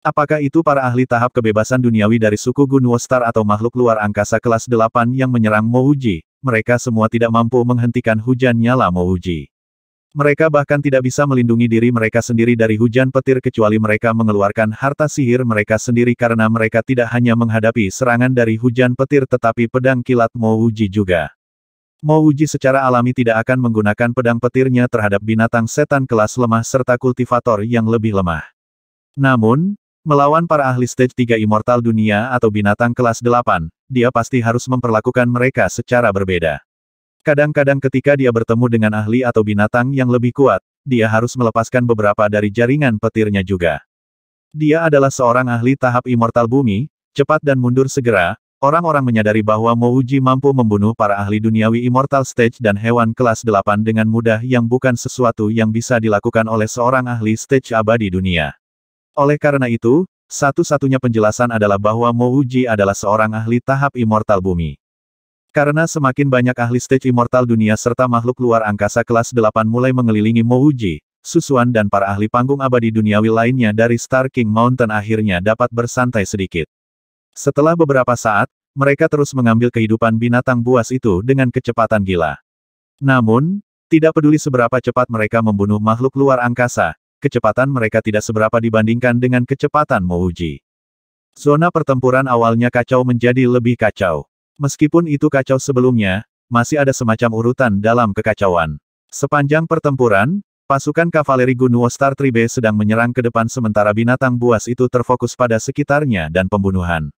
Apakah itu para ahli tahap kebebasan duniawi dari suku Gunwo Star atau makhluk luar angkasa kelas 8 yang menyerang Mouji? Mereka semua tidak mampu menghentikan hujan nyala Mouji. Mereka bahkan tidak bisa melindungi diri mereka sendiri dari hujan petir kecuali mereka mengeluarkan harta sihir mereka sendiri karena mereka tidak hanya menghadapi serangan dari hujan petir tetapi pedang kilat Mouji juga. Mouji secara alami tidak akan menggunakan pedang petirnya terhadap binatang setan kelas lemah serta kultivator yang lebih lemah. Namun, Melawan para ahli stage 3 immortal dunia atau binatang kelas 8, dia pasti harus memperlakukan mereka secara berbeda. Kadang-kadang ketika dia bertemu dengan ahli atau binatang yang lebih kuat, dia harus melepaskan beberapa dari jaringan petirnya juga. Dia adalah seorang ahli tahap immortal bumi, cepat dan mundur segera, Orang-orang menyadari bahwa Mouji mampu membunuh para ahli duniawi Immortal Stage dan hewan kelas 8 dengan mudah yang bukan sesuatu yang bisa dilakukan oleh seorang ahli stage abadi dunia. Oleh karena itu, satu-satunya penjelasan adalah bahwa Mo Uji adalah seorang ahli tahap immortal bumi. Karena semakin banyak ahli stage immortal dunia serta makhluk luar angkasa kelas 8 mulai mengelilingi Mo Uji, Susuan dan para ahli panggung abadi duniawi lainnya dari Star King Mountain akhirnya dapat bersantai sedikit. Setelah beberapa saat, mereka terus mengambil kehidupan binatang buas itu dengan kecepatan gila. Namun, tidak peduli seberapa cepat mereka membunuh makhluk luar angkasa, kecepatan mereka tidak seberapa dibandingkan dengan kecepatan Mouji. Zona pertempuran awalnya kacau menjadi lebih kacau. Meskipun itu kacau sebelumnya, masih ada semacam urutan dalam kekacauan. Sepanjang pertempuran, pasukan kavaleri Gunung Star Tribe sedang menyerang ke depan sementara binatang buas itu terfokus pada sekitarnya dan pembunuhan.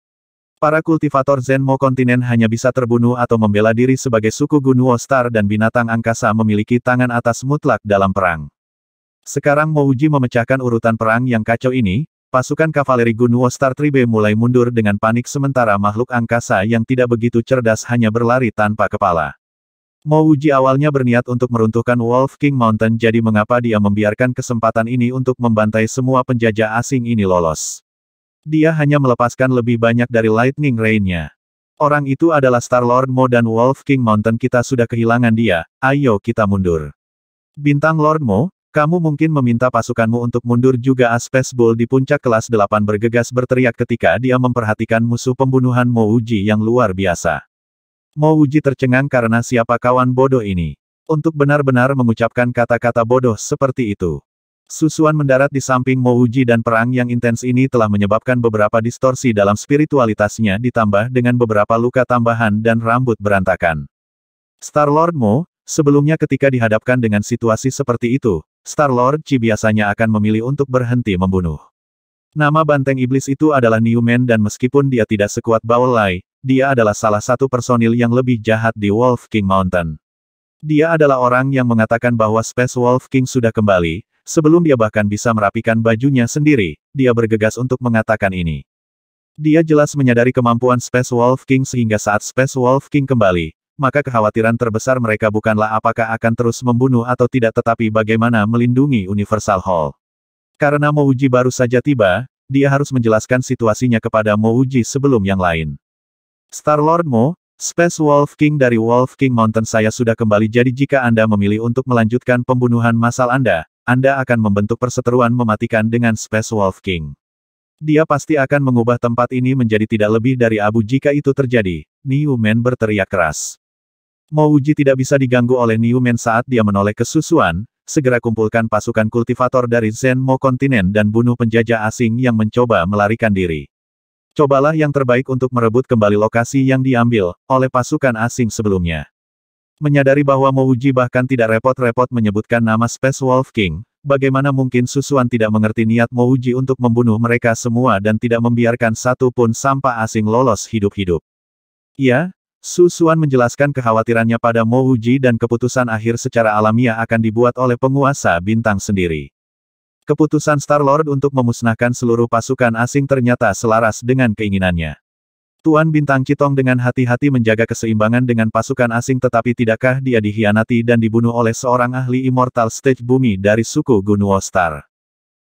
Para kultivator Zenmo kontinen hanya bisa terbunuh atau membela diri sebagai suku Gunung Star dan binatang angkasa memiliki tangan atas mutlak dalam perang. Sekarang Mouji memecahkan urutan perang yang kacau ini, pasukan kavaleri Gunwo Star Tribe mulai mundur dengan panik sementara makhluk angkasa yang tidak begitu cerdas hanya berlari tanpa kepala. Mouji awalnya berniat untuk meruntuhkan Wolf King Mountain jadi mengapa dia membiarkan kesempatan ini untuk membantai semua penjajah asing ini lolos. Dia hanya melepaskan lebih banyak dari Lightning Rain-nya. Orang itu adalah Star-Lord Mo dan Wolf King Mountain kita sudah kehilangan dia, ayo kita mundur. Bintang Lord Mo, kamu mungkin meminta pasukanmu untuk mundur juga Aspes Bull di puncak kelas 8 bergegas berteriak ketika dia memperhatikan musuh pembunuhan Mouji yang luar biasa. Mouji tercengang karena siapa kawan bodoh ini. Untuk benar-benar mengucapkan kata-kata bodoh seperti itu. Susuan mendarat di samping Mouji dan perang yang intens ini telah menyebabkan beberapa distorsi dalam spiritualitasnya ditambah dengan beberapa luka tambahan dan rambut berantakan. Star-Lord Mo, sebelumnya ketika dihadapkan dengan situasi seperti itu, Star-Lord Chi biasanya akan memilih untuk berhenti membunuh. Nama banteng iblis itu adalah Newman dan meskipun dia tidak sekuat Lai, dia adalah salah satu personil yang lebih jahat di Wolf King Mountain. Dia adalah orang yang mengatakan bahwa Space Wolf King sudah kembali, sebelum dia bahkan bisa merapikan bajunya sendiri, dia bergegas untuk mengatakan ini. Dia jelas menyadari kemampuan Space Wolf King sehingga saat Space Wolf King kembali, maka kekhawatiran terbesar mereka bukanlah apakah akan terus membunuh atau tidak tetapi bagaimana melindungi Universal Hall. Karena Mouji baru saja tiba, dia harus menjelaskan situasinya kepada Mouji sebelum yang lain. Star-Lord Mo, Space Wolf King dari Wolf King Mountain saya sudah kembali jadi jika Anda memilih untuk melanjutkan pembunuhan massal Anda, Anda akan membentuk perseteruan mematikan dengan Space Wolf King dia pasti akan mengubah tempat ini menjadi tidak lebih dari abu jika itu terjadi. Niu Men berteriak keras. Mo Uji tidak bisa diganggu oleh Niumen saat dia menoleh ke Susuan, segera kumpulkan pasukan kultivator dari Zen Mo kontinen dan bunuh penjajah asing yang mencoba melarikan diri. Cobalah yang terbaik untuk merebut kembali lokasi yang diambil oleh pasukan asing sebelumnya. Menyadari bahwa Mo Uji bahkan tidak repot-repot menyebutkan nama Space Wolf King, Bagaimana mungkin Susuan tidak mengerti niat Mouji untuk membunuh mereka semua dan tidak membiarkan satu pun sampah asing lolos hidup-hidup? Ya, Su Suan menjelaskan kekhawatirannya pada Mo Uji dan keputusan akhir secara alamiah akan dibuat oleh penguasa bintang sendiri. Keputusan Star-Lord untuk memusnahkan seluruh pasukan asing ternyata selaras dengan keinginannya. Tuan Bintang Citong dengan hati-hati menjaga keseimbangan dengan pasukan asing tetapi tidakkah dia dihianati dan dibunuh oleh seorang ahli Immortal Stage Bumi dari suku Gunuo Star.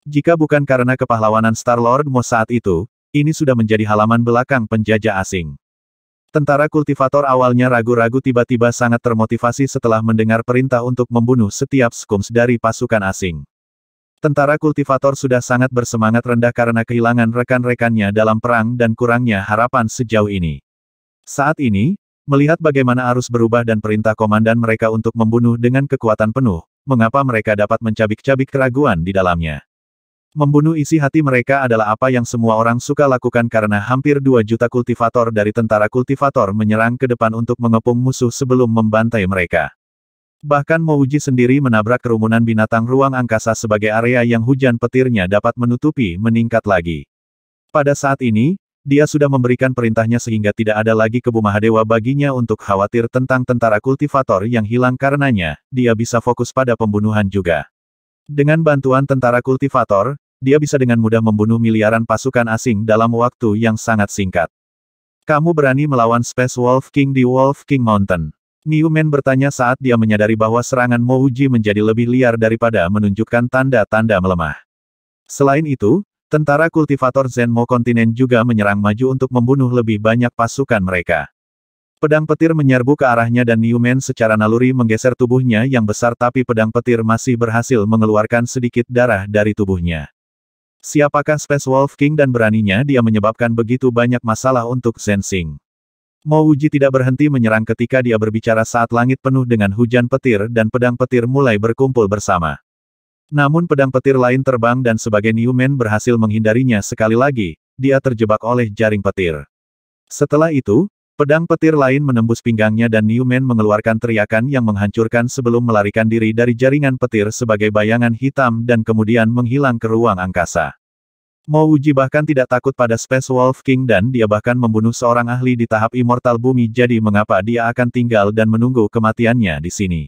Jika bukan karena kepahlawanan Star-Lord Mo saat itu, ini sudah menjadi halaman belakang penjajah asing. Tentara kultivator awalnya ragu-ragu tiba-tiba sangat termotivasi setelah mendengar perintah untuk membunuh setiap skums dari pasukan asing. Tentara kultivator sudah sangat bersemangat rendah karena kehilangan rekan-rekannya dalam perang dan kurangnya harapan sejauh ini. Saat ini, melihat bagaimana arus berubah dan perintah komandan mereka untuk membunuh dengan kekuatan penuh, mengapa mereka dapat mencabik-cabik keraguan di dalamnya. Membunuh isi hati mereka adalah apa yang semua orang suka lakukan karena hampir 2 juta kultivator dari tentara kultivator menyerang ke depan untuk mengepung musuh sebelum membantai mereka. Bahkan Mouji sendiri menabrak kerumunan binatang ruang angkasa sebagai area yang hujan petirnya dapat menutupi meningkat lagi. Pada saat ini, dia sudah memberikan perintahnya sehingga tidak ada lagi kebumahadewa baginya untuk khawatir tentang tentara kultivator yang hilang karenanya, dia bisa fokus pada pembunuhan juga. Dengan bantuan tentara kultivator, dia bisa dengan mudah membunuh miliaran pasukan asing dalam waktu yang sangat singkat. Kamu berani melawan Space Wolf King di Wolf King Mountain. Newman bertanya saat dia menyadari bahwa serangan Mouji menjadi lebih liar daripada menunjukkan tanda-tanda melemah. Selain itu, tentara kultivator Zenmo kontinen juga menyerang maju untuk membunuh lebih banyak pasukan mereka. Pedang petir menyerbu ke arahnya dan Newman secara naluri menggeser tubuhnya yang besar tapi pedang petir masih berhasil mengeluarkan sedikit darah dari tubuhnya. Siapakah Space Wolf King dan beraninya dia menyebabkan begitu banyak masalah untuk Zensing. Wuji tidak berhenti menyerang ketika dia berbicara saat langit penuh dengan hujan petir dan pedang petir mulai berkumpul bersama. Namun pedang petir lain terbang dan sebagai Newman berhasil menghindarinya sekali lagi, dia terjebak oleh jaring petir. Setelah itu, Pedang petir lain menembus pinggangnya dan Newman mengeluarkan teriakan yang menghancurkan sebelum melarikan diri dari jaringan petir sebagai bayangan hitam dan kemudian menghilang ke ruang angkasa. Mouji bahkan tidak takut pada Space Wolf King dan dia bahkan membunuh seorang ahli di tahap immortal bumi jadi mengapa dia akan tinggal dan menunggu kematiannya di sini.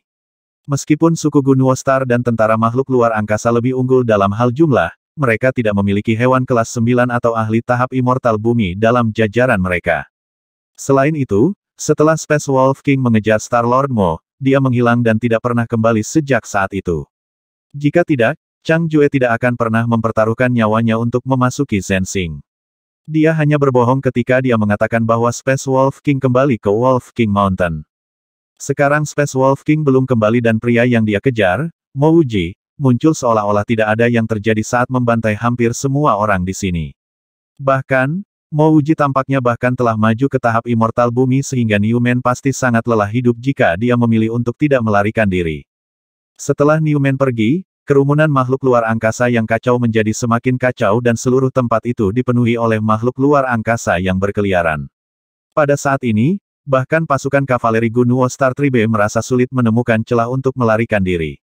Meskipun suku Gunwo Star dan tentara makhluk luar angkasa lebih unggul dalam hal jumlah, mereka tidak memiliki hewan kelas 9 atau ahli tahap immortal bumi dalam jajaran mereka. Selain itu, setelah Space Wolf King mengejar Star-Lord Mo, dia menghilang dan tidak pernah kembali sejak saat itu. Jika tidak, Chang Jue tidak akan pernah mempertaruhkan nyawanya untuk memasuki Zensing. Dia hanya berbohong ketika dia mengatakan bahwa Space Wolf King kembali ke Wolf King Mountain. Sekarang Space Wolf King belum kembali dan pria yang dia kejar, Mo Wuji, muncul seolah-olah tidak ada yang terjadi saat membantai hampir semua orang di sini. Bahkan, Uji tampaknya bahkan telah maju ke tahap immortal bumi sehingga Newman pasti sangat lelah hidup jika dia memilih untuk tidak melarikan diri. Setelah Newman pergi, kerumunan makhluk luar angkasa yang kacau menjadi semakin kacau dan seluruh tempat itu dipenuhi oleh makhluk luar angkasa yang berkeliaran. Pada saat ini, bahkan pasukan kavaleri Gunuo Star Tribe merasa sulit menemukan celah untuk melarikan diri.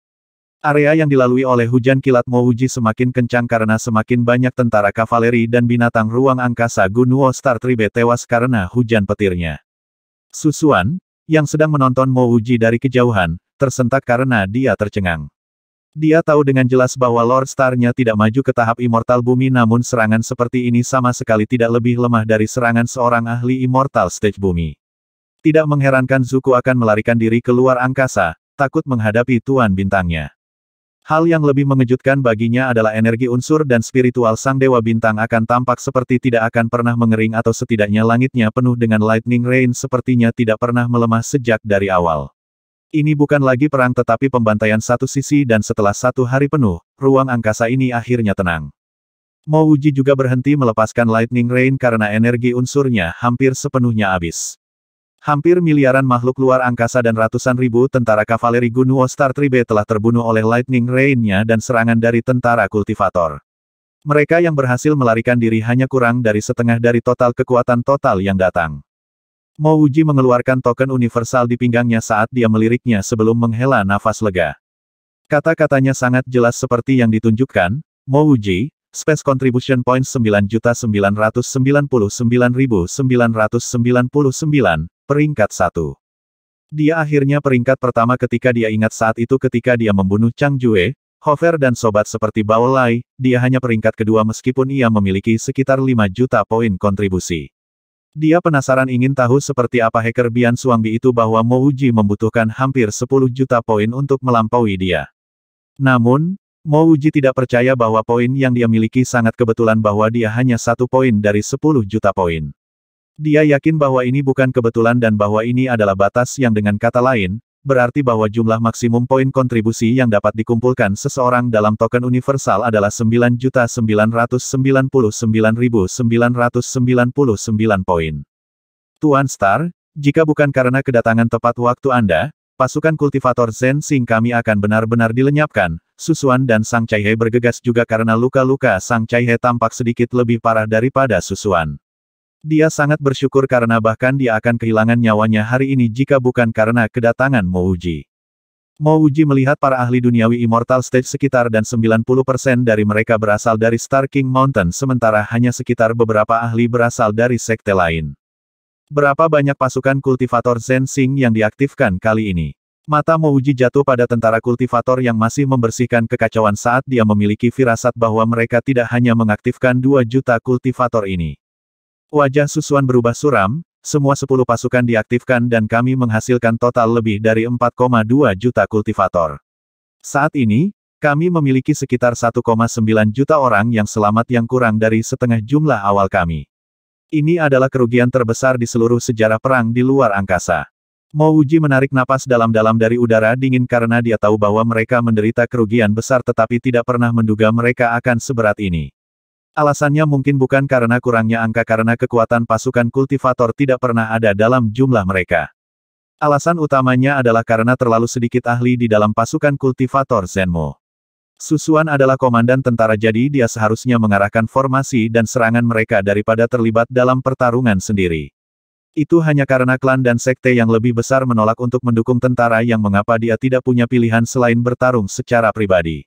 Area yang dilalui oleh hujan kilat Mouji semakin kencang karena semakin banyak tentara kavaleri dan binatang ruang angkasa Gunuo Star Tribe tewas karena hujan petirnya. Susuan, yang sedang menonton Mouji dari kejauhan, tersentak karena dia tercengang. Dia tahu dengan jelas bahwa Lord Star-nya tidak maju ke tahap Immortal Bumi namun serangan seperti ini sama sekali tidak lebih lemah dari serangan seorang ahli Immortal Stage Bumi. Tidak mengherankan Zuko akan melarikan diri keluar angkasa, takut menghadapi Tuan Bintangnya. Hal yang lebih mengejutkan baginya adalah energi unsur dan spiritual sang Dewa Bintang akan tampak seperti tidak akan pernah mengering atau setidaknya langitnya penuh dengan lightning rain sepertinya tidak pernah melemah sejak dari awal. Ini bukan lagi perang tetapi pembantaian satu sisi dan setelah satu hari penuh, ruang angkasa ini akhirnya tenang. Mouji juga berhenti melepaskan lightning rain karena energi unsurnya hampir sepenuhnya habis. Hampir miliaran makhluk luar angkasa dan ratusan ribu tentara kavaleri Gunuo Star Tribe telah terbunuh oleh Lightning Rain-nya dan serangan dari tentara kultivator. Mereka yang berhasil melarikan diri hanya kurang dari setengah dari total kekuatan total yang datang. Mouji mengeluarkan token universal di pinggangnya saat dia meliriknya sebelum menghela nafas lega. Kata-katanya sangat jelas seperti yang ditunjukkan, Mouji, Space Contribution Points 9.999.999, peringkat 1. Dia akhirnya peringkat pertama ketika dia ingat saat itu ketika dia membunuh Chang Jue, Hover dan sobat seperti Bao Lai, dia hanya peringkat kedua meskipun ia memiliki sekitar 5 juta poin kontribusi. Dia penasaran ingin tahu seperti apa hacker Bian Suangbi itu bahwa Mo membutuhkan hampir 10 juta poin untuk melampaui dia. Namun, Mo Uji tidak percaya bahwa poin yang dia miliki sangat kebetulan bahwa dia hanya satu poin dari 10 juta poin. Dia yakin bahwa ini bukan kebetulan dan bahwa ini adalah batas yang dengan kata lain, berarti bahwa jumlah maksimum poin kontribusi yang dapat dikumpulkan seseorang dalam token universal adalah 9.999.999 poin. Tuan Star, jika bukan karena kedatangan tepat waktu Anda, Pasukan kultivator Zen Sing kami akan benar-benar dilenyapkan, Susuan dan Sang Chaihe bergegas juga karena luka-luka Sang Chaihe tampak sedikit lebih parah daripada Susuan. Dia sangat bersyukur karena bahkan dia akan kehilangan nyawanya hari ini jika bukan karena kedatangan Mouji. Mouji melihat para ahli duniawi Immortal Stage sekitar dan 90% dari mereka berasal dari Star King Mountain sementara hanya sekitar beberapa ahli berasal dari sekte lain. Berapa banyak pasukan kultivator Zen Xing yang diaktifkan kali ini? Mata Mouji jatuh pada tentara kultivator yang masih membersihkan kekacauan saat dia memiliki firasat bahwa mereka tidak hanya mengaktifkan 2 juta kultivator ini. Wajah Susuan berubah suram, semua 10 pasukan diaktifkan dan kami menghasilkan total lebih dari 4,2 juta kultivator. Saat ini, kami memiliki sekitar 1,9 juta orang yang selamat yang kurang dari setengah jumlah awal kami. Ini adalah kerugian terbesar di seluruh sejarah perang di luar angkasa. Mouji menarik napas dalam-dalam dari udara dingin karena dia tahu bahwa mereka menderita kerugian besar tetapi tidak pernah menduga mereka akan seberat ini. Alasannya mungkin bukan karena kurangnya angka karena kekuatan pasukan kultivator tidak pernah ada dalam jumlah mereka. Alasan utamanya adalah karena terlalu sedikit ahli di dalam pasukan kultivator Zenmo. Susuan adalah komandan tentara jadi dia seharusnya mengarahkan formasi dan serangan mereka daripada terlibat dalam pertarungan sendiri. Itu hanya karena klan dan sekte yang lebih besar menolak untuk mendukung tentara yang mengapa dia tidak punya pilihan selain bertarung secara pribadi.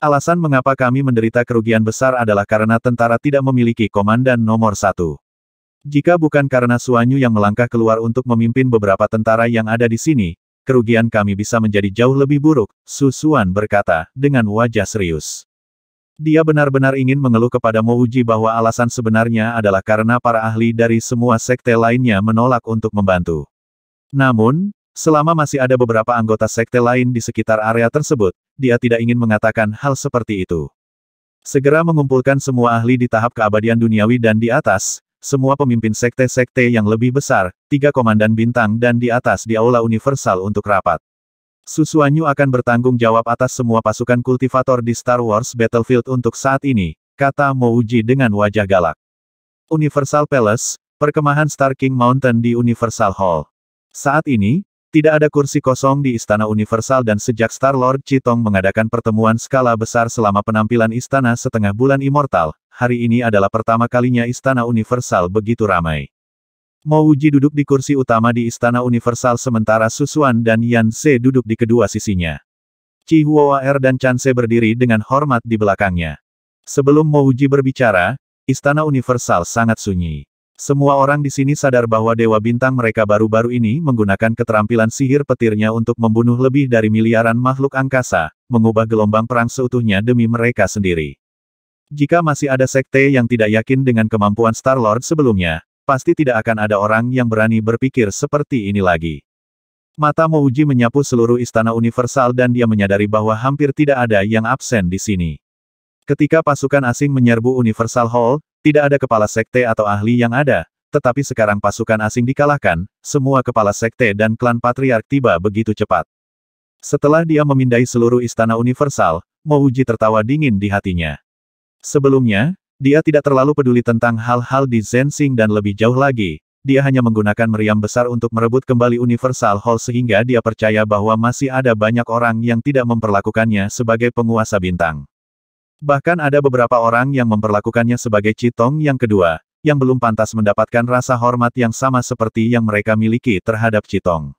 Alasan mengapa kami menderita kerugian besar adalah karena tentara tidak memiliki komandan nomor satu. Jika bukan karena Suanyu yang melangkah keluar untuk memimpin beberapa tentara yang ada di sini, kerugian kami bisa menjadi jauh lebih buruk, Susuan berkata, dengan wajah serius. Dia benar-benar ingin mengeluh kepada Mouji bahwa alasan sebenarnya adalah karena para ahli dari semua sekte lainnya menolak untuk membantu. Namun, selama masih ada beberapa anggota sekte lain di sekitar area tersebut, dia tidak ingin mengatakan hal seperti itu. Segera mengumpulkan semua ahli di tahap keabadian duniawi dan di atas, semua pemimpin sekte-sekte yang lebih besar, tiga komandan bintang dan di atas di Aula Universal untuk rapat. Susuanyu akan bertanggung jawab atas semua pasukan kultivator di Star Wars Battlefield untuk saat ini, kata Mouji dengan wajah galak. Universal Palace, perkemahan Star King Mountain di Universal Hall. Saat ini, tidak ada kursi kosong di Istana Universal dan sejak Star-Lord Chitong mengadakan pertemuan skala besar selama penampilan Istana Setengah Bulan Immortal, hari ini adalah pertama kalinya Istana Universal begitu ramai. Mouji duduk di kursi utama di Istana Universal sementara Susuan dan Yan Se duduk di kedua sisinya. Chi Er dan Chan Se berdiri dengan hormat di belakangnya. Sebelum Mouji berbicara, Istana Universal sangat sunyi. Semua orang di sini sadar bahwa Dewa Bintang mereka baru-baru ini menggunakan keterampilan sihir petirnya untuk membunuh lebih dari miliaran makhluk angkasa, mengubah gelombang perang seutuhnya demi mereka sendiri. Jika masih ada sekte yang tidak yakin dengan kemampuan Star-Lord sebelumnya, pasti tidak akan ada orang yang berani berpikir seperti ini lagi. Mata Mouji menyapu seluruh istana universal dan dia menyadari bahwa hampir tidak ada yang absen di sini. Ketika pasukan asing menyerbu Universal Hall, tidak ada kepala sekte atau ahli yang ada, tetapi sekarang pasukan asing dikalahkan, semua kepala sekte dan klan patriark tiba begitu cepat. Setelah dia memindai seluruh istana universal, Mouji tertawa dingin di hatinya. Sebelumnya, dia tidak terlalu peduli tentang hal-hal di Zensing dan lebih jauh lagi, dia hanya menggunakan meriam besar untuk merebut kembali Universal Hall sehingga dia percaya bahwa masih ada banyak orang yang tidak memperlakukannya sebagai penguasa bintang. Bahkan ada beberapa orang yang memperlakukannya sebagai Citong yang kedua, yang belum pantas mendapatkan rasa hormat yang sama seperti yang mereka miliki terhadap Citong.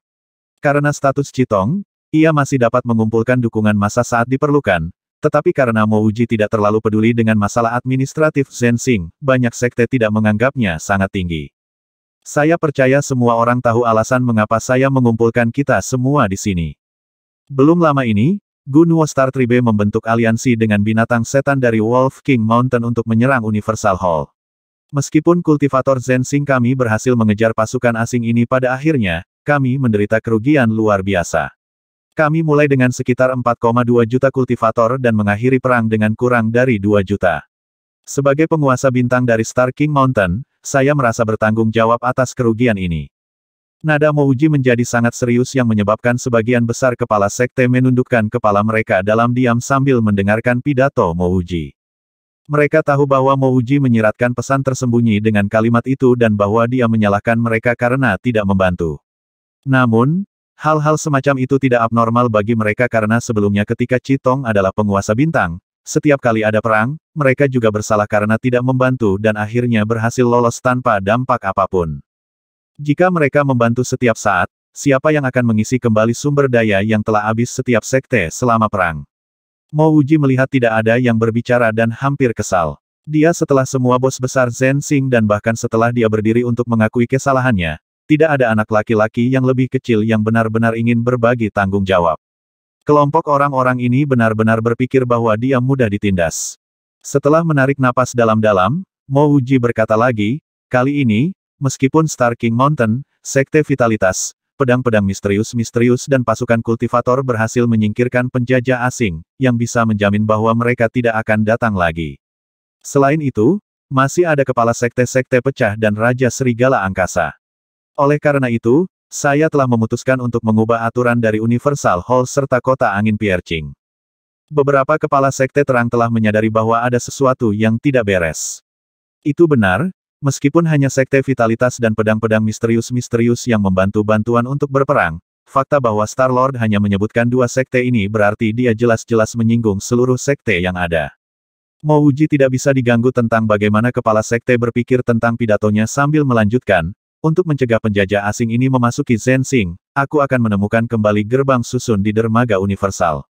Karena status Citong, ia masih dapat mengumpulkan dukungan massa saat diperlukan, tetapi karena Mouji tidak terlalu peduli dengan masalah administratif Zensing, banyak sekte tidak menganggapnya sangat tinggi. Saya percaya semua orang tahu alasan mengapa saya mengumpulkan kita semua di sini. Belum lama ini, Gunuo Star Tribe membentuk aliansi dengan binatang setan dari Wolf King Mountain untuk menyerang Universal Hall. Meskipun kultivator Zensing kami berhasil mengejar pasukan asing ini pada akhirnya, kami menderita kerugian luar biasa. Kami mulai dengan sekitar 4,2 juta kultivator dan mengakhiri perang dengan kurang dari 2 juta. Sebagai penguasa bintang dari Star King Mountain, saya merasa bertanggung jawab atas kerugian ini. Nada Mouji menjadi sangat serius yang menyebabkan sebagian besar kepala sekte menundukkan kepala mereka dalam diam sambil mendengarkan pidato Mouji. Mereka tahu bahwa Mouji menyiratkan pesan tersembunyi dengan kalimat itu dan bahwa dia menyalahkan mereka karena tidak membantu. Namun, Hal-hal semacam itu tidak abnormal bagi mereka karena sebelumnya ketika Citong adalah penguasa bintang, setiap kali ada perang, mereka juga bersalah karena tidak membantu dan akhirnya berhasil lolos tanpa dampak apapun. Jika mereka membantu setiap saat, siapa yang akan mengisi kembali sumber daya yang telah habis setiap sekte selama perang? Mo Uji melihat tidak ada yang berbicara dan hampir kesal. Dia setelah semua bos besar Zen Xing dan bahkan setelah dia berdiri untuk mengakui kesalahannya, tidak ada anak laki-laki yang lebih kecil yang benar-benar ingin berbagi tanggung jawab. Kelompok orang-orang ini benar-benar berpikir bahwa dia mudah ditindas. Setelah menarik napas dalam-dalam, Mo Uji berkata lagi, kali ini, meskipun Star King Mountain, Sekte Vitalitas, pedang-pedang misterius-misterius dan pasukan kultivator berhasil menyingkirkan penjajah asing, yang bisa menjamin bahwa mereka tidak akan datang lagi. Selain itu, masih ada kepala sekte-sekte pecah dan Raja Serigala Angkasa. Oleh karena itu, saya telah memutuskan untuk mengubah aturan dari Universal Hall serta kota angin Piercing. Beberapa kepala sekte terang telah menyadari bahwa ada sesuatu yang tidak beres. Itu benar, meskipun hanya sekte vitalitas dan pedang-pedang misterius-misterius yang membantu bantuan untuk berperang, fakta bahwa Star-Lord hanya menyebutkan dua sekte ini berarti dia jelas-jelas menyinggung seluruh sekte yang ada. Mouji tidak bisa diganggu tentang bagaimana kepala sekte berpikir tentang pidatonya sambil melanjutkan, untuk mencegah penjajah asing ini memasuki Zensing, aku akan menemukan kembali gerbang susun di dermaga universal.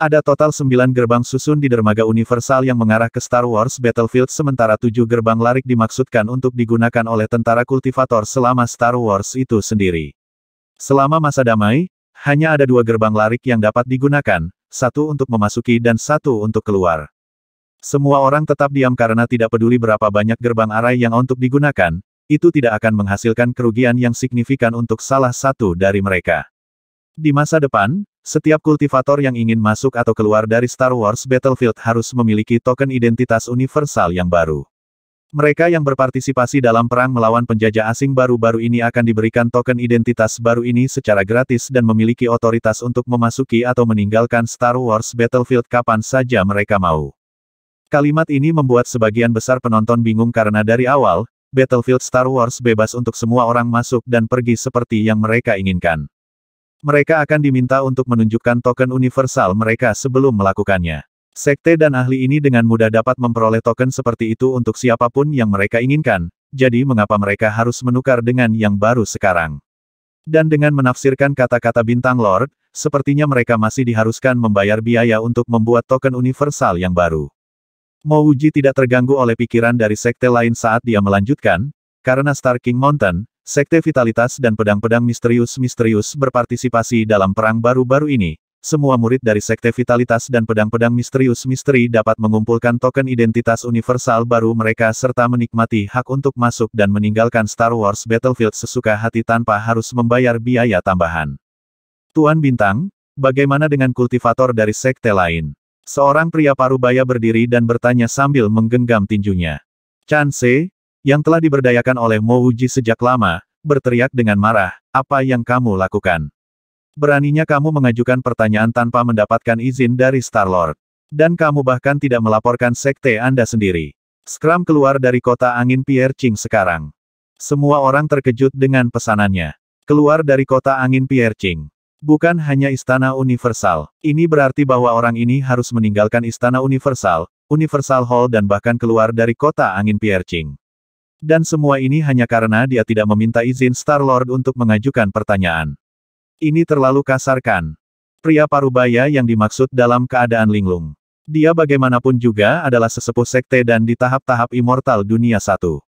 Ada total 9 gerbang susun di dermaga universal yang mengarah ke Star Wars Battlefield sementara tujuh gerbang larik dimaksudkan untuk digunakan oleh tentara kultivator selama Star Wars itu sendiri. Selama masa damai, hanya ada dua gerbang larik yang dapat digunakan, satu untuk memasuki dan satu untuk keluar. Semua orang tetap diam karena tidak peduli berapa banyak gerbang arai yang untuk digunakan, itu tidak akan menghasilkan kerugian yang signifikan untuk salah satu dari mereka. Di masa depan, setiap kultivator yang ingin masuk atau keluar dari Star Wars Battlefield harus memiliki token identitas universal yang baru. Mereka yang berpartisipasi dalam perang melawan penjajah asing baru-baru ini akan diberikan token identitas baru ini secara gratis dan memiliki otoritas untuk memasuki atau meninggalkan Star Wars Battlefield kapan saja mereka mau. Kalimat ini membuat sebagian besar penonton bingung karena dari awal, Battlefield Star Wars bebas untuk semua orang masuk dan pergi seperti yang mereka inginkan. Mereka akan diminta untuk menunjukkan token universal mereka sebelum melakukannya. Sekte dan ahli ini dengan mudah dapat memperoleh token seperti itu untuk siapapun yang mereka inginkan, jadi mengapa mereka harus menukar dengan yang baru sekarang? Dan dengan menafsirkan kata-kata bintang Lord, sepertinya mereka masih diharuskan membayar biaya untuk membuat token universal yang baru. Mouji tidak terganggu oleh pikiran dari sekte lain saat dia melanjutkan, karena Star King Mountain, sekte vitalitas dan pedang-pedang misterius-misterius berpartisipasi dalam perang baru-baru ini, semua murid dari sekte vitalitas dan pedang-pedang misterius-misteri dapat mengumpulkan token identitas universal baru mereka serta menikmati hak untuk masuk dan meninggalkan Star Wars Battlefield sesuka hati tanpa harus membayar biaya tambahan. Tuan Bintang, bagaimana dengan kultivator dari sekte lain? Seorang pria parubaya berdiri dan bertanya sambil menggenggam tinjunya. Chan Se, yang telah diberdayakan oleh Mo Uji sejak lama, berteriak dengan marah, apa yang kamu lakukan? Beraninya kamu mengajukan pertanyaan tanpa mendapatkan izin dari Star-Lord. Dan kamu bahkan tidak melaporkan sekte Anda sendiri. Scrum keluar dari kota angin Pierre Ching sekarang. Semua orang terkejut dengan pesanannya. Keluar dari kota angin Pierre Ching. Bukan hanya Istana Universal. Ini berarti bahwa orang ini harus meninggalkan Istana Universal, Universal Hall dan bahkan keluar dari kota angin Piercing. Dan semua ini hanya karena dia tidak meminta izin Star-Lord untuk mengajukan pertanyaan. Ini terlalu kasar kan? Pria parubaya yang dimaksud dalam keadaan linglung. Dia bagaimanapun juga adalah sesepuh sekte dan di tahap-tahap immortal dunia satu.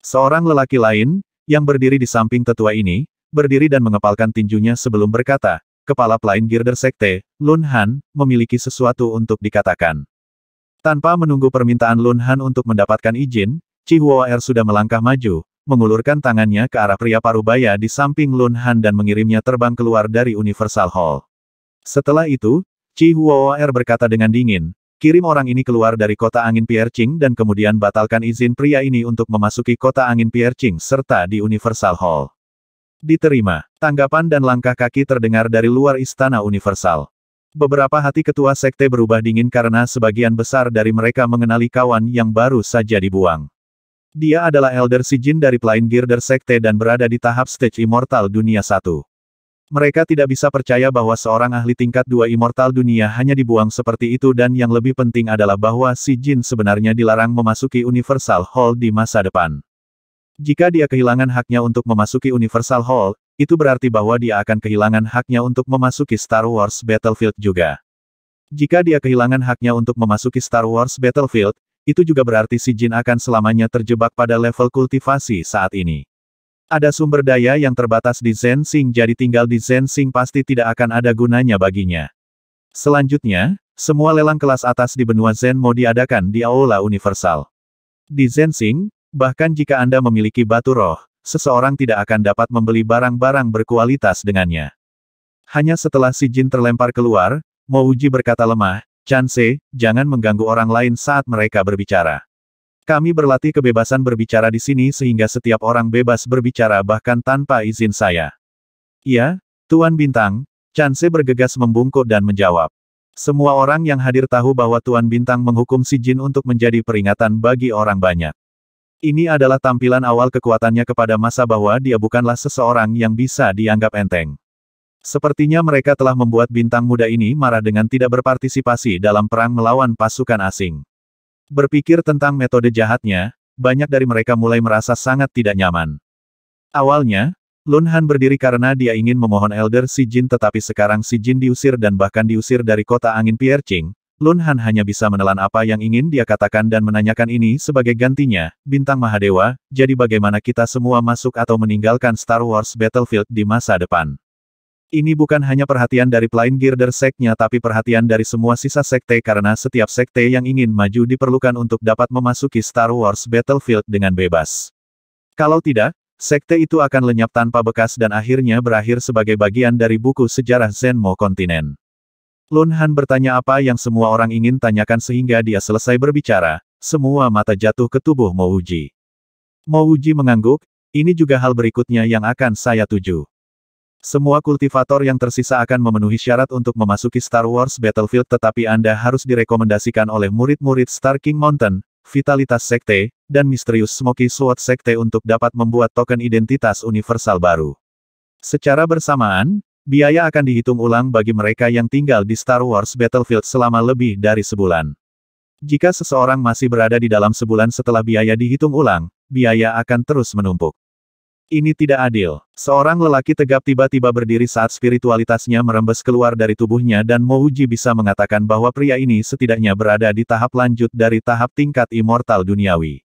Seorang lelaki lain, yang berdiri di samping tetua ini, berdiri dan mengepalkan tinjunya sebelum berkata, Kepala Plain Girder Sekte, Lun Han, memiliki sesuatu untuk dikatakan. Tanpa menunggu permintaan Lun Han untuk mendapatkan izin, Chi Huo Er sudah melangkah maju, mengulurkan tangannya ke arah pria parubaya di samping Lun Han dan mengirimnya terbang keluar dari Universal Hall. Setelah itu, Chi Huo Er berkata dengan dingin, kirim orang ini keluar dari kota angin Piercing dan kemudian batalkan izin pria ini untuk memasuki kota angin Piercing serta di Universal Hall. Diterima. Tanggapan dan langkah kaki terdengar dari luar Istana Universal. Beberapa hati ketua sekte berubah dingin karena sebagian besar dari mereka mengenali kawan yang baru saja dibuang. Dia adalah Elder Sijin dari Plain Girder Sekte dan berada di tahap stage Immortal Dunia 1. Mereka tidak bisa percaya bahwa seorang ahli tingkat dua Immortal Dunia hanya dibuang seperti itu dan yang lebih penting adalah bahwa Sijin sebenarnya dilarang memasuki Universal Hall di masa depan. Jika dia kehilangan haknya untuk memasuki Universal Hall, itu berarti bahwa dia akan kehilangan haknya untuk memasuki Star Wars Battlefield juga. Jika dia kehilangan haknya untuk memasuki Star Wars Battlefield, itu juga berarti si Jin akan selamanya terjebak pada level kultivasi saat ini. Ada sumber daya yang terbatas di Zensing jadi tinggal di Zensing pasti tidak akan ada gunanya baginya. Selanjutnya, semua lelang kelas atas di benua Zen mau diadakan di Aula Universal. Di Zensing, Bahkan jika Anda memiliki batu roh, seseorang tidak akan dapat membeli barang-barang berkualitas dengannya. Hanya setelah si Jin terlempar keluar, Mouji berkata lemah, Chance, jangan mengganggu orang lain saat mereka berbicara. Kami berlatih kebebasan berbicara di sini sehingga setiap orang bebas berbicara bahkan tanpa izin saya. Iya, Tuan Bintang, Chance bergegas membungkuk dan menjawab. Semua orang yang hadir tahu bahwa Tuan Bintang menghukum si Jin untuk menjadi peringatan bagi orang banyak. Ini adalah tampilan awal kekuatannya kepada masa bahwa dia bukanlah seseorang yang bisa dianggap enteng. Sepertinya mereka telah membuat bintang muda ini marah dengan tidak berpartisipasi dalam perang melawan pasukan asing. Berpikir tentang metode jahatnya, banyak dari mereka mulai merasa sangat tidak nyaman. Awalnya, Lun Han berdiri karena dia ingin memohon Elder Si Jin tetapi sekarang Si Jin diusir dan bahkan diusir dari kota angin Piercing, Lun Han hanya bisa menelan apa yang ingin dia katakan dan menanyakan ini sebagai gantinya, Bintang Mahadewa, jadi bagaimana kita semua masuk atau meninggalkan Star Wars Battlefield di masa depan? Ini bukan hanya perhatian dari Plain Girder seknya tapi perhatian dari semua sisa sekte karena setiap sekte yang ingin maju diperlukan untuk dapat memasuki Star Wars Battlefield dengan bebas. Kalau tidak, sekte itu akan lenyap tanpa bekas dan akhirnya berakhir sebagai bagian dari buku sejarah Zenmo kontinen. Lun Han bertanya apa yang semua orang ingin tanyakan sehingga dia selesai berbicara, semua mata jatuh ke tubuh Mo Uji. Mo Uji mengangguk, ini juga hal berikutnya yang akan saya tuju. Semua kultivator yang tersisa akan memenuhi syarat untuk memasuki Star Wars Battlefield tetapi Anda harus direkomendasikan oleh murid-murid Star King Mountain, Vitalitas Sekte, dan Misterius Smoky Sword Sekte untuk dapat membuat token identitas universal baru. Secara bersamaan, Biaya akan dihitung ulang bagi mereka yang tinggal di Star Wars Battlefield selama lebih dari sebulan. Jika seseorang masih berada di dalam sebulan setelah biaya dihitung ulang, biaya akan terus menumpuk. Ini tidak adil. Seorang lelaki tegap tiba-tiba berdiri saat spiritualitasnya merembes keluar dari tubuhnya dan Mouji bisa mengatakan bahwa pria ini setidaknya berada di tahap lanjut dari tahap tingkat immortal duniawi.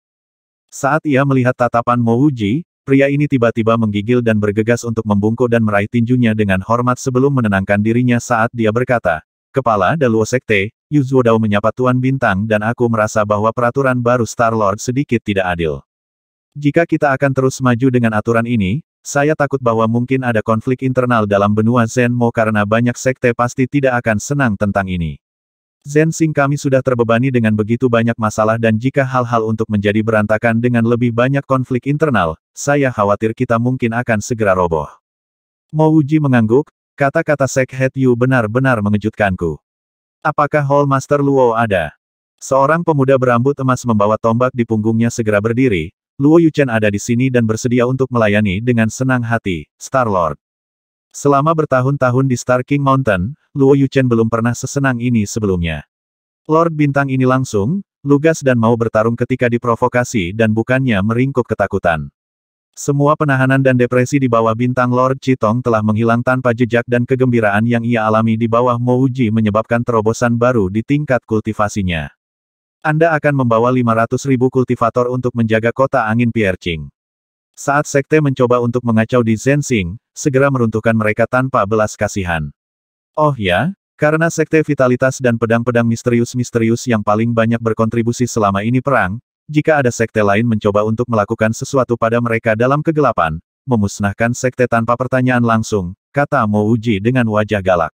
Saat ia melihat tatapan Mouji, Pria ini tiba-tiba menggigil dan bergegas untuk membungkuk dan meraih tinjunya dengan hormat sebelum menenangkan dirinya saat dia berkata, Kepala Daluo Sekte, Yuzuo Dao menyapa Tuan Bintang dan aku merasa bahwa peraturan baru Star-Lord sedikit tidak adil. Jika kita akan terus maju dengan aturan ini, saya takut bahwa mungkin ada konflik internal dalam benua Zenmo karena banyak sekte pasti tidak akan senang tentang ini. Zen Sing kami sudah terbebani dengan begitu banyak masalah dan jika hal-hal untuk menjadi berantakan dengan lebih banyak konflik internal, saya khawatir kita mungkin akan segera roboh. Mo Uji mengangguk, kata-kata Sek Het Yu benar-benar mengejutkanku. Apakah Hall Master Luo ada? Seorang pemuda berambut emas membawa tombak di punggungnya segera berdiri, Luo Yuchen ada di sini dan bersedia untuk melayani dengan senang hati, Star Lord. Selama bertahun-tahun di Star King Mountain, Luo Yuchen belum pernah sesenang ini sebelumnya. Lord Bintang ini langsung, lugas dan mau bertarung ketika diprovokasi dan bukannya meringkuk ketakutan. Semua penahanan dan depresi di bawah bintang Lord Chitong telah menghilang tanpa jejak dan kegembiraan yang ia alami di bawah Mouji menyebabkan terobosan baru di tingkat kultivasinya. Anda akan membawa 500 ribu kultivator untuk menjaga kota angin Piercing. Saat sekte mencoba untuk mengacau di Zensing, segera meruntuhkan mereka tanpa belas kasihan. Oh ya, karena sekte vitalitas dan pedang-pedang misterius-misterius yang paling banyak berkontribusi selama ini perang, jika ada sekte lain mencoba untuk melakukan sesuatu pada mereka dalam kegelapan, memusnahkan sekte tanpa pertanyaan langsung, kata Mo Uji dengan wajah galak.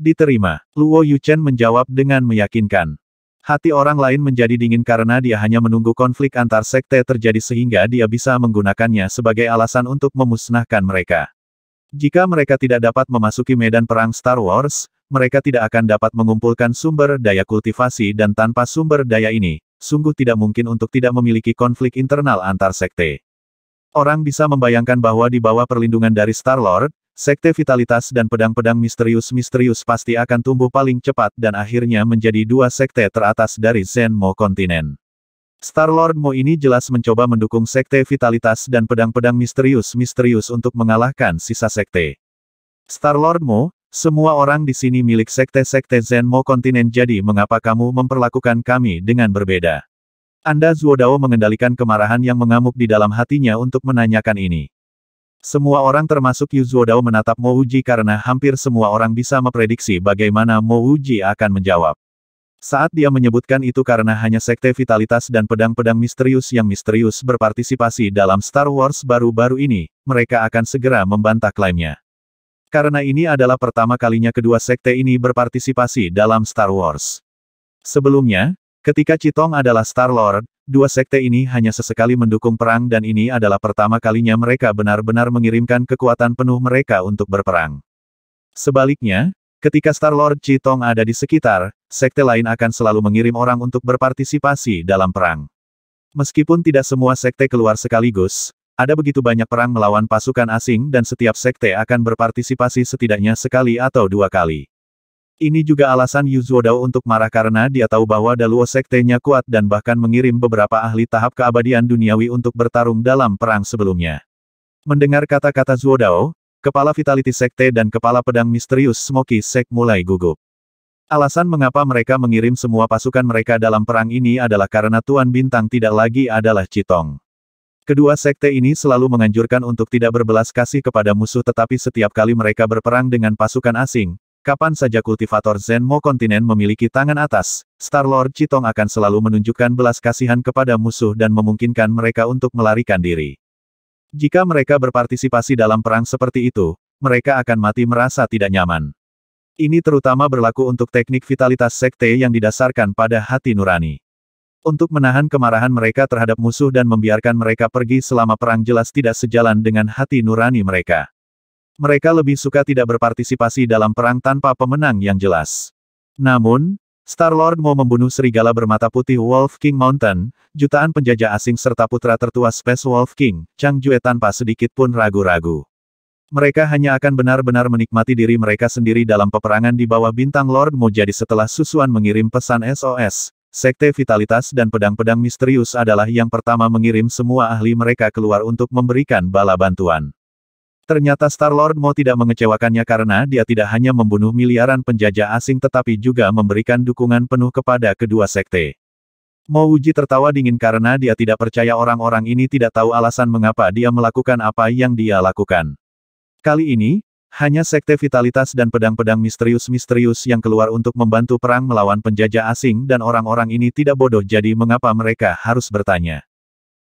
Diterima, Luo Yuchen menjawab dengan meyakinkan. Hati orang lain menjadi dingin karena dia hanya menunggu konflik antar sekte terjadi sehingga dia bisa menggunakannya sebagai alasan untuk memusnahkan mereka. Jika mereka tidak dapat memasuki medan perang Star Wars, mereka tidak akan dapat mengumpulkan sumber daya kultivasi dan tanpa sumber daya ini, sungguh tidak mungkin untuk tidak memiliki konflik internal antar sekte. Orang bisa membayangkan bahwa di bawah perlindungan dari Star-Lord, sekte vitalitas dan pedang-pedang misterius-misterius pasti akan tumbuh paling cepat dan akhirnya menjadi dua sekte teratas dari Zenmo kontinen. Star-Lord Mo ini jelas mencoba mendukung Sekte Vitalitas dan pedang-pedang misterius-misterius untuk mengalahkan sisa Sekte. Star-Lord Mo, semua orang di sini milik Sekte-Sekte Zen Mo kontinen jadi mengapa kamu memperlakukan kami dengan berbeda? Anda Zuodao mengendalikan kemarahan yang mengamuk di dalam hatinya untuk menanyakan ini. Semua orang termasuk Yu Zuodao menatap Mo Uji karena hampir semua orang bisa memprediksi bagaimana Mo Uji akan menjawab. Saat dia menyebutkan itu karena hanya sekte vitalitas dan pedang-pedang misterius yang misterius berpartisipasi dalam Star Wars baru-baru ini, mereka akan segera membantah klaimnya. Karena ini adalah pertama kalinya kedua sekte ini berpartisipasi dalam Star Wars. Sebelumnya, ketika Citong adalah Star-Lord, dua sekte ini hanya sesekali mendukung perang dan ini adalah pertama kalinya mereka benar-benar mengirimkan kekuatan penuh mereka untuk berperang. Sebaliknya, ketika Star-Lord Citong ada di sekitar, sekte lain akan selalu mengirim orang untuk berpartisipasi dalam perang. Meskipun tidak semua sekte keluar sekaligus, ada begitu banyak perang melawan pasukan asing dan setiap sekte akan berpartisipasi setidaknya sekali atau dua kali. Ini juga alasan Yu Zuodao untuk marah karena dia tahu bahwa Daluo sektenya kuat dan bahkan mengirim beberapa ahli tahap keabadian duniawi untuk bertarung dalam perang sebelumnya. Mendengar kata-kata Zuodao, kepala vitality sekte dan kepala pedang misterius Smoky Sek mulai gugup. Alasan mengapa mereka mengirim semua pasukan mereka dalam perang ini adalah karena Tuan Bintang tidak lagi adalah Citong. Kedua sekte ini selalu menganjurkan untuk tidak berbelas kasih kepada musuh tetapi setiap kali mereka berperang dengan pasukan asing, kapan saja kultivator Zenmo kontinen memiliki tangan atas, Star-Lord Citong akan selalu menunjukkan belas kasihan kepada musuh dan memungkinkan mereka untuk melarikan diri. Jika mereka berpartisipasi dalam perang seperti itu, mereka akan mati merasa tidak nyaman. Ini terutama berlaku untuk teknik vitalitas sekte yang didasarkan pada hati nurani. Untuk menahan kemarahan mereka terhadap musuh dan membiarkan mereka pergi selama perang jelas tidak sejalan dengan hati nurani mereka. Mereka lebih suka tidak berpartisipasi dalam perang tanpa pemenang yang jelas. Namun, Star-Lord mau membunuh serigala bermata putih Wolf King Mountain, jutaan penjajah asing serta putra tertua Space Wolf King, Chang Jue tanpa sedikit pun ragu-ragu. Mereka hanya akan benar-benar menikmati diri mereka sendiri dalam peperangan di bawah bintang Lord Mo jadi setelah Susuan mengirim pesan SOS, Sekte Vitalitas dan Pedang-Pedang Misterius adalah yang pertama mengirim semua ahli mereka keluar untuk memberikan bala bantuan. Ternyata Star-Lord Mo tidak mengecewakannya karena dia tidak hanya membunuh miliaran penjajah asing tetapi juga memberikan dukungan penuh kepada kedua sekte. Mo Uji tertawa dingin karena dia tidak percaya orang-orang ini tidak tahu alasan mengapa dia melakukan apa yang dia lakukan. Kali ini, hanya sekte vitalitas dan pedang-pedang misterius-misterius yang keluar untuk membantu perang melawan penjajah asing dan orang-orang ini tidak bodoh jadi mengapa mereka harus bertanya.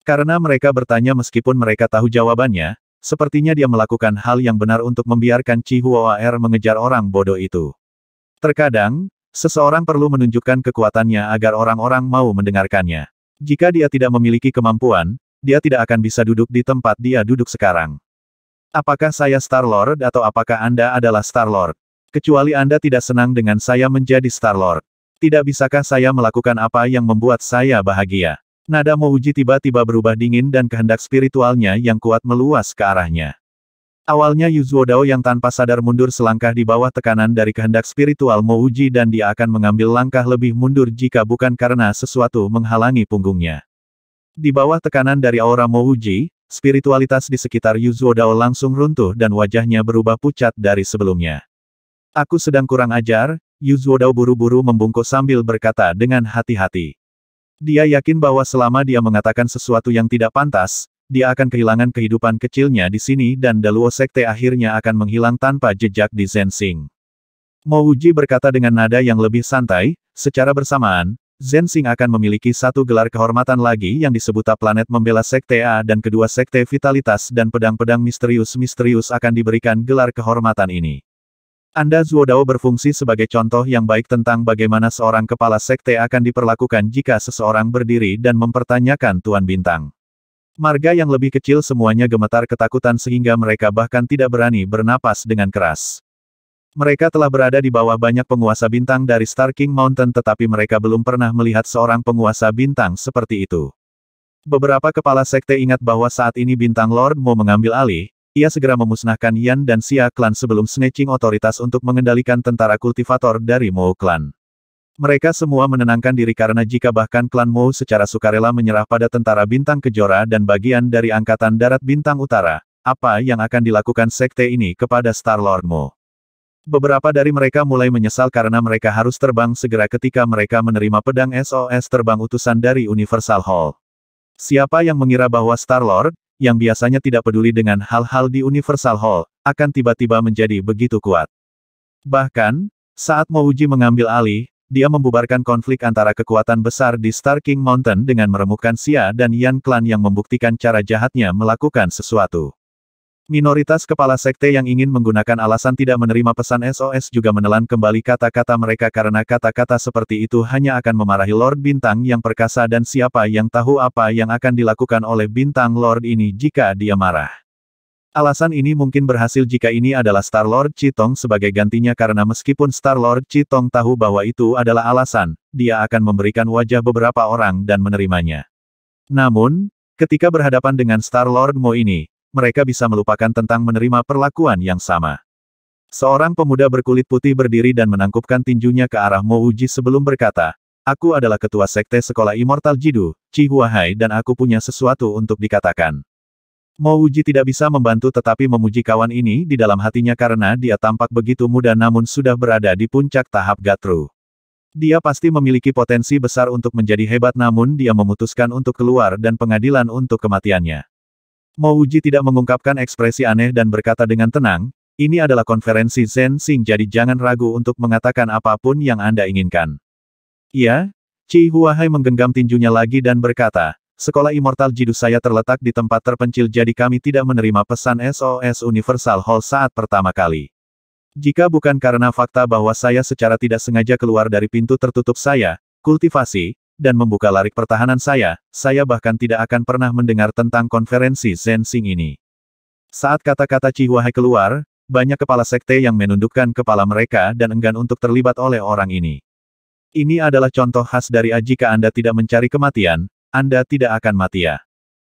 Karena mereka bertanya meskipun mereka tahu jawabannya, sepertinya dia melakukan hal yang benar untuk membiarkan Chihuahua mengejar orang bodoh itu. Terkadang, seseorang perlu menunjukkan kekuatannya agar orang-orang mau mendengarkannya. Jika dia tidak memiliki kemampuan, dia tidak akan bisa duduk di tempat dia duduk sekarang. Apakah saya Star-Lord atau apakah Anda adalah Star-Lord? Kecuali Anda tidak senang dengan saya menjadi Star-Lord. Tidak bisakah saya melakukan apa yang membuat saya bahagia? Nada Mouji tiba-tiba berubah dingin dan kehendak spiritualnya yang kuat meluas ke arahnya. Awalnya Yuzuo Dao yang tanpa sadar mundur selangkah di bawah tekanan dari kehendak spiritual Mouji dan dia akan mengambil langkah lebih mundur jika bukan karena sesuatu menghalangi punggungnya. Di bawah tekanan dari aura Mouji, Spiritualitas di sekitar Yuzuo Dao langsung runtuh dan wajahnya berubah pucat dari sebelumnya. Aku sedang kurang ajar, Yuzuo Dao buru-buru membungkuk sambil berkata dengan hati-hati. Dia yakin bahwa selama dia mengatakan sesuatu yang tidak pantas, dia akan kehilangan kehidupan kecilnya di sini dan Daluo Sekte akhirnya akan menghilang tanpa jejak di Zensing. Mouji berkata dengan nada yang lebih santai, secara bersamaan, Zensing akan memiliki satu gelar kehormatan lagi yang disebut planet membela Sekte A dan kedua Sekte Vitalitas dan pedang-pedang misterius-misterius akan diberikan gelar kehormatan ini. Anda Zuodao berfungsi sebagai contoh yang baik tentang bagaimana seorang kepala sekte akan diperlakukan jika seseorang berdiri dan mempertanyakan Tuan Bintang. Marga yang lebih kecil semuanya gemetar ketakutan sehingga mereka bahkan tidak berani bernapas dengan keras. Mereka telah berada di bawah banyak penguasa bintang dari Star King Mountain tetapi mereka belum pernah melihat seorang penguasa bintang seperti itu. Beberapa kepala sekte ingat bahwa saat ini bintang Lord Mo mengambil alih, ia segera memusnahkan Yan dan Xia Clan sebelum snatching otoritas untuk mengendalikan tentara kultivator dari Mo Clan. Mereka semua menenangkan diri karena jika bahkan klan Mo secara sukarela menyerah pada tentara bintang kejora dan bagian dari angkatan darat bintang utara, apa yang akan dilakukan sekte ini kepada Star Lord Mo? Beberapa dari mereka mulai menyesal karena mereka harus terbang segera ketika mereka menerima pedang SOS terbang utusan dari Universal Hall. Siapa yang mengira bahwa Star-Lord, yang biasanya tidak peduli dengan hal-hal di Universal Hall, akan tiba-tiba menjadi begitu kuat. Bahkan, saat Mouji mengambil alih, dia membubarkan konflik antara kekuatan besar di Star King Mountain dengan meremukkan Sia dan Yan Clan yang membuktikan cara jahatnya melakukan sesuatu. Minoritas kepala sekte yang ingin menggunakan alasan tidak menerima pesan SOS juga menelan kembali kata-kata mereka karena kata-kata seperti itu hanya akan memarahi Lord Bintang yang perkasa dan siapa yang tahu apa yang akan dilakukan oleh Bintang Lord ini jika dia marah. Alasan ini mungkin berhasil jika ini adalah Star-Lord Chitong sebagai gantinya karena meskipun Star-Lord Chitong tahu bahwa itu adalah alasan, dia akan memberikan wajah beberapa orang dan menerimanya. Namun, ketika berhadapan dengan Star-Lord Mo ini, mereka bisa melupakan tentang menerima perlakuan yang sama. Seorang pemuda berkulit putih berdiri dan menangkupkan tinjunya ke arah Mo Uji sebelum berkata, Aku adalah ketua sekte sekolah Immortal Jidu, Chihuahai dan aku punya sesuatu untuk dikatakan. Mo Uji tidak bisa membantu tetapi memuji kawan ini di dalam hatinya karena dia tampak begitu muda namun sudah berada di puncak tahap Gatru. Dia pasti memiliki potensi besar untuk menjadi hebat namun dia memutuskan untuk keluar dan pengadilan untuk kematiannya. Mo Uji tidak mengungkapkan ekspresi aneh dan berkata dengan tenang, ini adalah konferensi Zen Sing jadi jangan ragu untuk mengatakan apapun yang Anda inginkan. Iya? Chi Huahai menggenggam tinjunya lagi dan berkata, sekolah immortal jidu saya terletak di tempat terpencil jadi kami tidak menerima pesan SOS Universal Hall saat pertama kali. Jika bukan karena fakta bahwa saya secara tidak sengaja keluar dari pintu tertutup saya, kultivasi, dan membuka larik pertahanan saya, saya bahkan tidak akan pernah mendengar tentang konferensi Zensing ini. Saat kata-kata Cihuahai keluar, banyak kepala sekte yang menundukkan kepala mereka dan enggan untuk terlibat oleh orang ini. Ini adalah contoh khas dari aji. jika Anda tidak mencari kematian, Anda tidak akan mati ya.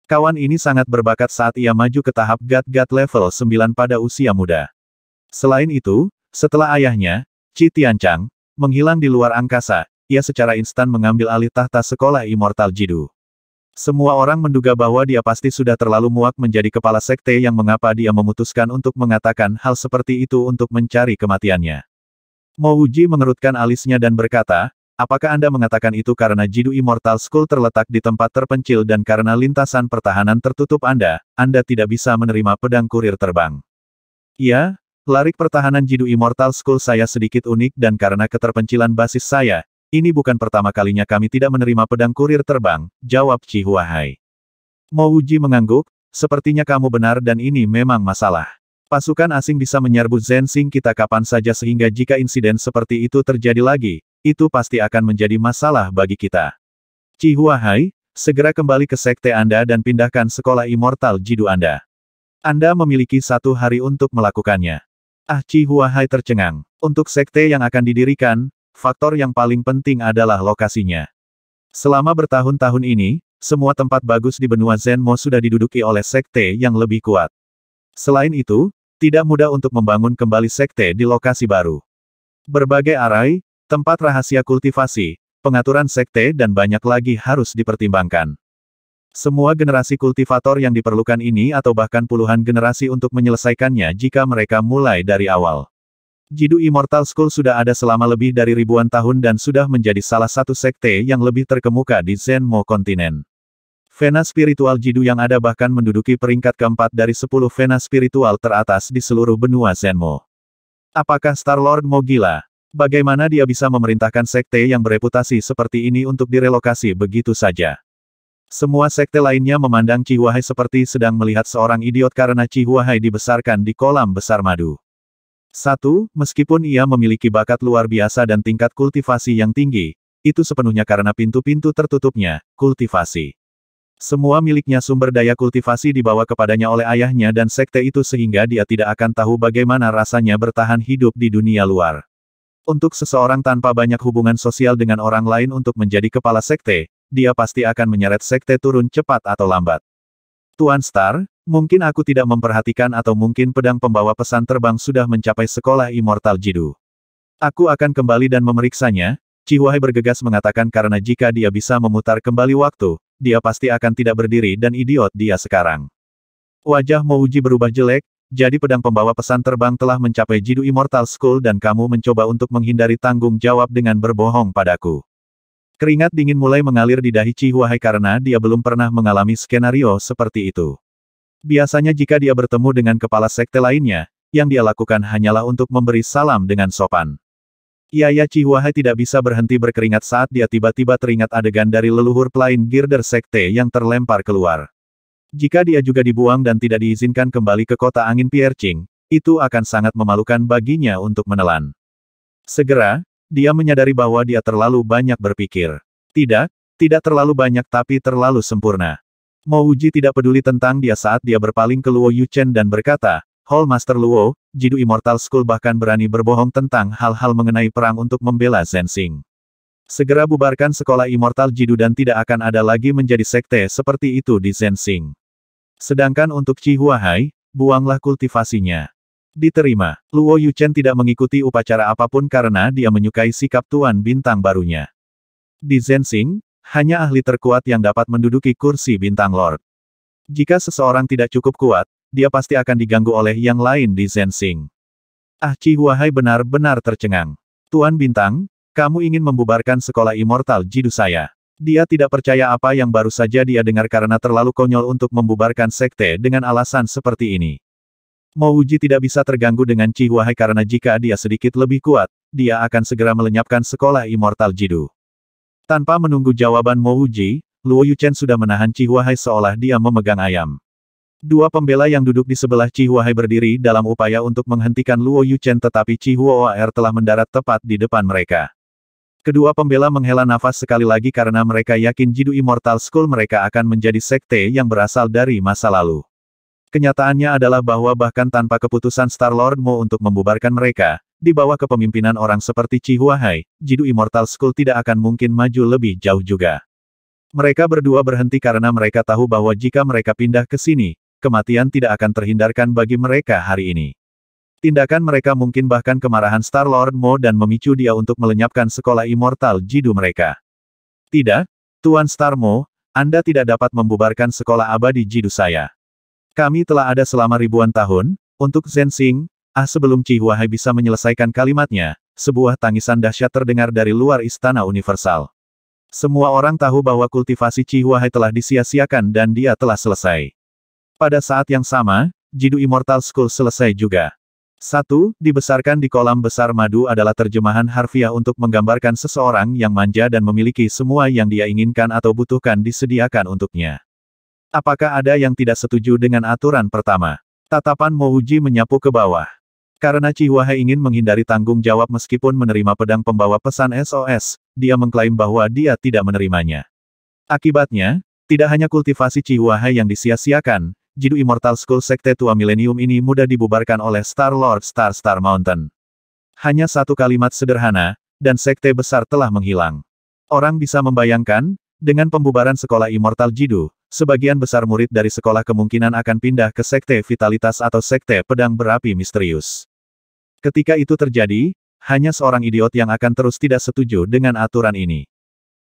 Kawan ini sangat berbakat saat ia maju ke tahap gat-gat level 9 pada usia muda. Selain itu, setelah ayahnya, Chi Tianchang, menghilang di luar angkasa, ia secara instan mengambil alih tahta sekolah Immortal Jidu. Semua orang menduga bahwa dia pasti sudah terlalu muak menjadi kepala sekte yang mengapa dia memutuskan untuk mengatakan hal seperti itu untuk mencari kematiannya. Mouji mengerutkan alisnya dan berkata, Apakah Anda mengatakan itu karena Jidu Immortal School terletak di tempat terpencil dan karena lintasan pertahanan tertutup Anda, Anda tidak bisa menerima pedang kurir terbang? Iya, larik pertahanan Jidu Immortal School saya sedikit unik dan karena keterpencilan basis saya, ini bukan pertama kalinya kami tidak menerima pedang kurir terbang, jawab Chi Huahai. Mouji mengangguk, sepertinya kamu benar dan ini memang masalah. Pasukan asing bisa menyerbu Zensing kita kapan saja sehingga jika insiden seperti itu terjadi lagi, itu pasti akan menjadi masalah bagi kita. Chi segera kembali ke sekte Anda dan pindahkan sekolah immortal jidu Anda. Anda memiliki satu hari untuk melakukannya. Ah Chi tercengang. Untuk sekte yang akan didirikan, Faktor yang paling penting adalah lokasinya. Selama bertahun-tahun ini, semua tempat bagus di benua Zenmo sudah diduduki oleh sekte yang lebih kuat. Selain itu, tidak mudah untuk membangun kembali sekte di lokasi baru. Berbagai arai, tempat rahasia kultivasi, pengaturan sekte dan banyak lagi harus dipertimbangkan. Semua generasi kultivator yang diperlukan ini atau bahkan puluhan generasi untuk menyelesaikannya jika mereka mulai dari awal. Jidu Immortal School sudah ada selama lebih dari ribuan tahun dan sudah menjadi salah satu sekte yang lebih terkemuka di Zenmo kontinen. Vena spiritual Jidu yang ada bahkan menduduki peringkat keempat dari sepuluh vena spiritual teratas di seluruh benua Zenmo. Apakah Star-Lord mau gila? Bagaimana dia bisa memerintahkan sekte yang bereputasi seperti ini untuk direlokasi begitu saja? Semua sekte lainnya memandang Cihuahai seperti sedang melihat seorang idiot karena Cihuahai dibesarkan di kolam besar madu. Satu, meskipun ia memiliki bakat luar biasa dan tingkat kultivasi yang tinggi, itu sepenuhnya karena pintu-pintu tertutupnya, kultivasi. Semua miliknya sumber daya kultivasi dibawa kepadanya oleh ayahnya dan sekte itu sehingga dia tidak akan tahu bagaimana rasanya bertahan hidup di dunia luar. Untuk seseorang tanpa banyak hubungan sosial dengan orang lain untuk menjadi kepala sekte, dia pasti akan menyeret sekte turun cepat atau lambat. Tuan Star, Mungkin aku tidak memperhatikan atau mungkin pedang pembawa pesan terbang sudah mencapai sekolah Immortal Jidu. Aku akan kembali dan memeriksanya, Chihuahai bergegas mengatakan karena jika dia bisa memutar kembali waktu, dia pasti akan tidak berdiri dan idiot dia sekarang. Wajah Mouji berubah jelek, jadi pedang pembawa pesan terbang telah mencapai Jidu Immortal School dan kamu mencoba untuk menghindari tanggung jawab dengan berbohong padaku. Keringat dingin mulai mengalir di dahi Cihuahai karena dia belum pernah mengalami skenario seperti itu. Biasanya jika dia bertemu dengan kepala sekte lainnya, yang dia lakukan hanyalah untuk memberi salam dengan sopan. Yaya Chihuahua tidak bisa berhenti berkeringat saat dia tiba-tiba teringat adegan dari leluhur pelain girder sekte yang terlempar keluar. Jika dia juga dibuang dan tidak diizinkan kembali ke kota angin Piercing, itu akan sangat memalukan baginya untuk menelan. Segera, dia menyadari bahwa dia terlalu banyak berpikir. Tidak, tidak terlalu banyak tapi terlalu sempurna. Mo Uji tidak peduli tentang dia saat dia berpaling ke Luo Yuchen dan berkata, Hall Master Luo, Jidu Immortal School bahkan berani berbohong tentang hal-hal mengenai perang untuk membela Zensing. Segera bubarkan sekolah Immortal Jidu dan tidak akan ada lagi menjadi sekte seperti itu di Zensing. Sedangkan untuk Chi Hai, buanglah kultivasinya. Diterima, Luo Yuchen tidak mengikuti upacara apapun karena dia menyukai sikap Tuan Bintang barunya. Di Zensing, hanya ahli terkuat yang dapat menduduki kursi bintang Lord. Jika seseorang tidak cukup kuat, dia pasti akan diganggu oleh yang lain di Zensing. Ah Chi Huahai benar-benar tercengang. Tuan Bintang, kamu ingin membubarkan sekolah immortal jidu saya. Dia tidak percaya apa yang baru saja dia dengar karena terlalu konyol untuk membubarkan sekte dengan alasan seperti ini. Uji tidak bisa terganggu dengan Chi Huahai karena jika dia sedikit lebih kuat, dia akan segera melenyapkan sekolah immortal jidu. Tanpa menunggu jawaban Mo Uji, Luo Yuchen sudah menahan Ci Huahai seolah dia memegang ayam. Dua pembela yang duduk di sebelah Ci berdiri dalam upaya untuk menghentikan Luo Yuchen tetapi Ci telah mendarat tepat di depan mereka. Kedua pembela menghela nafas sekali lagi karena mereka yakin Jidu Immortal School mereka akan menjadi sekte yang berasal dari masa lalu. Kenyataannya adalah bahwa bahkan tanpa keputusan Star-Lord Mo untuk membubarkan mereka, di bawah kepemimpinan orang seperti Chi Huahai, Jidu Immortal School tidak akan mungkin maju lebih jauh juga. Mereka berdua berhenti karena mereka tahu bahwa jika mereka pindah ke sini, kematian tidak akan terhindarkan bagi mereka hari ini. Tindakan mereka mungkin bahkan kemarahan Star-Lord Mo dan memicu dia untuk melenyapkan sekolah immortal Jidu mereka. Tidak, Tuan Star Mo, Anda tidak dapat membubarkan sekolah abadi Jidu saya. Kami telah ada selama ribuan tahun, untuk Zensing, Ah sebelum Chi Huahai bisa menyelesaikan kalimatnya, sebuah tangisan dahsyat terdengar dari luar Istana Universal. Semua orang tahu bahwa kultivasi Chi Huahai telah disia-siakan dan dia telah selesai. Pada saat yang sama, Jidu Immortal School selesai juga. Satu, dibesarkan di kolam besar madu adalah terjemahan harfiah untuk menggambarkan seseorang yang manja dan memiliki semua yang dia inginkan atau butuhkan disediakan untuknya. Apakah ada yang tidak setuju dengan aturan pertama? Tatapan Mouji menyapu ke bawah. Karena Chihuahua ingin menghindari tanggung jawab meskipun menerima pedang pembawa pesan SOS, dia mengklaim bahwa dia tidak menerimanya. Akibatnya, tidak hanya kultivasi Chihuahua yang disia-siakan, Jidu Immortal School Sekte Tua Millennium ini mudah dibubarkan oleh Star Lord Star Star Mountain. Hanya satu kalimat sederhana, dan sekte besar telah menghilang. Orang bisa membayangkan, dengan pembubaran sekolah Immortal Jidu, sebagian besar murid dari sekolah kemungkinan akan pindah ke sekte vitalitas atau sekte pedang berapi misterius. Ketika itu terjadi, hanya seorang idiot yang akan terus tidak setuju dengan aturan ini.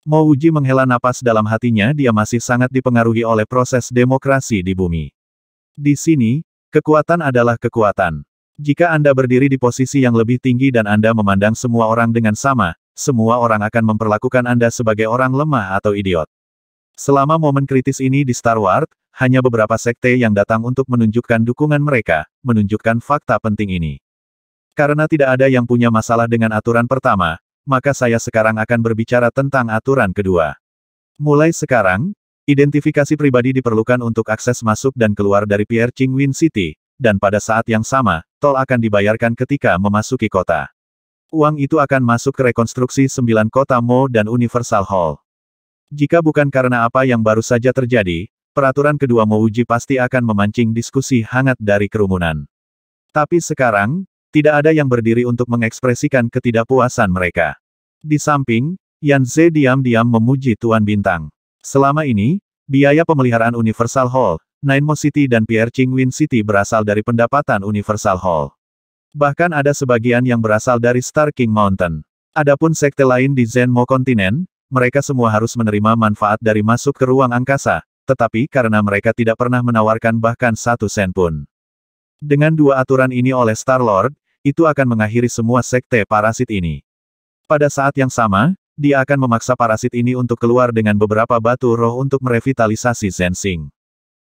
Mo Uji menghela napas dalam hatinya dia masih sangat dipengaruhi oleh proses demokrasi di bumi. Di sini, kekuatan adalah kekuatan. Jika Anda berdiri di posisi yang lebih tinggi dan Anda memandang semua orang dengan sama, semua orang akan memperlakukan Anda sebagai orang lemah atau idiot. Selama momen kritis ini di Star Wars, hanya beberapa sekte yang datang untuk menunjukkan dukungan mereka, menunjukkan fakta penting ini. Karena tidak ada yang punya masalah dengan aturan pertama, maka saya sekarang akan berbicara tentang aturan kedua. Mulai sekarang, identifikasi pribadi diperlukan untuk akses masuk dan keluar dari Pierre Qingwin City, dan pada saat yang sama, tol akan dibayarkan ketika memasuki kota. Uang itu akan masuk ke rekonstruksi sembilan kota Mo dan Universal Hall. Jika bukan karena apa yang baru saja terjadi, peraturan kedua Mo Uji pasti akan memancing diskusi hangat dari kerumunan. Tapi sekarang, tidak ada yang berdiri untuk mengekspresikan ketidakpuasan mereka. Di samping, Yan Ze diam-diam memuji Tuan Bintang. Selama ini, biaya pemeliharaan Universal Hall, Nine Mo City dan Pierre Qingwin City berasal dari pendapatan Universal Hall. Bahkan ada sebagian yang berasal dari Star King Mountain. Adapun sekte lain di Zenmo kontinen, mereka semua harus menerima manfaat dari masuk ke ruang angkasa, tetapi karena mereka tidak pernah menawarkan bahkan satu sen pun. Dengan dua aturan ini oleh Star-Lord, itu akan mengakhiri semua sekte parasit ini. Pada saat yang sama, dia akan memaksa parasit ini untuk keluar dengan beberapa batu roh untuk merevitalisasi Zensing.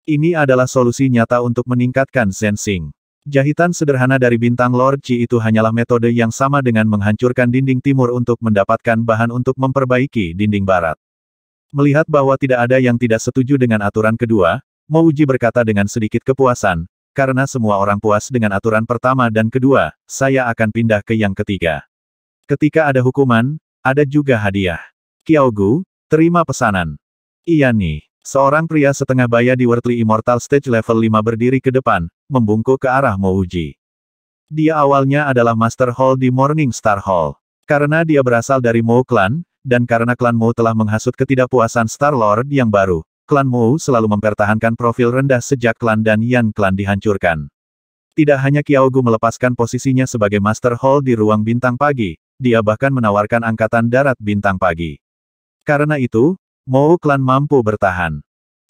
Ini adalah solusi nyata untuk meningkatkan Zensing. Jahitan sederhana dari bintang Lord Chi itu hanyalah metode yang sama dengan menghancurkan dinding timur untuk mendapatkan bahan untuk memperbaiki dinding barat. Melihat bahwa tidak ada yang tidak setuju dengan aturan kedua, Mouji berkata dengan sedikit kepuasan, karena semua orang puas dengan aturan pertama dan kedua, saya akan pindah ke yang ketiga. Ketika ada hukuman, ada juga hadiah. Kiaogu, terima pesanan. Iya nih. Seorang pria setengah baya di Worldly Immortal Stage level 5 berdiri ke depan, membungkuk ke arah Mo Uji. Dia awalnya adalah Master Hall di Morning Star Hall. Karena dia berasal dari Mo Clan, dan karena klan Mo telah menghasut ketidakpuasan Star Lord yang baru, klan Mou selalu mempertahankan profil rendah sejak klan dan Yan klan dihancurkan. Tidak hanya Gu melepaskan posisinya sebagai Master Hall di ruang bintang pagi, dia bahkan menawarkan angkatan darat bintang pagi. Karena itu, Mou klan mampu bertahan.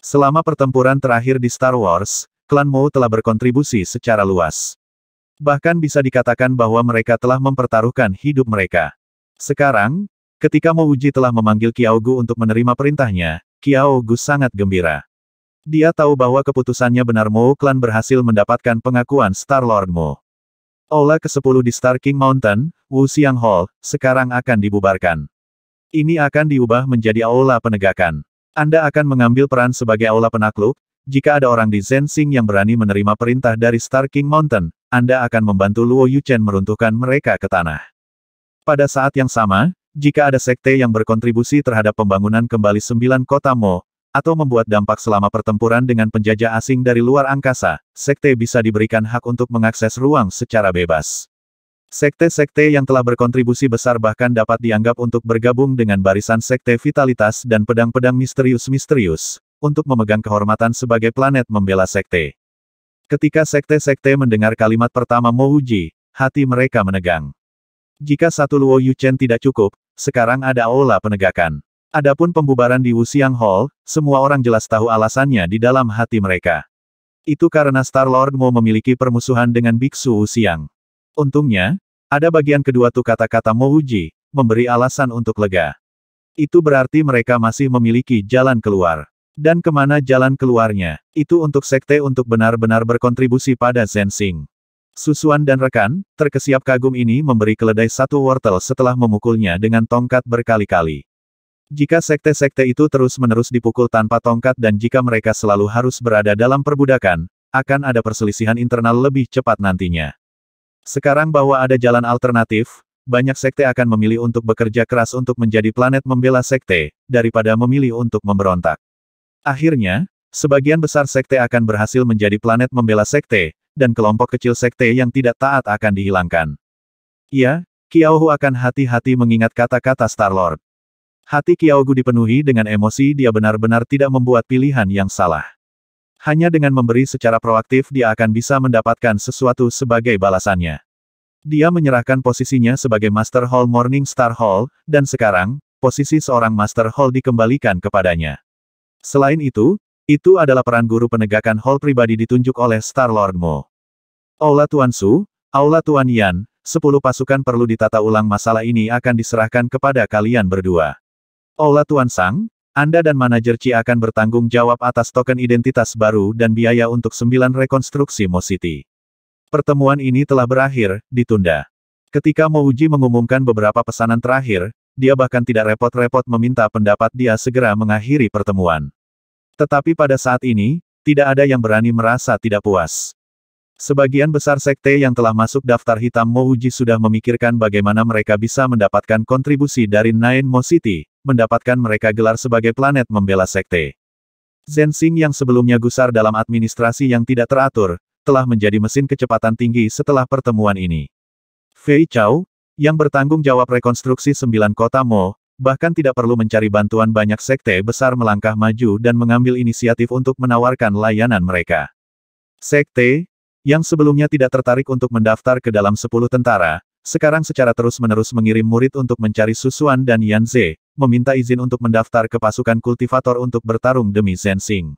Selama pertempuran terakhir di Star Wars, klan Mou telah berkontribusi secara luas. Bahkan bisa dikatakan bahwa mereka telah mempertaruhkan hidup mereka. Sekarang, ketika Mouji telah memanggil Gu untuk menerima perintahnya, Kiao Gu sangat gembira. Dia tahu bahwa keputusannya benar Mo Clan berhasil mendapatkan pengakuan Star Lord Mo. Aula ke-10 di Star King Mountain, Wu Xiang Hall, sekarang akan dibubarkan. Ini akan diubah menjadi aula penegakan. Anda akan mengambil peran sebagai aula penakluk, jika ada orang di Zensing yang berani menerima perintah dari Star King Mountain, Anda akan membantu Luo Yuchen meruntuhkan mereka ke tanah. Pada saat yang sama, jika ada sekte yang berkontribusi terhadap pembangunan kembali sembilan kota Mo, atau membuat dampak selama pertempuran dengan penjajah asing dari luar angkasa, sekte bisa diberikan hak untuk mengakses ruang secara bebas. Sekte-sekte yang telah berkontribusi besar bahkan dapat dianggap untuk bergabung dengan barisan sekte vitalitas dan pedang-pedang misterius-misterius, untuk memegang kehormatan sebagai planet membela sekte. Ketika sekte-sekte mendengar kalimat pertama Mouji, hati mereka menegang. Jika satu Luo Yuchen tidak cukup, sekarang ada aula penegakan. Adapun pembubaran di Wuxiang Hall, semua orang jelas tahu alasannya di dalam hati mereka. Itu karena Star-Lord Mo memiliki permusuhan dengan Biksu Wuxiang. Untungnya, ada bagian kedua tuh kata-kata Mo Wuji, memberi alasan untuk lega. Itu berarti mereka masih memiliki jalan keluar. Dan kemana jalan keluarnya, itu untuk sekte untuk benar-benar berkontribusi pada Zensing. Susuan dan rekan, terkesiap kagum ini memberi keledai satu wortel setelah memukulnya dengan tongkat berkali-kali. Jika sekte-sekte itu terus-menerus dipukul tanpa tongkat dan jika mereka selalu harus berada dalam perbudakan, akan ada perselisihan internal lebih cepat nantinya. Sekarang bahwa ada jalan alternatif, banyak sekte akan memilih untuk bekerja keras untuk menjadi planet membela sekte, daripada memilih untuk memberontak. Akhirnya, sebagian besar sekte akan berhasil menjadi planet membela sekte, dan kelompok kecil sekte yang tidak taat akan dihilangkan. Iya, Qiao akan hati-hati mengingat kata-kata Star-Lord. Hati Qiao dipenuhi dengan emosi dia benar-benar tidak membuat pilihan yang salah. Hanya dengan memberi secara proaktif dia akan bisa mendapatkan sesuatu sebagai balasannya. Dia menyerahkan posisinya sebagai Master Hall Morning Star Hall, dan sekarang, posisi seorang Master Hall dikembalikan kepadanya. Selain itu, itu adalah peran guru penegakan Hall pribadi ditunjuk oleh Star-Lord Mo. Aula Tuan Su, Aula Tuan Yan, sepuluh pasukan perlu ditata ulang masalah ini akan diserahkan kepada kalian berdua. Aula Tuan Sang, Anda dan manajer Ci akan bertanggung jawab atas token identitas baru dan biaya untuk sembilan rekonstruksi Mo City. Pertemuan ini telah berakhir, ditunda. Ketika Mo Uji mengumumkan beberapa pesanan terakhir, dia bahkan tidak repot-repot meminta pendapat dia segera mengakhiri pertemuan. Tetapi pada saat ini, tidak ada yang berani merasa tidak puas. Sebagian besar sekte yang telah masuk daftar hitam Mouji sudah memikirkan bagaimana mereka bisa mendapatkan kontribusi dari Nine Mo City, mendapatkan mereka gelar sebagai planet membela sekte. Zensing yang sebelumnya gusar dalam administrasi yang tidak teratur, telah menjadi mesin kecepatan tinggi setelah pertemuan ini. Fei Chao, yang bertanggung jawab rekonstruksi sembilan kota Mo, bahkan tidak perlu mencari bantuan banyak sekte besar melangkah maju dan mengambil inisiatif untuk menawarkan layanan mereka. Sekte, yang sebelumnya tidak tertarik untuk mendaftar ke dalam sepuluh tentara, sekarang secara terus-menerus mengirim murid untuk mencari Susuan dan Yanze, meminta izin untuk mendaftar ke pasukan kultivator untuk bertarung demi Zensing.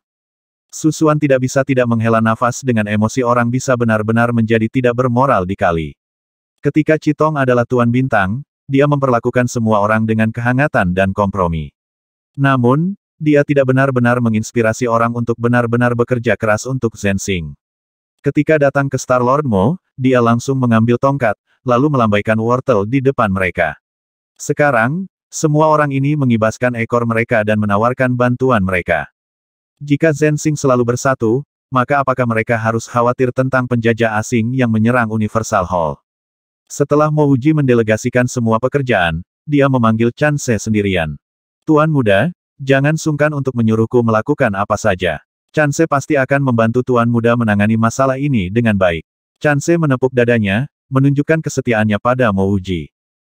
Susuan tidak bisa tidak menghela nafas dengan emosi orang bisa benar-benar menjadi tidak bermoral di kali. Ketika Citong adalah Tuan Bintang, dia memperlakukan semua orang dengan kehangatan dan kompromi. Namun, dia tidak benar-benar menginspirasi orang untuk benar-benar bekerja keras untuk Zensing. Ketika datang ke Star-Lord Mo, dia langsung mengambil tongkat, lalu melambaikan wortel di depan mereka. Sekarang, semua orang ini mengibaskan ekor mereka dan menawarkan bantuan mereka. Jika Zensing selalu bersatu, maka apakah mereka harus khawatir tentang penjajah asing yang menyerang Universal Hall? Setelah Mo Uji mendelegasikan semua pekerjaan, dia memanggil Chan Se sendirian. Tuan muda, jangan sungkan untuk menyuruhku melakukan apa saja. Chance pasti akan membantu tuan muda menangani masalah ini dengan baik. Chance menepuk dadanya, menunjukkan kesetiaannya pada Mo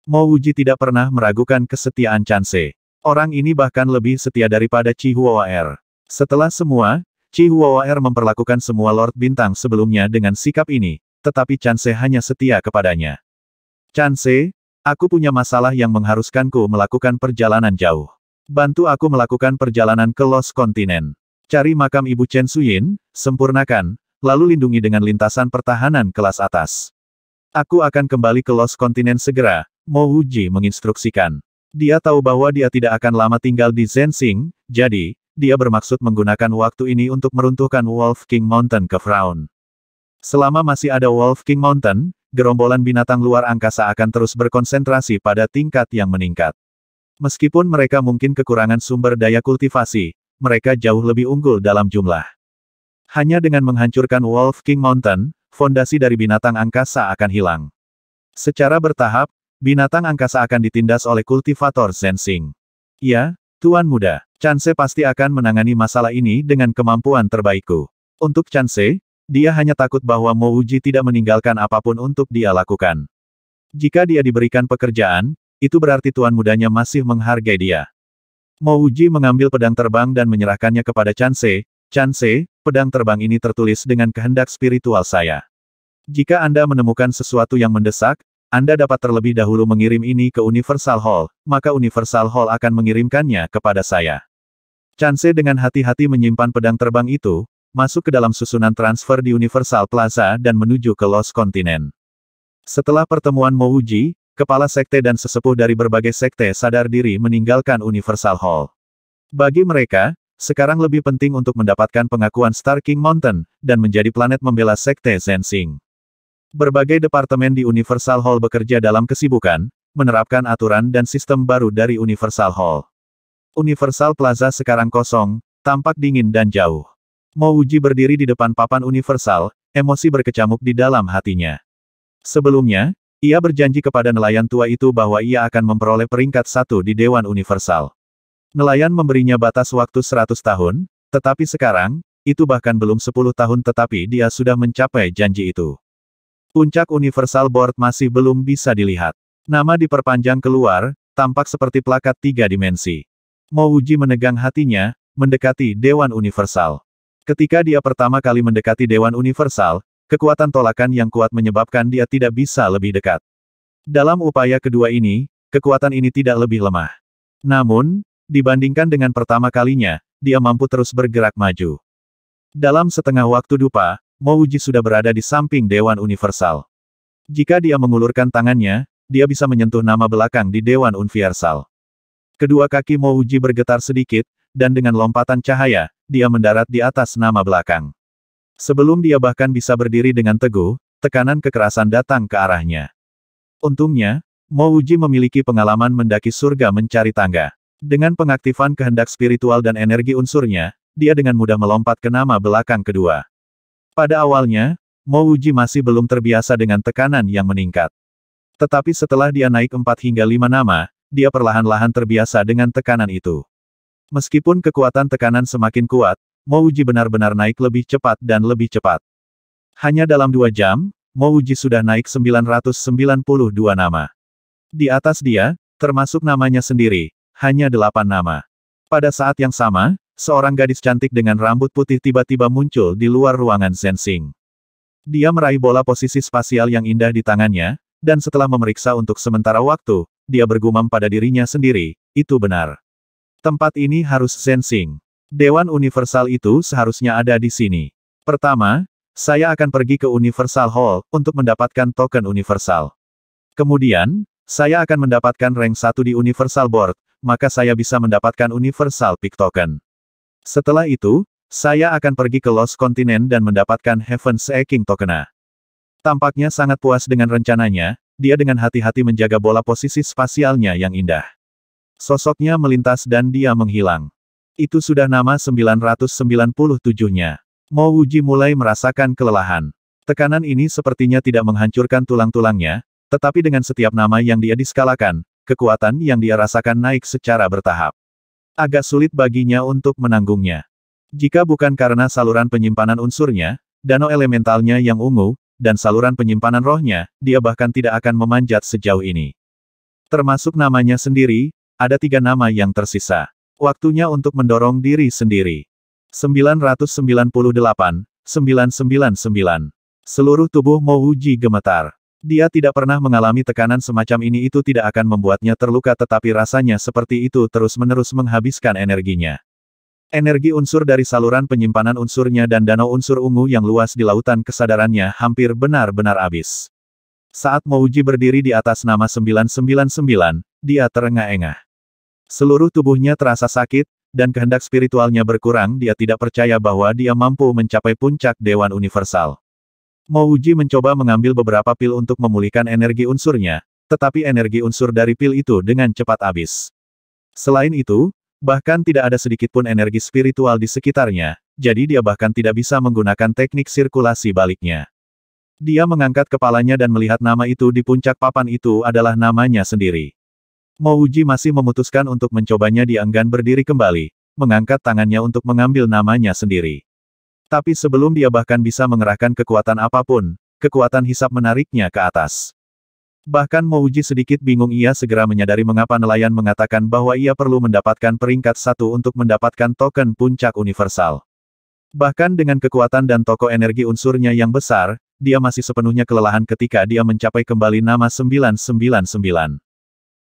Mo Uji tidak pernah meragukan kesetiaan Chance. Orang ini bahkan lebih setia daripada Huawa Er. Setelah semua, Huawa Er memperlakukan semua Lord Bintang sebelumnya dengan sikap ini, tetapi Chance hanya setia kepadanya. Chance, Aku punya masalah yang mengharuskanku melakukan perjalanan jauh. Bantu aku melakukan perjalanan ke Los Continent. Cari makam Ibu Chen Suyin, sempurnakan, lalu lindungi dengan lintasan pertahanan kelas atas. Aku akan kembali ke Los Kontinen segera, Mo Wuji menginstruksikan. Dia tahu bahwa dia tidak akan lama tinggal di Zensing, jadi, dia bermaksud menggunakan waktu ini untuk meruntuhkan Wolf King Mountain ke Fraun. Selama masih ada Wolf King Mountain, gerombolan binatang luar angkasa akan terus berkonsentrasi pada tingkat yang meningkat. Meskipun mereka mungkin kekurangan sumber daya kultivasi, mereka jauh lebih unggul dalam jumlah. Hanya dengan menghancurkan Wolf King Mountain, fondasi dari binatang angkasa akan hilang. Secara bertahap, binatang angkasa akan ditindas oleh kultivator Zensing. Ya, Tuan Muda, Chance pasti akan menangani masalah ini dengan kemampuan terbaikku. Untuk Chance, dia hanya takut bahwa Mo Uji tidak meninggalkan apapun untuk dia lakukan. Jika dia diberikan pekerjaan, itu berarti tuan mudanya masih menghargai dia. Mo Uji mengambil pedang terbang dan menyerahkannya kepada Chanse. Chanse, pedang terbang ini tertulis dengan kehendak spiritual saya. Jika Anda menemukan sesuatu yang mendesak, Anda dapat terlebih dahulu mengirim ini ke Universal Hall, maka Universal Hall akan mengirimkannya kepada saya. Chanse dengan hati-hati menyimpan pedang terbang itu, masuk ke dalam susunan transfer di Universal Plaza dan menuju ke Los Continent. Setelah pertemuan Mo Uji, Kepala sekte dan sesepuh dari berbagai sekte sadar diri meninggalkan Universal Hall. Bagi mereka, sekarang lebih penting untuk mendapatkan pengakuan Star King Mountain, dan menjadi planet membela sekte Zensing. Berbagai departemen di Universal Hall bekerja dalam kesibukan, menerapkan aturan dan sistem baru dari Universal Hall. Universal Plaza sekarang kosong, tampak dingin dan jauh. Mouji berdiri di depan papan universal, emosi berkecamuk di dalam hatinya. Sebelumnya, ia berjanji kepada nelayan tua itu bahwa ia akan memperoleh peringkat satu di Dewan Universal. Nelayan memberinya batas waktu 100 tahun, tetapi sekarang, itu bahkan belum 10 tahun tetapi dia sudah mencapai janji itu. Puncak Universal Board masih belum bisa dilihat. Nama diperpanjang keluar, tampak seperti plakat tiga dimensi. Mouji menegang hatinya, mendekati Dewan Universal. Ketika dia pertama kali mendekati Dewan Universal, kekuatan tolakan yang kuat menyebabkan dia tidak bisa lebih dekat. Dalam upaya kedua ini, kekuatan ini tidak lebih lemah. Namun, dibandingkan dengan pertama kalinya, dia mampu terus bergerak maju. Dalam setengah waktu dupa, Mouji sudah berada di samping Dewan Universal. Jika dia mengulurkan tangannya, dia bisa menyentuh nama belakang di Dewan Universal. Kedua kaki Mouji bergetar sedikit, dan dengan lompatan cahaya, dia mendarat di atas nama belakang. Sebelum dia bahkan bisa berdiri dengan teguh, tekanan kekerasan datang ke arahnya. Untungnya, Mouji memiliki pengalaman mendaki surga mencari tangga. Dengan pengaktifan kehendak spiritual dan energi unsurnya, dia dengan mudah melompat ke nama belakang kedua. Pada awalnya, Mouji masih belum terbiasa dengan tekanan yang meningkat. Tetapi setelah dia naik 4 hingga 5 nama, dia perlahan-lahan terbiasa dengan tekanan itu. Meskipun kekuatan tekanan semakin kuat, Mouji benar-benar naik lebih cepat dan lebih cepat. Hanya dalam dua jam, Mouji sudah naik 992 nama. Di atas dia, termasuk namanya sendiri, hanya delapan nama. Pada saat yang sama, seorang gadis cantik dengan rambut putih tiba-tiba muncul di luar ruangan Sensing. Dia meraih bola posisi spasial yang indah di tangannya, dan setelah memeriksa untuk sementara waktu, dia bergumam pada dirinya sendiri, itu benar. Tempat ini harus Sensing. Dewan Universal itu seharusnya ada di sini. Pertama, saya akan pergi ke Universal Hall untuk mendapatkan token Universal. Kemudian, saya akan mendapatkan rank 1 di Universal Board, maka saya bisa mendapatkan Universal Pick Token. Setelah itu, saya akan pergi ke Lost Continent dan mendapatkan Heaven Seeking Tokena. Tampaknya sangat puas dengan rencananya, dia dengan hati-hati menjaga bola posisi spasialnya yang indah. Sosoknya melintas dan dia menghilang. Itu sudah nama 997-nya. Mo Wuji mulai merasakan kelelahan. Tekanan ini sepertinya tidak menghancurkan tulang-tulangnya, tetapi dengan setiap nama yang dia diskalakan, kekuatan yang dia rasakan naik secara bertahap. Agak sulit baginya untuk menanggungnya. Jika bukan karena saluran penyimpanan unsurnya, danau elementalnya yang ungu, dan saluran penyimpanan rohnya, dia bahkan tidak akan memanjat sejauh ini. Termasuk namanya sendiri, ada tiga nama yang tersisa. Waktunya untuk mendorong diri sendiri. 998, 999. Seluruh tubuh Mo gemetar. Dia tidak pernah mengalami tekanan semacam ini itu tidak akan membuatnya terluka tetapi rasanya seperti itu terus-menerus menghabiskan energinya. Energi unsur dari saluran penyimpanan unsurnya dan danau unsur ungu yang luas di lautan kesadarannya hampir benar-benar habis. Saat Mouji berdiri di atas nama 999, dia terengah-engah. Seluruh tubuhnya terasa sakit, dan kehendak spiritualnya berkurang dia tidak percaya bahwa dia mampu mencapai puncak Dewan Universal. Mouji mencoba mengambil beberapa pil untuk memulihkan energi unsurnya, tetapi energi unsur dari pil itu dengan cepat habis. Selain itu, bahkan tidak ada sedikit pun energi spiritual di sekitarnya, jadi dia bahkan tidak bisa menggunakan teknik sirkulasi baliknya. Dia mengangkat kepalanya dan melihat nama itu di puncak papan itu adalah namanya sendiri. Mouji masih memutuskan untuk mencobanya di enggan berdiri kembali, mengangkat tangannya untuk mengambil namanya sendiri. Tapi sebelum dia bahkan bisa mengerahkan kekuatan apapun, kekuatan hisap menariknya ke atas. Bahkan Mouji sedikit bingung ia segera menyadari mengapa nelayan mengatakan bahwa ia perlu mendapatkan peringkat satu untuk mendapatkan token puncak universal. Bahkan dengan kekuatan dan toko energi unsurnya yang besar, dia masih sepenuhnya kelelahan ketika dia mencapai kembali nama 999.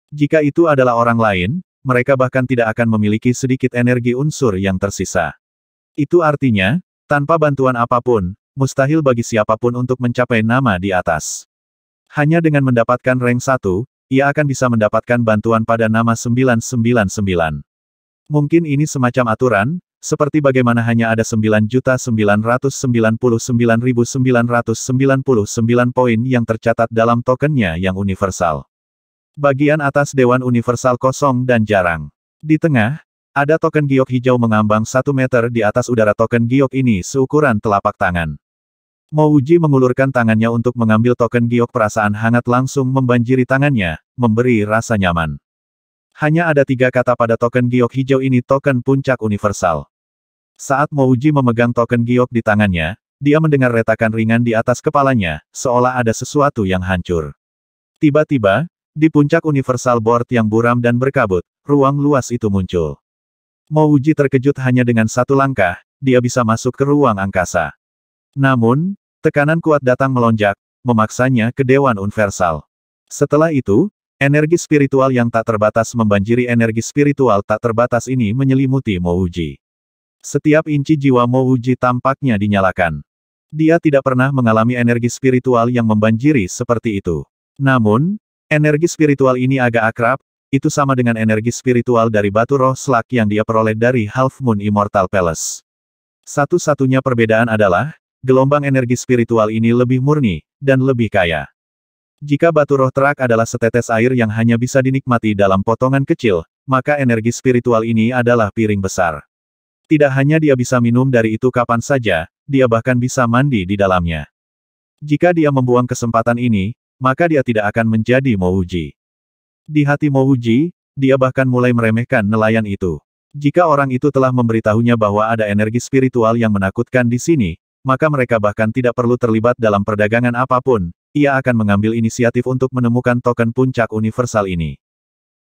Jika itu adalah orang lain, mereka bahkan tidak akan memiliki sedikit energi unsur yang tersisa. Itu artinya, tanpa bantuan apapun, mustahil bagi siapapun untuk mencapai nama di atas. Hanya dengan mendapatkan rank 1, ia akan bisa mendapatkan bantuan pada nama 999. Mungkin ini semacam aturan, seperti bagaimana hanya ada 9.999.999 poin yang tercatat dalam tokennya yang universal. Bagian atas Dewan Universal kosong dan jarang. Di tengah, ada token giok hijau mengambang satu meter di atas udara token giok ini seukuran telapak tangan. Mouji mengulurkan tangannya untuk mengambil token giok perasaan hangat langsung membanjiri tangannya, memberi rasa nyaman. Hanya ada tiga kata pada token giok hijau ini token puncak universal. Saat Mouji memegang token giok di tangannya, dia mendengar retakan ringan di atas kepalanya, seolah ada sesuatu yang hancur. Tiba-tiba, di puncak universal board yang buram dan berkabut, ruang luas itu muncul. Mouji terkejut hanya dengan satu langkah, dia bisa masuk ke ruang angkasa. Namun, tekanan kuat datang melonjak, memaksanya ke Dewan Universal. Setelah itu, energi spiritual yang tak terbatas membanjiri energi spiritual tak terbatas ini menyelimuti Mouji. Setiap inci jiwa Mouji tampaknya dinyalakan. Dia tidak pernah mengalami energi spiritual yang membanjiri seperti itu. Namun, Energi spiritual ini agak akrab, itu sama dengan energi spiritual dari batu roh selak yang dia peroleh dari Half Moon Immortal Palace. Satu-satunya perbedaan adalah, gelombang energi spiritual ini lebih murni, dan lebih kaya. Jika batu roh terak adalah setetes air yang hanya bisa dinikmati dalam potongan kecil, maka energi spiritual ini adalah piring besar. Tidak hanya dia bisa minum dari itu kapan saja, dia bahkan bisa mandi di dalamnya. Jika dia membuang kesempatan ini, maka dia tidak akan menjadi Mouji. Di hati Mouji, dia bahkan mulai meremehkan nelayan itu. Jika orang itu telah memberitahunya bahwa ada energi spiritual yang menakutkan di sini, maka mereka bahkan tidak perlu terlibat dalam perdagangan apapun, ia akan mengambil inisiatif untuk menemukan token puncak universal ini.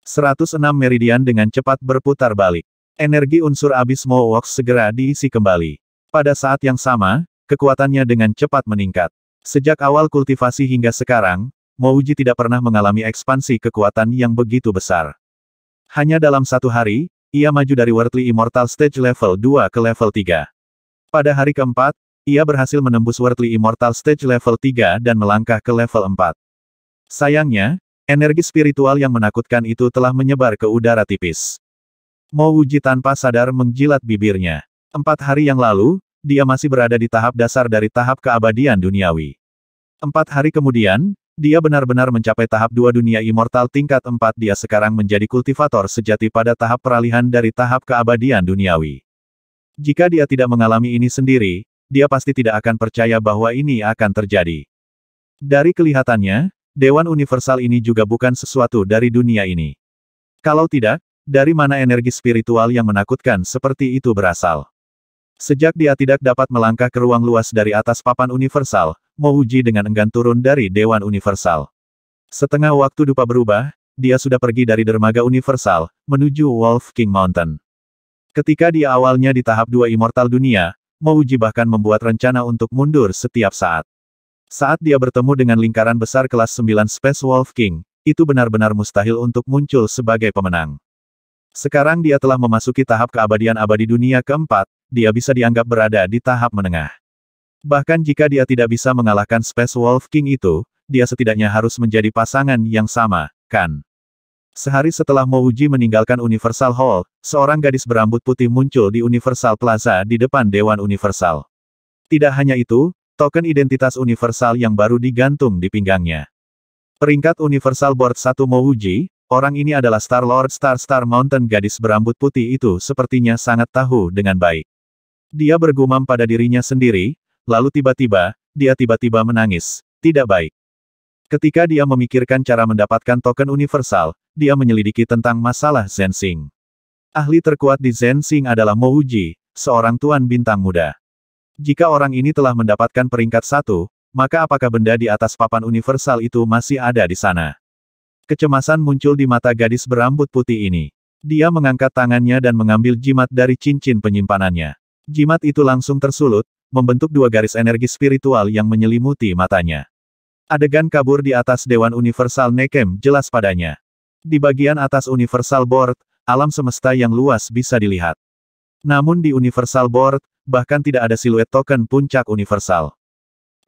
106 Meridian dengan cepat berputar balik. Energi unsur abis Wax segera diisi kembali. Pada saat yang sama, kekuatannya dengan cepat meningkat. Sejak awal kultivasi hingga sekarang, Mouji tidak pernah mengalami ekspansi kekuatan yang begitu besar. Hanya dalam satu hari, ia maju dari Worldly Immortal Stage level 2 ke level 3. Pada hari keempat, ia berhasil menembus Worldly Immortal Stage level 3 dan melangkah ke level 4. Sayangnya, energi spiritual yang menakutkan itu telah menyebar ke udara tipis. Mouji tanpa sadar menjilat bibirnya. Empat hari yang lalu, dia masih berada di tahap dasar dari tahap keabadian duniawi. Empat hari kemudian, dia benar-benar mencapai tahap dua dunia immortal tingkat empat. Dia sekarang menjadi kultivator sejati pada tahap peralihan dari tahap keabadian duniawi. Jika dia tidak mengalami ini sendiri, dia pasti tidak akan percaya bahwa ini akan terjadi. Dari kelihatannya, Dewan Universal ini juga bukan sesuatu dari dunia ini. Kalau tidak, dari mana energi spiritual yang menakutkan seperti itu berasal? Sejak dia tidak dapat melangkah ke ruang luas dari atas papan universal, Mouji dengan enggan turun dari Dewan Universal. Setengah waktu dupa berubah, dia sudah pergi dari dermaga universal, menuju Wolf King Mountain. Ketika dia awalnya di tahap dua immortal dunia, Mouji bahkan membuat rencana untuk mundur setiap saat. Saat dia bertemu dengan lingkaran besar kelas 9 Space Wolf King, itu benar-benar mustahil untuk muncul sebagai pemenang. Sekarang dia telah memasuki tahap keabadian abadi dunia keempat, dia bisa dianggap berada di tahap menengah. Bahkan jika dia tidak bisa mengalahkan Space Wolf King itu, dia setidaknya harus menjadi pasangan yang sama, kan? Sehari setelah Mouji meninggalkan Universal Hall, seorang gadis berambut putih muncul di Universal Plaza di depan Dewan Universal. Tidak hanya itu, token identitas Universal yang baru digantung di pinggangnya. Peringkat Universal Board 1 Mouji, orang ini adalah Star Lord Star Star Mountain gadis berambut putih itu sepertinya sangat tahu dengan baik. Dia bergumam pada dirinya sendiri, lalu tiba-tiba, dia tiba-tiba menangis. Tidak baik. Ketika dia memikirkan cara mendapatkan token universal, dia menyelidiki tentang masalah Zensing. Ahli terkuat di Zensing adalah Mo Uji, seorang tuan bintang muda. Jika orang ini telah mendapatkan peringkat satu, maka apakah benda di atas papan universal itu masih ada di sana? Kecemasan muncul di mata gadis berambut putih ini. Dia mengangkat tangannya dan mengambil jimat dari cincin penyimpanannya. Jimat itu langsung tersulut, membentuk dua garis energi spiritual yang menyelimuti matanya. Adegan kabur di atas Dewan Universal Nekem jelas padanya. Di bagian atas Universal Board, alam semesta yang luas bisa dilihat. Namun di Universal Board, bahkan tidak ada siluet token puncak universal.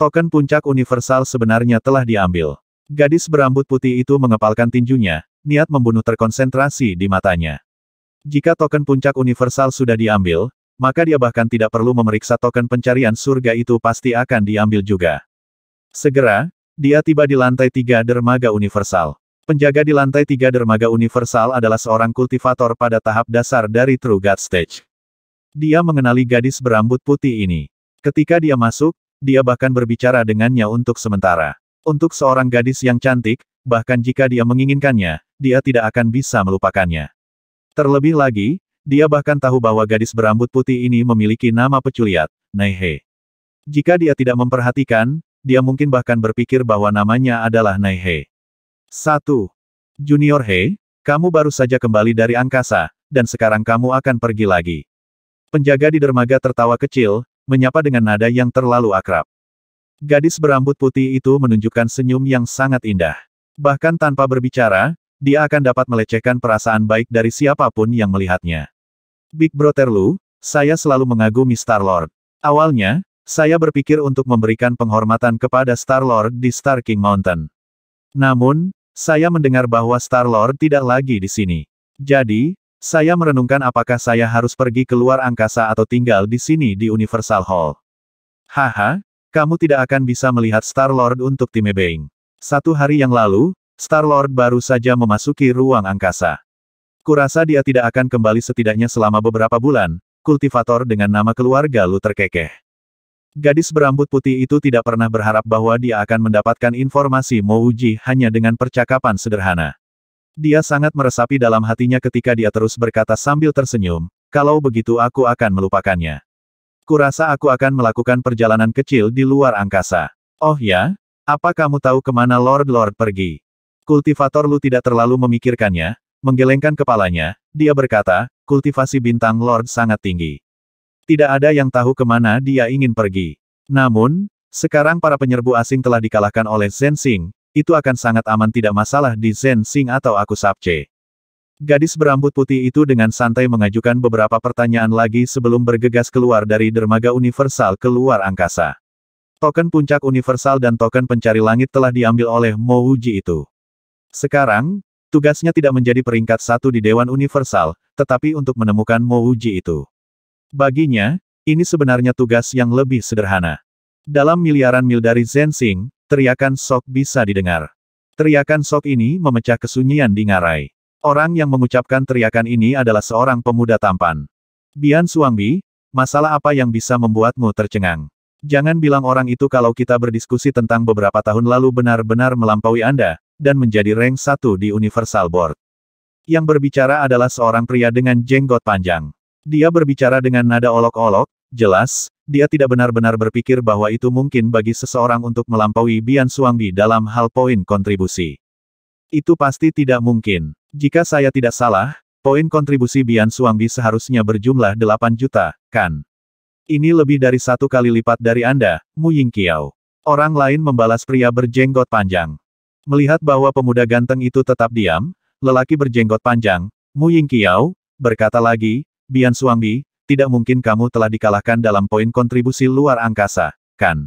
Token puncak universal sebenarnya telah diambil. Gadis berambut putih itu mengepalkan tinjunya, niat membunuh terkonsentrasi di matanya. Jika token puncak universal sudah diambil, maka dia bahkan tidak perlu memeriksa token pencarian surga itu pasti akan diambil juga. Segera, dia tiba di lantai tiga dermaga universal. Penjaga di lantai tiga dermaga universal adalah seorang kultivator pada tahap dasar dari True God Stage. Dia mengenali gadis berambut putih ini. Ketika dia masuk, dia bahkan berbicara dengannya untuk sementara. Untuk seorang gadis yang cantik, bahkan jika dia menginginkannya, dia tidak akan bisa melupakannya. Terlebih lagi, dia bahkan tahu bahwa gadis berambut putih ini memiliki nama peculiat, Naihe. Jika dia tidak memperhatikan, dia mungkin bahkan berpikir bahwa namanya adalah Naihe. 1. Junior He, kamu baru saja kembali dari angkasa, dan sekarang kamu akan pergi lagi. Penjaga di dermaga tertawa kecil, menyapa dengan nada yang terlalu akrab. Gadis berambut putih itu menunjukkan senyum yang sangat indah. Bahkan tanpa berbicara, dia akan dapat melecehkan perasaan baik dari siapapun yang melihatnya. Big Brother Lu, saya selalu mengagumi Star-Lord. Awalnya, saya berpikir untuk memberikan penghormatan kepada Star-Lord di Star King Mountain. Namun, saya mendengar bahwa Star-Lord tidak lagi di sini. Jadi, saya merenungkan apakah saya harus pergi keluar angkasa atau tinggal di sini di Universal Hall. Haha, kamu tidak akan bisa melihat Star-Lord untuk Time Bang. Satu hari yang lalu, Star-Lord baru saja memasuki ruang angkasa. Kurasa dia tidak akan kembali setidaknya selama beberapa bulan, kultivator dengan nama keluarga Lu terkekeh. Gadis berambut putih itu tidak pernah berharap bahwa dia akan mendapatkan informasi Mouji hanya dengan percakapan sederhana. Dia sangat meresapi dalam hatinya ketika dia terus berkata sambil tersenyum, kalau begitu aku akan melupakannya. Kurasa aku akan melakukan perjalanan kecil di luar angkasa. Oh ya? Apa kamu tahu kemana Lord-Lord pergi? Kultivator Lu tidak terlalu memikirkannya, menggelengkan kepalanya, dia berkata, kultivasi bintang Lord sangat tinggi. Tidak ada yang tahu kemana dia ingin pergi. Namun, sekarang para penyerbu asing telah dikalahkan oleh Zensing, Xing, itu akan sangat aman tidak masalah di Zensing Xing atau aku Sapce. Gadis berambut putih itu dengan santai mengajukan beberapa pertanyaan lagi sebelum bergegas keluar dari dermaga universal ke luar angkasa. Token puncak universal dan token pencari langit telah diambil oleh Mouji itu. Sekarang, Tugasnya tidak menjadi peringkat satu di Dewan Universal, tetapi untuk menemukan Mouji itu. Baginya, ini sebenarnya tugas yang lebih sederhana. Dalam miliaran mil dari Zensing, teriakan sok bisa didengar. Teriakan sok ini memecah kesunyian di ngarai. Orang yang mengucapkan teriakan ini adalah seorang pemuda tampan. Bian Suangbi, masalah apa yang bisa membuatmu tercengang? Jangan bilang orang itu kalau kita berdiskusi tentang beberapa tahun lalu benar-benar melampaui Anda, dan menjadi rank satu di Universal Board. Yang berbicara adalah seorang pria dengan jenggot panjang. Dia berbicara dengan nada olok-olok, jelas, dia tidak benar-benar berpikir bahwa itu mungkin bagi seseorang untuk melampaui Bian Suangbi dalam hal poin kontribusi. Itu pasti tidak mungkin. Jika saya tidak salah, poin kontribusi Bian Suangbi seharusnya berjumlah 8 juta, kan? Ini lebih dari satu kali lipat dari Anda, Mu Yingqiao. Orang lain membalas pria berjenggot panjang. Melihat bahwa pemuda ganteng itu tetap diam, lelaki berjenggot panjang, Mu Ying Yingqiao, berkata lagi, Bian Suangbi, tidak mungkin kamu telah dikalahkan dalam poin kontribusi luar angkasa, kan?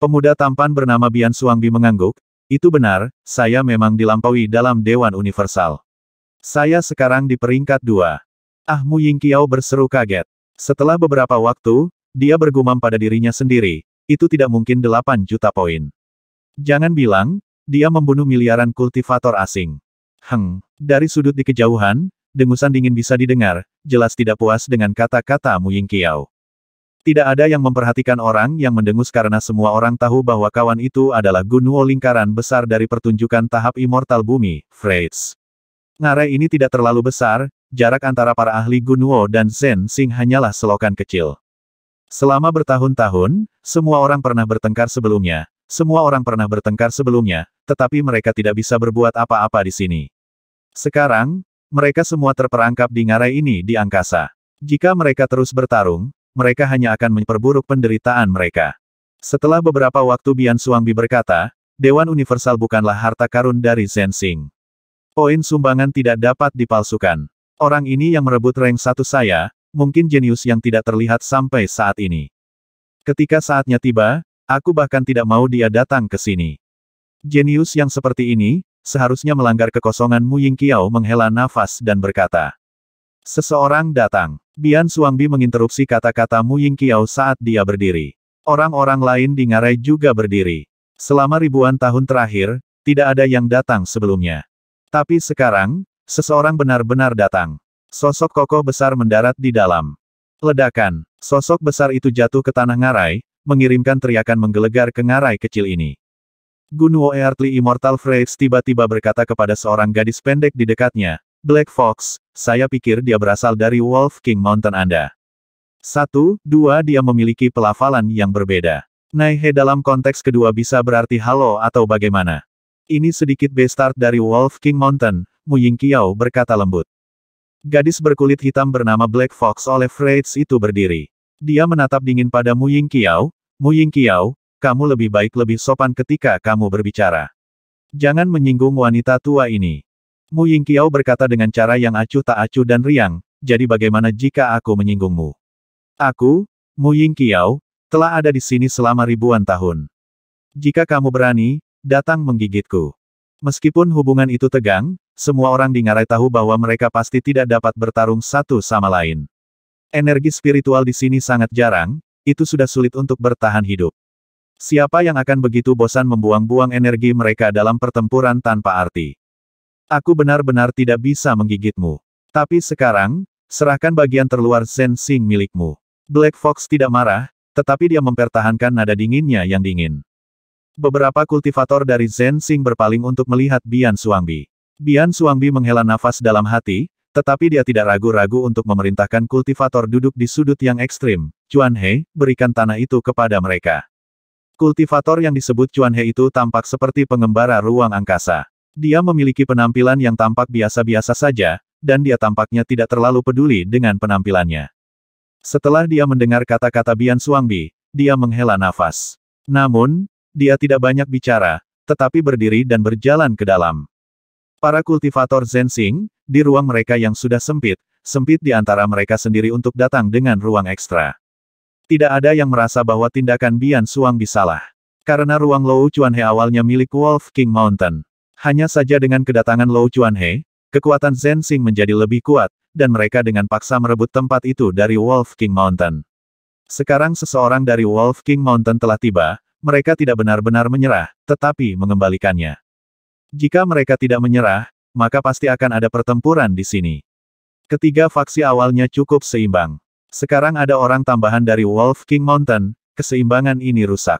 Pemuda tampan bernama Bian Suangbi mengangguk, itu benar, saya memang dilampaui dalam Dewan Universal. Saya sekarang di peringkat dua. Ah Mu Ying Yingqiao berseru kaget. Setelah beberapa waktu, dia bergumam pada dirinya sendiri, itu tidak mungkin delapan juta poin. Jangan bilang, dia membunuh miliaran kultivator asing. Heng, dari sudut di kejauhan, dengusan dingin bisa didengar, jelas tidak puas dengan kata-kata Mu Ying Yingqiao. Tidak ada yang memperhatikan orang yang mendengus karena semua orang tahu bahwa kawan itu adalah Gunuo lingkaran besar dari pertunjukan tahap Immortal Bumi, Freights. Ngare ini tidak terlalu besar, jarak antara para ahli Gunuo dan Zen Sing hanyalah selokan kecil. Selama bertahun-tahun, semua orang pernah bertengkar sebelumnya, semua orang pernah bertengkar sebelumnya, tetapi mereka tidak bisa berbuat apa-apa di sini. Sekarang, mereka semua terperangkap di ngarai ini di angkasa. Jika mereka terus bertarung, mereka hanya akan memperburuk penderitaan mereka. Setelah beberapa waktu Bian Suangbi berkata, Dewan Universal bukanlah harta karun dari Zensing. Poin sumbangan tidak dapat dipalsukan. Orang ini yang merebut rank satu saya, mungkin jenius yang tidak terlihat sampai saat ini. Ketika saatnya tiba, Aku bahkan tidak mau dia datang ke sini. Jenius yang seperti ini, seharusnya melanggar kekosongan Mu Kiao menghela nafas dan berkata. Seseorang datang. Bian Suangbi menginterupsi kata-kata Mu Kiao saat dia berdiri. Orang-orang lain di ngarai juga berdiri. Selama ribuan tahun terakhir, tidak ada yang datang sebelumnya. Tapi sekarang, seseorang benar-benar datang. Sosok kokoh besar mendarat di dalam. Ledakan, sosok besar itu jatuh ke tanah ngarai, mengirimkan teriakan menggelegar ke ngarai kecil ini. Gunuo Eartli Immortal Freys tiba-tiba berkata kepada seorang gadis pendek di dekatnya, Black Fox, saya pikir dia berasal dari Wolf King Mountain Anda. Satu, dua dia memiliki pelafalan yang berbeda. Naihe dalam konteks kedua bisa berarti halo atau bagaimana. Ini sedikit bestart dari Wolf King Mountain, Ying Kiao berkata lembut. Gadis berkulit hitam bernama Black Fox oleh Freights itu berdiri. Dia menatap dingin pada Mu Ying Yingqiao, Mu Ying Yingqiao, kamu lebih baik lebih sopan ketika kamu berbicara. Jangan menyinggung wanita tua ini. Mu Ying Yingqiao berkata dengan cara yang acuh tak acuh dan riang, jadi bagaimana jika aku menyinggungmu? Aku, Mu Ying Yingqiao, telah ada di sini selama ribuan tahun. Jika kamu berani, datang menggigitku. Meskipun hubungan itu tegang, semua orang di Ngarai tahu bahwa mereka pasti tidak dapat bertarung satu sama lain. Energi spiritual di sini sangat jarang, itu sudah sulit untuk bertahan hidup. Siapa yang akan begitu bosan membuang-buang energi mereka dalam pertempuran tanpa arti? Aku benar-benar tidak bisa menggigitmu. Tapi sekarang, serahkan bagian terluar Zen Sing milikmu. Black Fox tidak marah, tetapi dia mempertahankan nada dinginnya yang dingin. Beberapa kultivator dari Zen Sing berpaling untuk melihat Bian Suangbi. Bian Suangbi menghela nafas dalam hati, tetapi dia tidak ragu-ragu untuk memerintahkan kultivator duduk di sudut yang ekstrim. Chuan He, berikan tanah itu kepada mereka. Kultivator yang disebut Chuan He itu tampak seperti pengembara ruang angkasa. Dia memiliki penampilan yang tampak biasa-biasa saja, dan dia tampaknya tidak terlalu peduli dengan penampilannya. Setelah dia mendengar kata-kata Bian Suangbi, dia menghela nafas. Namun, dia tidak banyak bicara, tetapi berdiri dan berjalan ke dalam. Para kultivator Zensing, di ruang mereka yang sudah sempit, sempit di antara mereka sendiri untuk datang dengan ruang ekstra. Tidak ada yang merasa bahwa tindakan Bian Suang disalah. Karena ruang Lou He awalnya milik Wolf King Mountain. Hanya saja dengan kedatangan Lou He, kekuatan Zensing menjadi lebih kuat, dan mereka dengan paksa merebut tempat itu dari Wolf King Mountain. Sekarang seseorang dari Wolf King Mountain telah tiba, mereka tidak benar-benar menyerah, tetapi mengembalikannya. Jika mereka tidak menyerah, maka pasti akan ada pertempuran di sini. Ketiga faksi awalnya cukup seimbang. Sekarang ada orang tambahan dari Wolf King Mountain, keseimbangan ini rusak.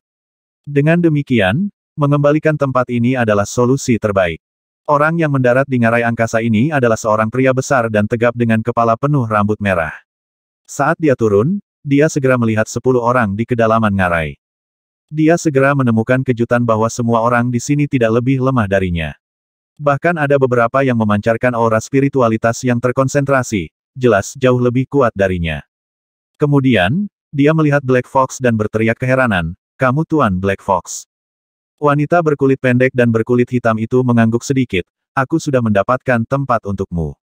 Dengan demikian, mengembalikan tempat ini adalah solusi terbaik. Orang yang mendarat di ngarai angkasa ini adalah seorang pria besar dan tegap dengan kepala penuh rambut merah. Saat dia turun, dia segera melihat sepuluh orang di kedalaman ngarai. Dia segera menemukan kejutan bahwa semua orang di sini tidak lebih lemah darinya. Bahkan ada beberapa yang memancarkan aura spiritualitas yang terkonsentrasi, jelas jauh lebih kuat darinya. Kemudian, dia melihat Black Fox dan berteriak keheranan, kamu Tuan Black Fox. Wanita berkulit pendek dan berkulit hitam itu mengangguk sedikit, aku sudah mendapatkan tempat untukmu.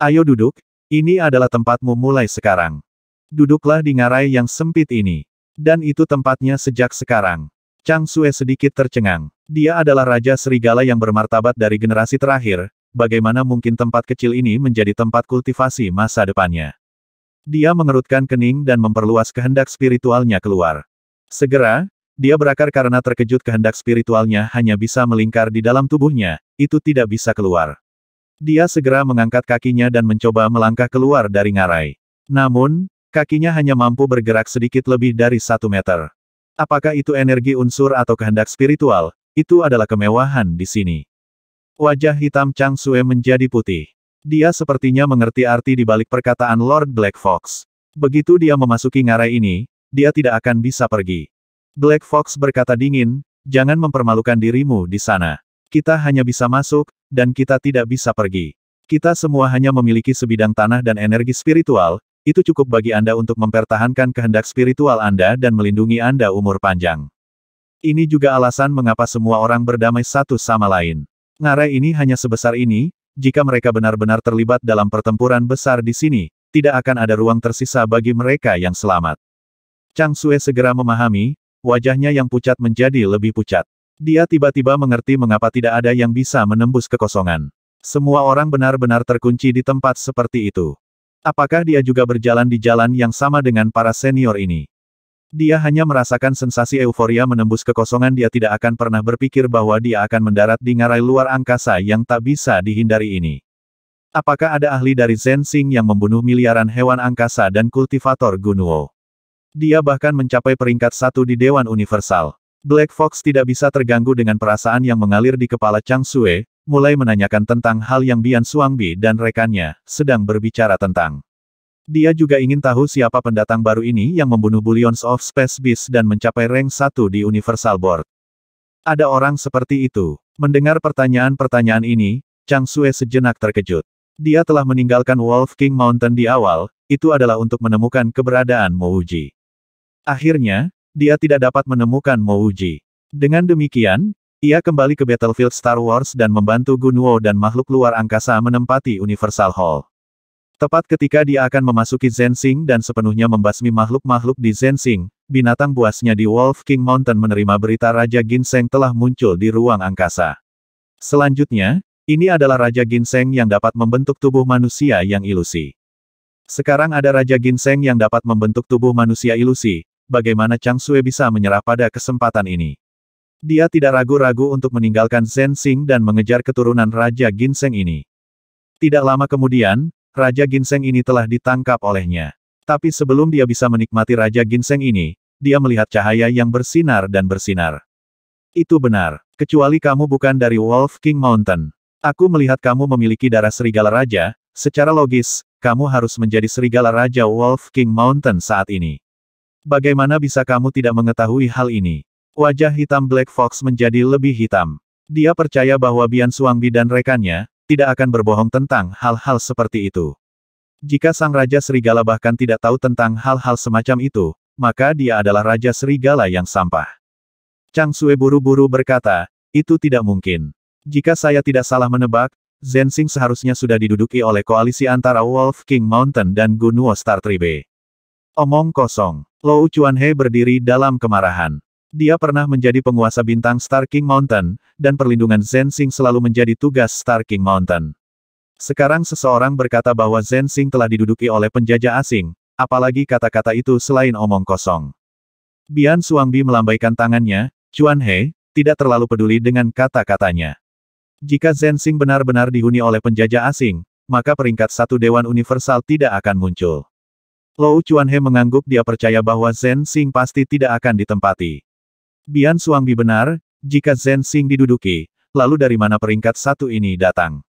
Ayo duduk, ini adalah tempatmu mulai sekarang. Duduklah di ngarai yang sempit ini. Dan itu tempatnya sejak sekarang. Chang Sue sedikit tercengang. Dia adalah Raja Serigala yang bermartabat dari generasi terakhir, bagaimana mungkin tempat kecil ini menjadi tempat kultivasi masa depannya. Dia mengerutkan kening dan memperluas kehendak spiritualnya keluar. Segera, dia berakar karena terkejut kehendak spiritualnya hanya bisa melingkar di dalam tubuhnya, itu tidak bisa keluar. Dia segera mengangkat kakinya dan mencoba melangkah keluar dari ngarai. Namun, kakinya hanya mampu bergerak sedikit lebih dari satu meter. Apakah itu energi unsur atau kehendak spiritual, itu adalah kemewahan di sini. Wajah hitam Chang Sue menjadi putih. Dia sepertinya mengerti arti di balik perkataan Lord Black Fox. Begitu dia memasuki ngarai ini, dia tidak akan bisa pergi. Black Fox berkata dingin, jangan mempermalukan dirimu di sana. Kita hanya bisa masuk, dan kita tidak bisa pergi. Kita semua hanya memiliki sebidang tanah dan energi spiritual, itu cukup bagi Anda untuk mempertahankan kehendak spiritual Anda dan melindungi Anda umur panjang. Ini juga alasan mengapa semua orang berdamai satu sama lain. Ngarai ini hanya sebesar ini, jika mereka benar-benar terlibat dalam pertempuran besar di sini, tidak akan ada ruang tersisa bagi mereka yang selamat. Chang Sue segera memahami, wajahnya yang pucat menjadi lebih pucat. Dia tiba-tiba mengerti mengapa tidak ada yang bisa menembus kekosongan. Semua orang benar-benar terkunci di tempat seperti itu. Apakah dia juga berjalan di jalan yang sama dengan para senior ini? Dia hanya merasakan sensasi euforia menembus kekosongan dia tidak akan pernah berpikir bahwa dia akan mendarat di ngarai luar angkasa yang tak bisa dihindari ini. Apakah ada ahli dari Zensing yang membunuh miliaran hewan angkasa dan kultivator Gunuo? Dia bahkan mencapai peringkat satu di Dewan Universal. Black Fox tidak bisa terganggu dengan perasaan yang mengalir di kepala Chang Sue, mulai menanyakan tentang hal yang Bian Suangbi dan rekannya sedang berbicara tentang. Dia juga ingin tahu siapa pendatang baru ini yang membunuh Bullions of Space Beast dan mencapai rank 1 di Universal Board. Ada orang seperti itu. Mendengar pertanyaan-pertanyaan ini, Chang Sue sejenak terkejut. Dia telah meninggalkan Wolf King Mountain di awal, itu adalah untuk menemukan keberadaan Mouji. Akhirnya, dia tidak dapat menemukan Mouji. Dengan demikian, ia kembali ke battlefield Star Wars dan membantu Gunwo dan makhluk luar angkasa menempati Universal Hall. Tepat ketika dia akan memasuki Zensing dan sepenuhnya membasmi makhluk-makhluk di Zensing, binatang buasnya di Wolf King Mountain menerima berita Raja Ginseng telah muncul di ruang angkasa. Selanjutnya, ini adalah Raja Ginseng yang dapat membentuk tubuh manusia yang ilusi. Sekarang ada Raja Ginseng yang dapat membentuk tubuh manusia ilusi, bagaimana Chang Sue bisa menyerah pada kesempatan ini? Dia tidak ragu-ragu untuk meninggalkan Zensing dan mengejar keturunan Raja Ginseng ini. Tidak lama kemudian, Raja Ginseng ini telah ditangkap olehnya. Tapi sebelum dia bisa menikmati Raja Ginseng ini, dia melihat cahaya yang bersinar dan bersinar. Itu benar, kecuali kamu bukan dari Wolf King Mountain. Aku melihat kamu memiliki darah serigala raja, secara logis, kamu harus menjadi serigala raja Wolf King Mountain saat ini. Bagaimana bisa kamu tidak mengetahui hal ini? Wajah hitam Black Fox menjadi lebih hitam. Dia percaya bahwa Bian Suangbi dan rekannya, tidak akan berbohong tentang hal-hal seperti itu. Jika Sang Raja Serigala bahkan tidak tahu tentang hal-hal semacam itu, maka dia adalah Raja Serigala yang sampah. Chang Sue buru-buru berkata, itu tidak mungkin. Jika saya tidak salah menebak, Zensing seharusnya sudah diduduki oleh koalisi antara Wolf King Mountain dan Gunuo Star Tribe. Omong kosong, Lou He berdiri dalam kemarahan. Dia pernah menjadi penguasa bintang Star King Mountain, dan perlindungan Zensing selalu menjadi tugas Star King Mountain. Sekarang seseorang berkata bahwa Zensing telah diduduki oleh penjajah asing, apalagi kata-kata itu selain omong kosong. Bian Suangbi melambaikan tangannya, Chuan He, tidak terlalu peduli dengan kata-katanya. Jika Zensing benar-benar dihuni oleh penjajah asing, maka peringkat satu Dewan Universal tidak akan muncul. Lou He mengangguk dia percaya bahwa Zensing pasti tidak akan ditempati. Bian Suangbi benar, jika Zhen Xing diduduki, lalu dari mana peringkat satu ini datang?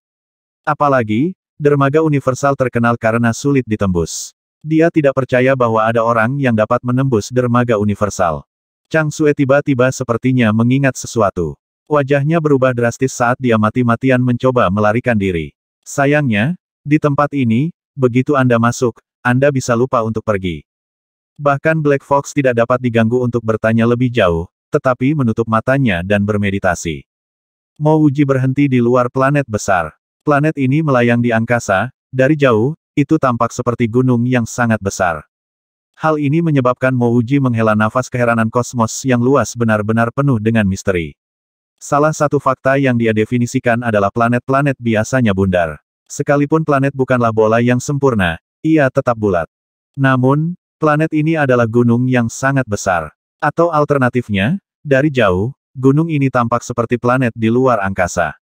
Apalagi, dermaga universal terkenal karena sulit ditembus. Dia tidak percaya bahwa ada orang yang dapat menembus dermaga universal. Chang Sue tiba-tiba sepertinya mengingat sesuatu. Wajahnya berubah drastis saat dia mati-matian mencoba melarikan diri. Sayangnya, di tempat ini, begitu Anda masuk, Anda bisa lupa untuk pergi. Bahkan Black Fox tidak dapat diganggu untuk bertanya lebih jauh, tetapi menutup matanya dan bermeditasi. Wuji berhenti di luar planet besar. Planet ini melayang di angkasa, dari jauh, itu tampak seperti gunung yang sangat besar. Hal ini menyebabkan Wuji menghela nafas keheranan kosmos yang luas benar-benar penuh dengan misteri. Salah satu fakta yang dia definisikan adalah planet-planet biasanya bundar. Sekalipun planet bukanlah bola yang sempurna, ia tetap bulat. Namun, planet ini adalah gunung yang sangat besar. Atau alternatifnya, dari jauh, gunung ini tampak seperti planet di luar angkasa.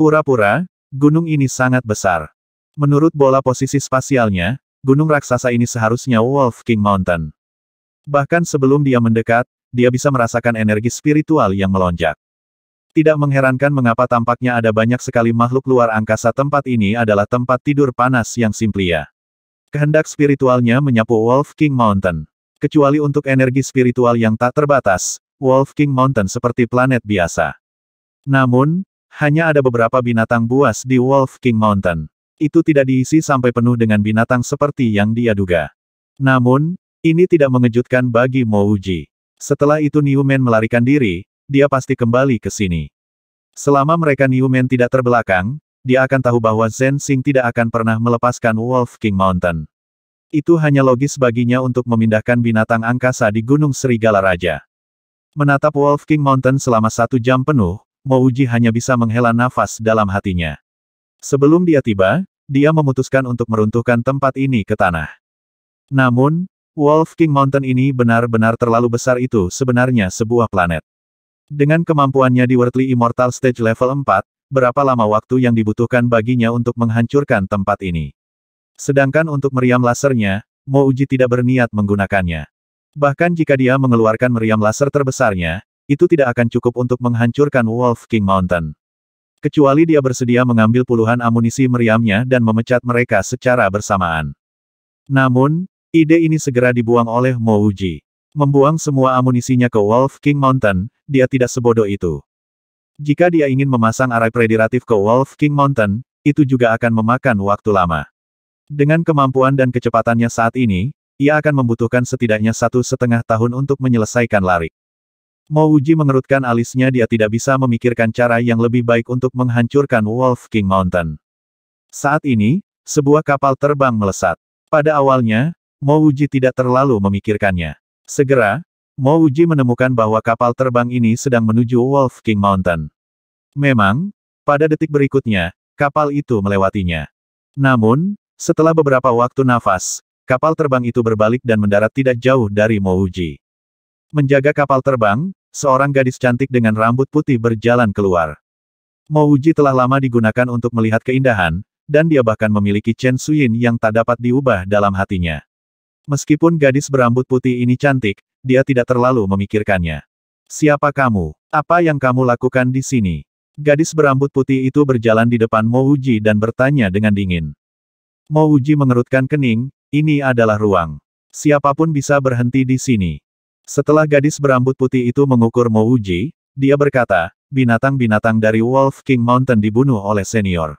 Pura-pura, gunung ini sangat besar. Menurut bola posisi spasialnya, gunung raksasa ini seharusnya Wolf King Mountain. Bahkan sebelum dia mendekat, dia bisa merasakan energi spiritual yang melonjak. Tidak mengherankan mengapa tampaknya ada banyak sekali makhluk luar angkasa tempat ini adalah tempat tidur panas yang simplia. Kehendak spiritualnya menyapu Wolf King Mountain. Kecuali untuk energi spiritual yang tak terbatas, Wolf King Mountain seperti planet biasa. Namun, hanya ada beberapa binatang buas di Wolf King Mountain. Itu tidak diisi sampai penuh dengan binatang seperti yang dia duga. Namun, ini tidak mengejutkan bagi Mo Uji. Setelah itu Newman melarikan diri, dia pasti kembali ke sini. Selama mereka Newman tidak terbelakang, dia akan tahu bahwa Zen Xing tidak akan pernah melepaskan Wolf King Mountain. Itu hanya logis baginya untuk memindahkan binatang angkasa di Gunung Serigala Raja. Menatap Wolf King Mountain selama satu jam penuh, Mouji hanya bisa menghela nafas dalam hatinya. Sebelum dia tiba, dia memutuskan untuk meruntuhkan tempat ini ke tanah. Namun, Wolf King Mountain ini benar-benar terlalu besar itu sebenarnya sebuah planet. Dengan kemampuannya di Worldly Immortal Stage level 4, berapa lama waktu yang dibutuhkan baginya untuk menghancurkan tempat ini? Sedangkan untuk meriam lasernya, Mo Uji tidak berniat menggunakannya. Bahkan jika dia mengeluarkan meriam laser terbesarnya, itu tidak akan cukup untuk menghancurkan Wolf King Mountain. Kecuali dia bersedia mengambil puluhan amunisi meriamnya dan memecat mereka secara bersamaan. Namun, ide ini segera dibuang oleh Mo Uji. Membuang semua amunisinya ke Wolf King Mountain, dia tidak sebodoh itu. Jika dia ingin memasang arai prediratif ke Wolf King Mountain, itu juga akan memakan waktu lama. Dengan kemampuan dan kecepatannya saat ini, ia akan membutuhkan setidaknya satu setengah tahun untuk menyelesaikan lari. Mo Uji mengerutkan alisnya dia tidak bisa memikirkan cara yang lebih baik untuk menghancurkan Wolf King Mountain. Saat ini, sebuah kapal terbang melesat. Pada awalnya, Mo Uji tidak terlalu memikirkannya. Segera, Mo Uji menemukan bahwa kapal terbang ini sedang menuju Wolf King Mountain. Memang, pada detik berikutnya, kapal itu melewatinya. Namun, setelah beberapa waktu nafas, kapal terbang itu berbalik dan mendarat tidak jauh dari Mouji. Menjaga kapal terbang, seorang gadis cantik dengan rambut putih berjalan keluar. Mouji telah lama digunakan untuk melihat keindahan, dan dia bahkan memiliki Chen Suyin yang tak dapat diubah dalam hatinya. Meskipun gadis berambut putih ini cantik, dia tidak terlalu memikirkannya. Siapa kamu? Apa yang kamu lakukan di sini? Gadis berambut putih itu berjalan di depan Mouji dan bertanya dengan dingin. Mo Uji mengerutkan kening, ini adalah ruang. Siapapun bisa berhenti di sini. Setelah gadis berambut putih itu mengukur Mo Uji, dia berkata, binatang-binatang dari Wolf King Mountain dibunuh oleh senior.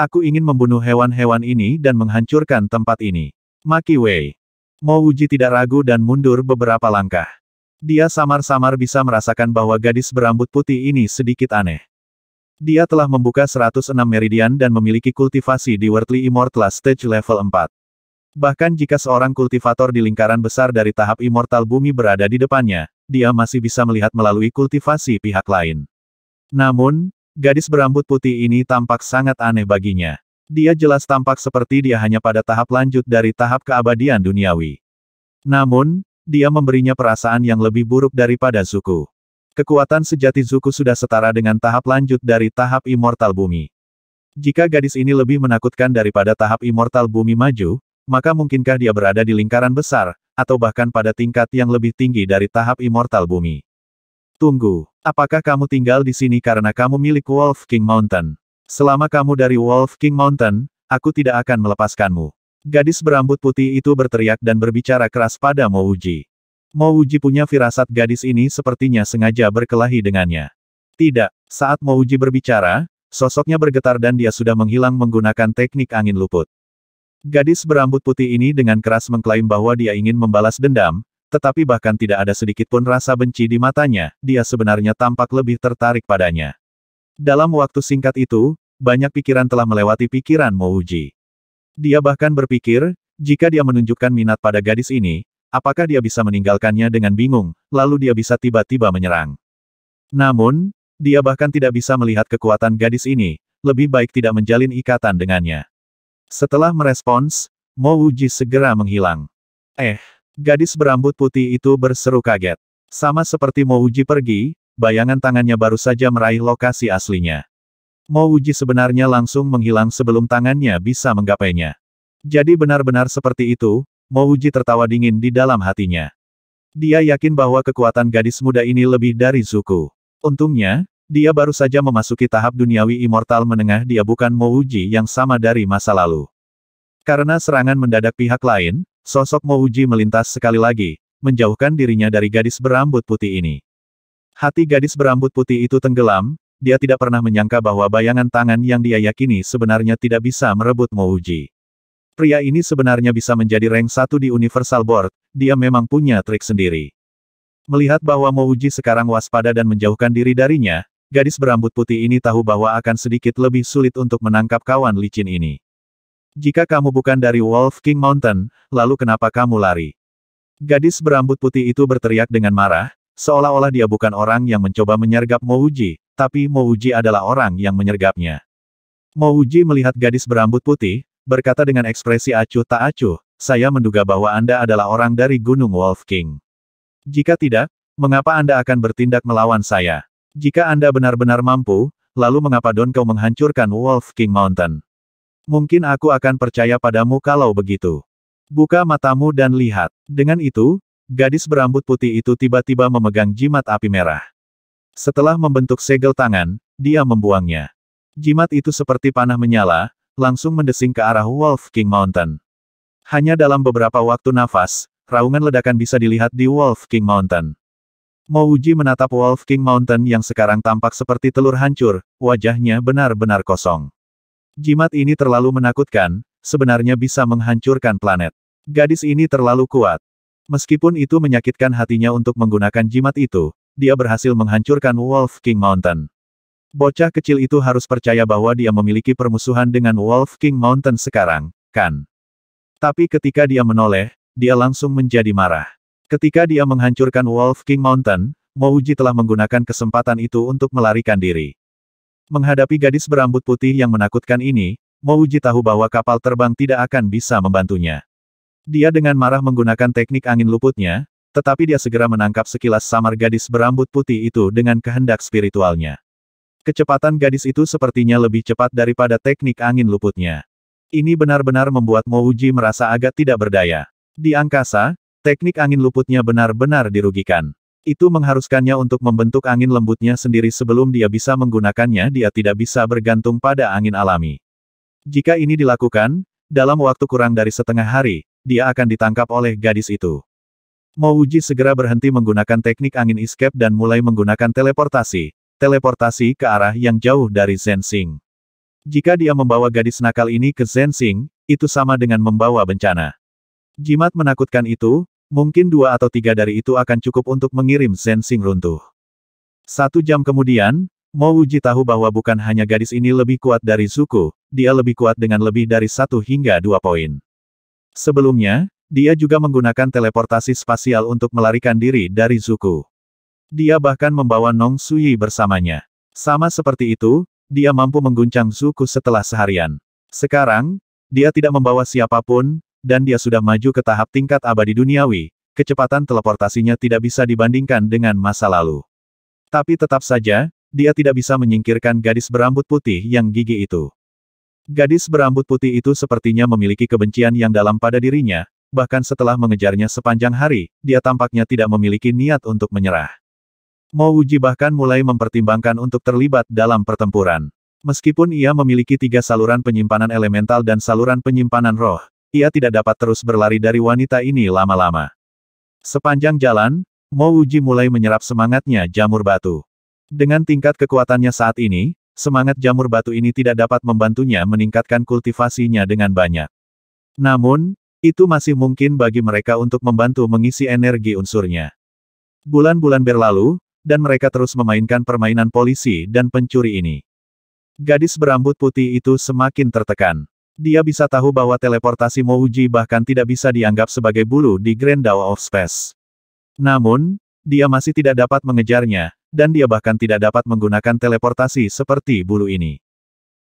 Aku ingin membunuh hewan-hewan ini dan menghancurkan tempat ini. Maki Wei. Mo Uji tidak ragu dan mundur beberapa langkah. Dia samar-samar bisa merasakan bahwa gadis berambut putih ini sedikit aneh. Dia telah membuka 106 meridian dan memiliki kultivasi di Worldly Immortal Stage level 4. Bahkan jika seorang kultivator di lingkaran besar dari tahap Immortal Bumi berada di depannya, dia masih bisa melihat melalui kultivasi pihak lain. Namun, gadis berambut putih ini tampak sangat aneh baginya. Dia jelas tampak seperti dia hanya pada tahap lanjut dari tahap keabadian duniawi. Namun, dia memberinya perasaan yang lebih buruk daripada suku. Kekuatan sejati Zuku sudah setara dengan tahap lanjut dari tahap Immortal Bumi. Jika gadis ini lebih menakutkan daripada tahap Immortal Bumi maju, maka mungkinkah dia berada di lingkaran besar, atau bahkan pada tingkat yang lebih tinggi dari tahap Immortal Bumi? Tunggu, apakah kamu tinggal di sini karena kamu milik Wolf King Mountain? Selama kamu dari Wolf King Mountain, aku tidak akan melepaskanmu. Gadis berambut putih itu berteriak dan berbicara keras pada Mouji. Mo Uji punya firasat gadis ini sepertinya sengaja berkelahi dengannya. Tidak, saat Mo Uji berbicara, sosoknya bergetar dan dia sudah menghilang menggunakan teknik angin luput. Gadis berambut putih ini dengan keras mengklaim bahwa dia ingin membalas dendam, tetapi bahkan tidak ada sedikit pun rasa benci di matanya, dia sebenarnya tampak lebih tertarik padanya. Dalam waktu singkat itu, banyak pikiran telah melewati pikiran Mo Uji. Dia bahkan berpikir, jika dia menunjukkan minat pada gadis ini, Apakah dia bisa meninggalkannya dengan bingung, lalu dia bisa tiba-tiba menyerang. Namun, dia bahkan tidak bisa melihat kekuatan gadis ini, lebih baik tidak menjalin ikatan dengannya. Setelah merespons, Mo Wuji segera menghilang. Eh, gadis berambut putih itu berseru kaget. Sama seperti Mo Wuji pergi, bayangan tangannya baru saja meraih lokasi aslinya. Mo Wuji sebenarnya langsung menghilang sebelum tangannya bisa menggapainya. Jadi benar-benar seperti itu, Mouji tertawa dingin di dalam hatinya. Dia yakin bahwa kekuatan gadis muda ini lebih dari Zuku. Untungnya, dia baru saja memasuki tahap duniawi immortal menengah dia bukan Mouji yang sama dari masa lalu. Karena serangan mendadak pihak lain, sosok Mouji melintas sekali lagi, menjauhkan dirinya dari gadis berambut putih ini. Hati gadis berambut putih itu tenggelam, dia tidak pernah menyangka bahwa bayangan tangan yang dia yakini sebenarnya tidak bisa merebut Mouji. Pria ini sebenarnya bisa menjadi rank satu di Universal Board, dia memang punya trik sendiri. Melihat bahwa Mouji sekarang waspada dan menjauhkan diri darinya, gadis berambut putih ini tahu bahwa akan sedikit lebih sulit untuk menangkap kawan licin ini. Jika kamu bukan dari Wolf King Mountain, lalu kenapa kamu lari? Gadis berambut putih itu berteriak dengan marah, seolah-olah dia bukan orang yang mencoba menyergap Mouji, tapi Mouji adalah orang yang menyergapnya. Mouji melihat gadis berambut putih, berkata dengan ekspresi acuh tak acuh, saya menduga bahwa Anda adalah orang dari Gunung Wolf King. Jika tidak, mengapa Anda akan bertindak melawan saya? Jika Anda benar-benar mampu, lalu mengapa Don kau menghancurkan Wolf King Mountain? Mungkin aku akan percaya padamu kalau begitu. Buka matamu dan lihat. Dengan itu, gadis berambut putih itu tiba-tiba memegang jimat api merah. Setelah membentuk segel tangan, dia membuangnya. Jimat itu seperti panah menyala, langsung mendesing ke arah Wolf King Mountain. Hanya dalam beberapa waktu nafas, raungan ledakan bisa dilihat di Wolf King Mountain. Mouji menatap Wolf King Mountain yang sekarang tampak seperti telur hancur, wajahnya benar-benar kosong. Jimat ini terlalu menakutkan, sebenarnya bisa menghancurkan planet. Gadis ini terlalu kuat. Meskipun itu menyakitkan hatinya untuk menggunakan jimat itu, dia berhasil menghancurkan Wolf King Mountain. Bocah kecil itu harus percaya bahwa dia memiliki permusuhan dengan Wolf King Mountain sekarang, kan? Tapi ketika dia menoleh, dia langsung menjadi marah. Ketika dia menghancurkan Wolf King Mountain, Mouji telah menggunakan kesempatan itu untuk melarikan diri. Menghadapi gadis berambut putih yang menakutkan ini, Mouji tahu bahwa kapal terbang tidak akan bisa membantunya. Dia dengan marah menggunakan teknik angin luputnya, tetapi dia segera menangkap sekilas samar gadis berambut putih itu dengan kehendak spiritualnya. Kecepatan gadis itu sepertinya lebih cepat daripada teknik angin luputnya. Ini benar-benar membuat Mouji merasa agak tidak berdaya. Di angkasa, teknik angin luputnya benar-benar dirugikan. Itu mengharuskannya untuk membentuk angin lembutnya sendiri sebelum dia bisa menggunakannya dia tidak bisa bergantung pada angin alami. Jika ini dilakukan, dalam waktu kurang dari setengah hari, dia akan ditangkap oleh gadis itu. Mouji segera berhenti menggunakan teknik angin escape dan mulai menggunakan teleportasi, teleportasi ke arah yang jauh dari Zensing. Jika dia membawa gadis nakal ini ke Zensing, itu sama dengan membawa bencana. Jimat menakutkan itu, mungkin dua atau tiga dari itu akan cukup untuk mengirim Zensing runtuh. Satu jam kemudian, Mo Wuji tahu bahwa bukan hanya gadis ini lebih kuat dari Zuku, dia lebih kuat dengan lebih dari satu hingga dua poin. Sebelumnya, dia juga menggunakan teleportasi spasial untuk melarikan diri dari Zuku. Dia bahkan membawa Nong Suyi bersamanya. Sama seperti itu, dia mampu mengguncang Zuku setelah seharian. Sekarang, dia tidak membawa siapapun, dan dia sudah maju ke tahap tingkat abadi duniawi, kecepatan teleportasinya tidak bisa dibandingkan dengan masa lalu. Tapi tetap saja, dia tidak bisa menyingkirkan gadis berambut putih yang gigi itu. Gadis berambut putih itu sepertinya memiliki kebencian yang dalam pada dirinya, bahkan setelah mengejarnya sepanjang hari, dia tampaknya tidak memiliki niat untuk menyerah. Mo Uji bahkan mulai mempertimbangkan untuk terlibat dalam pertempuran. Meskipun ia memiliki tiga saluran penyimpanan elemental dan saluran penyimpanan roh, ia tidak dapat terus berlari dari wanita ini lama-lama. Sepanjang jalan, Mo Uji mulai menyerap semangatnya jamur batu. Dengan tingkat kekuatannya saat ini, semangat jamur batu ini tidak dapat membantunya meningkatkan kultivasinya dengan banyak. Namun, itu masih mungkin bagi mereka untuk membantu mengisi energi unsurnya. Bulan-bulan berlalu, dan mereka terus memainkan permainan polisi dan pencuri ini. Gadis berambut putih itu semakin tertekan. Dia bisa tahu bahwa teleportasi Mouji bahkan tidak bisa dianggap sebagai bulu di Grand Dawa of Space. Namun, dia masih tidak dapat mengejarnya, dan dia bahkan tidak dapat menggunakan teleportasi seperti bulu ini.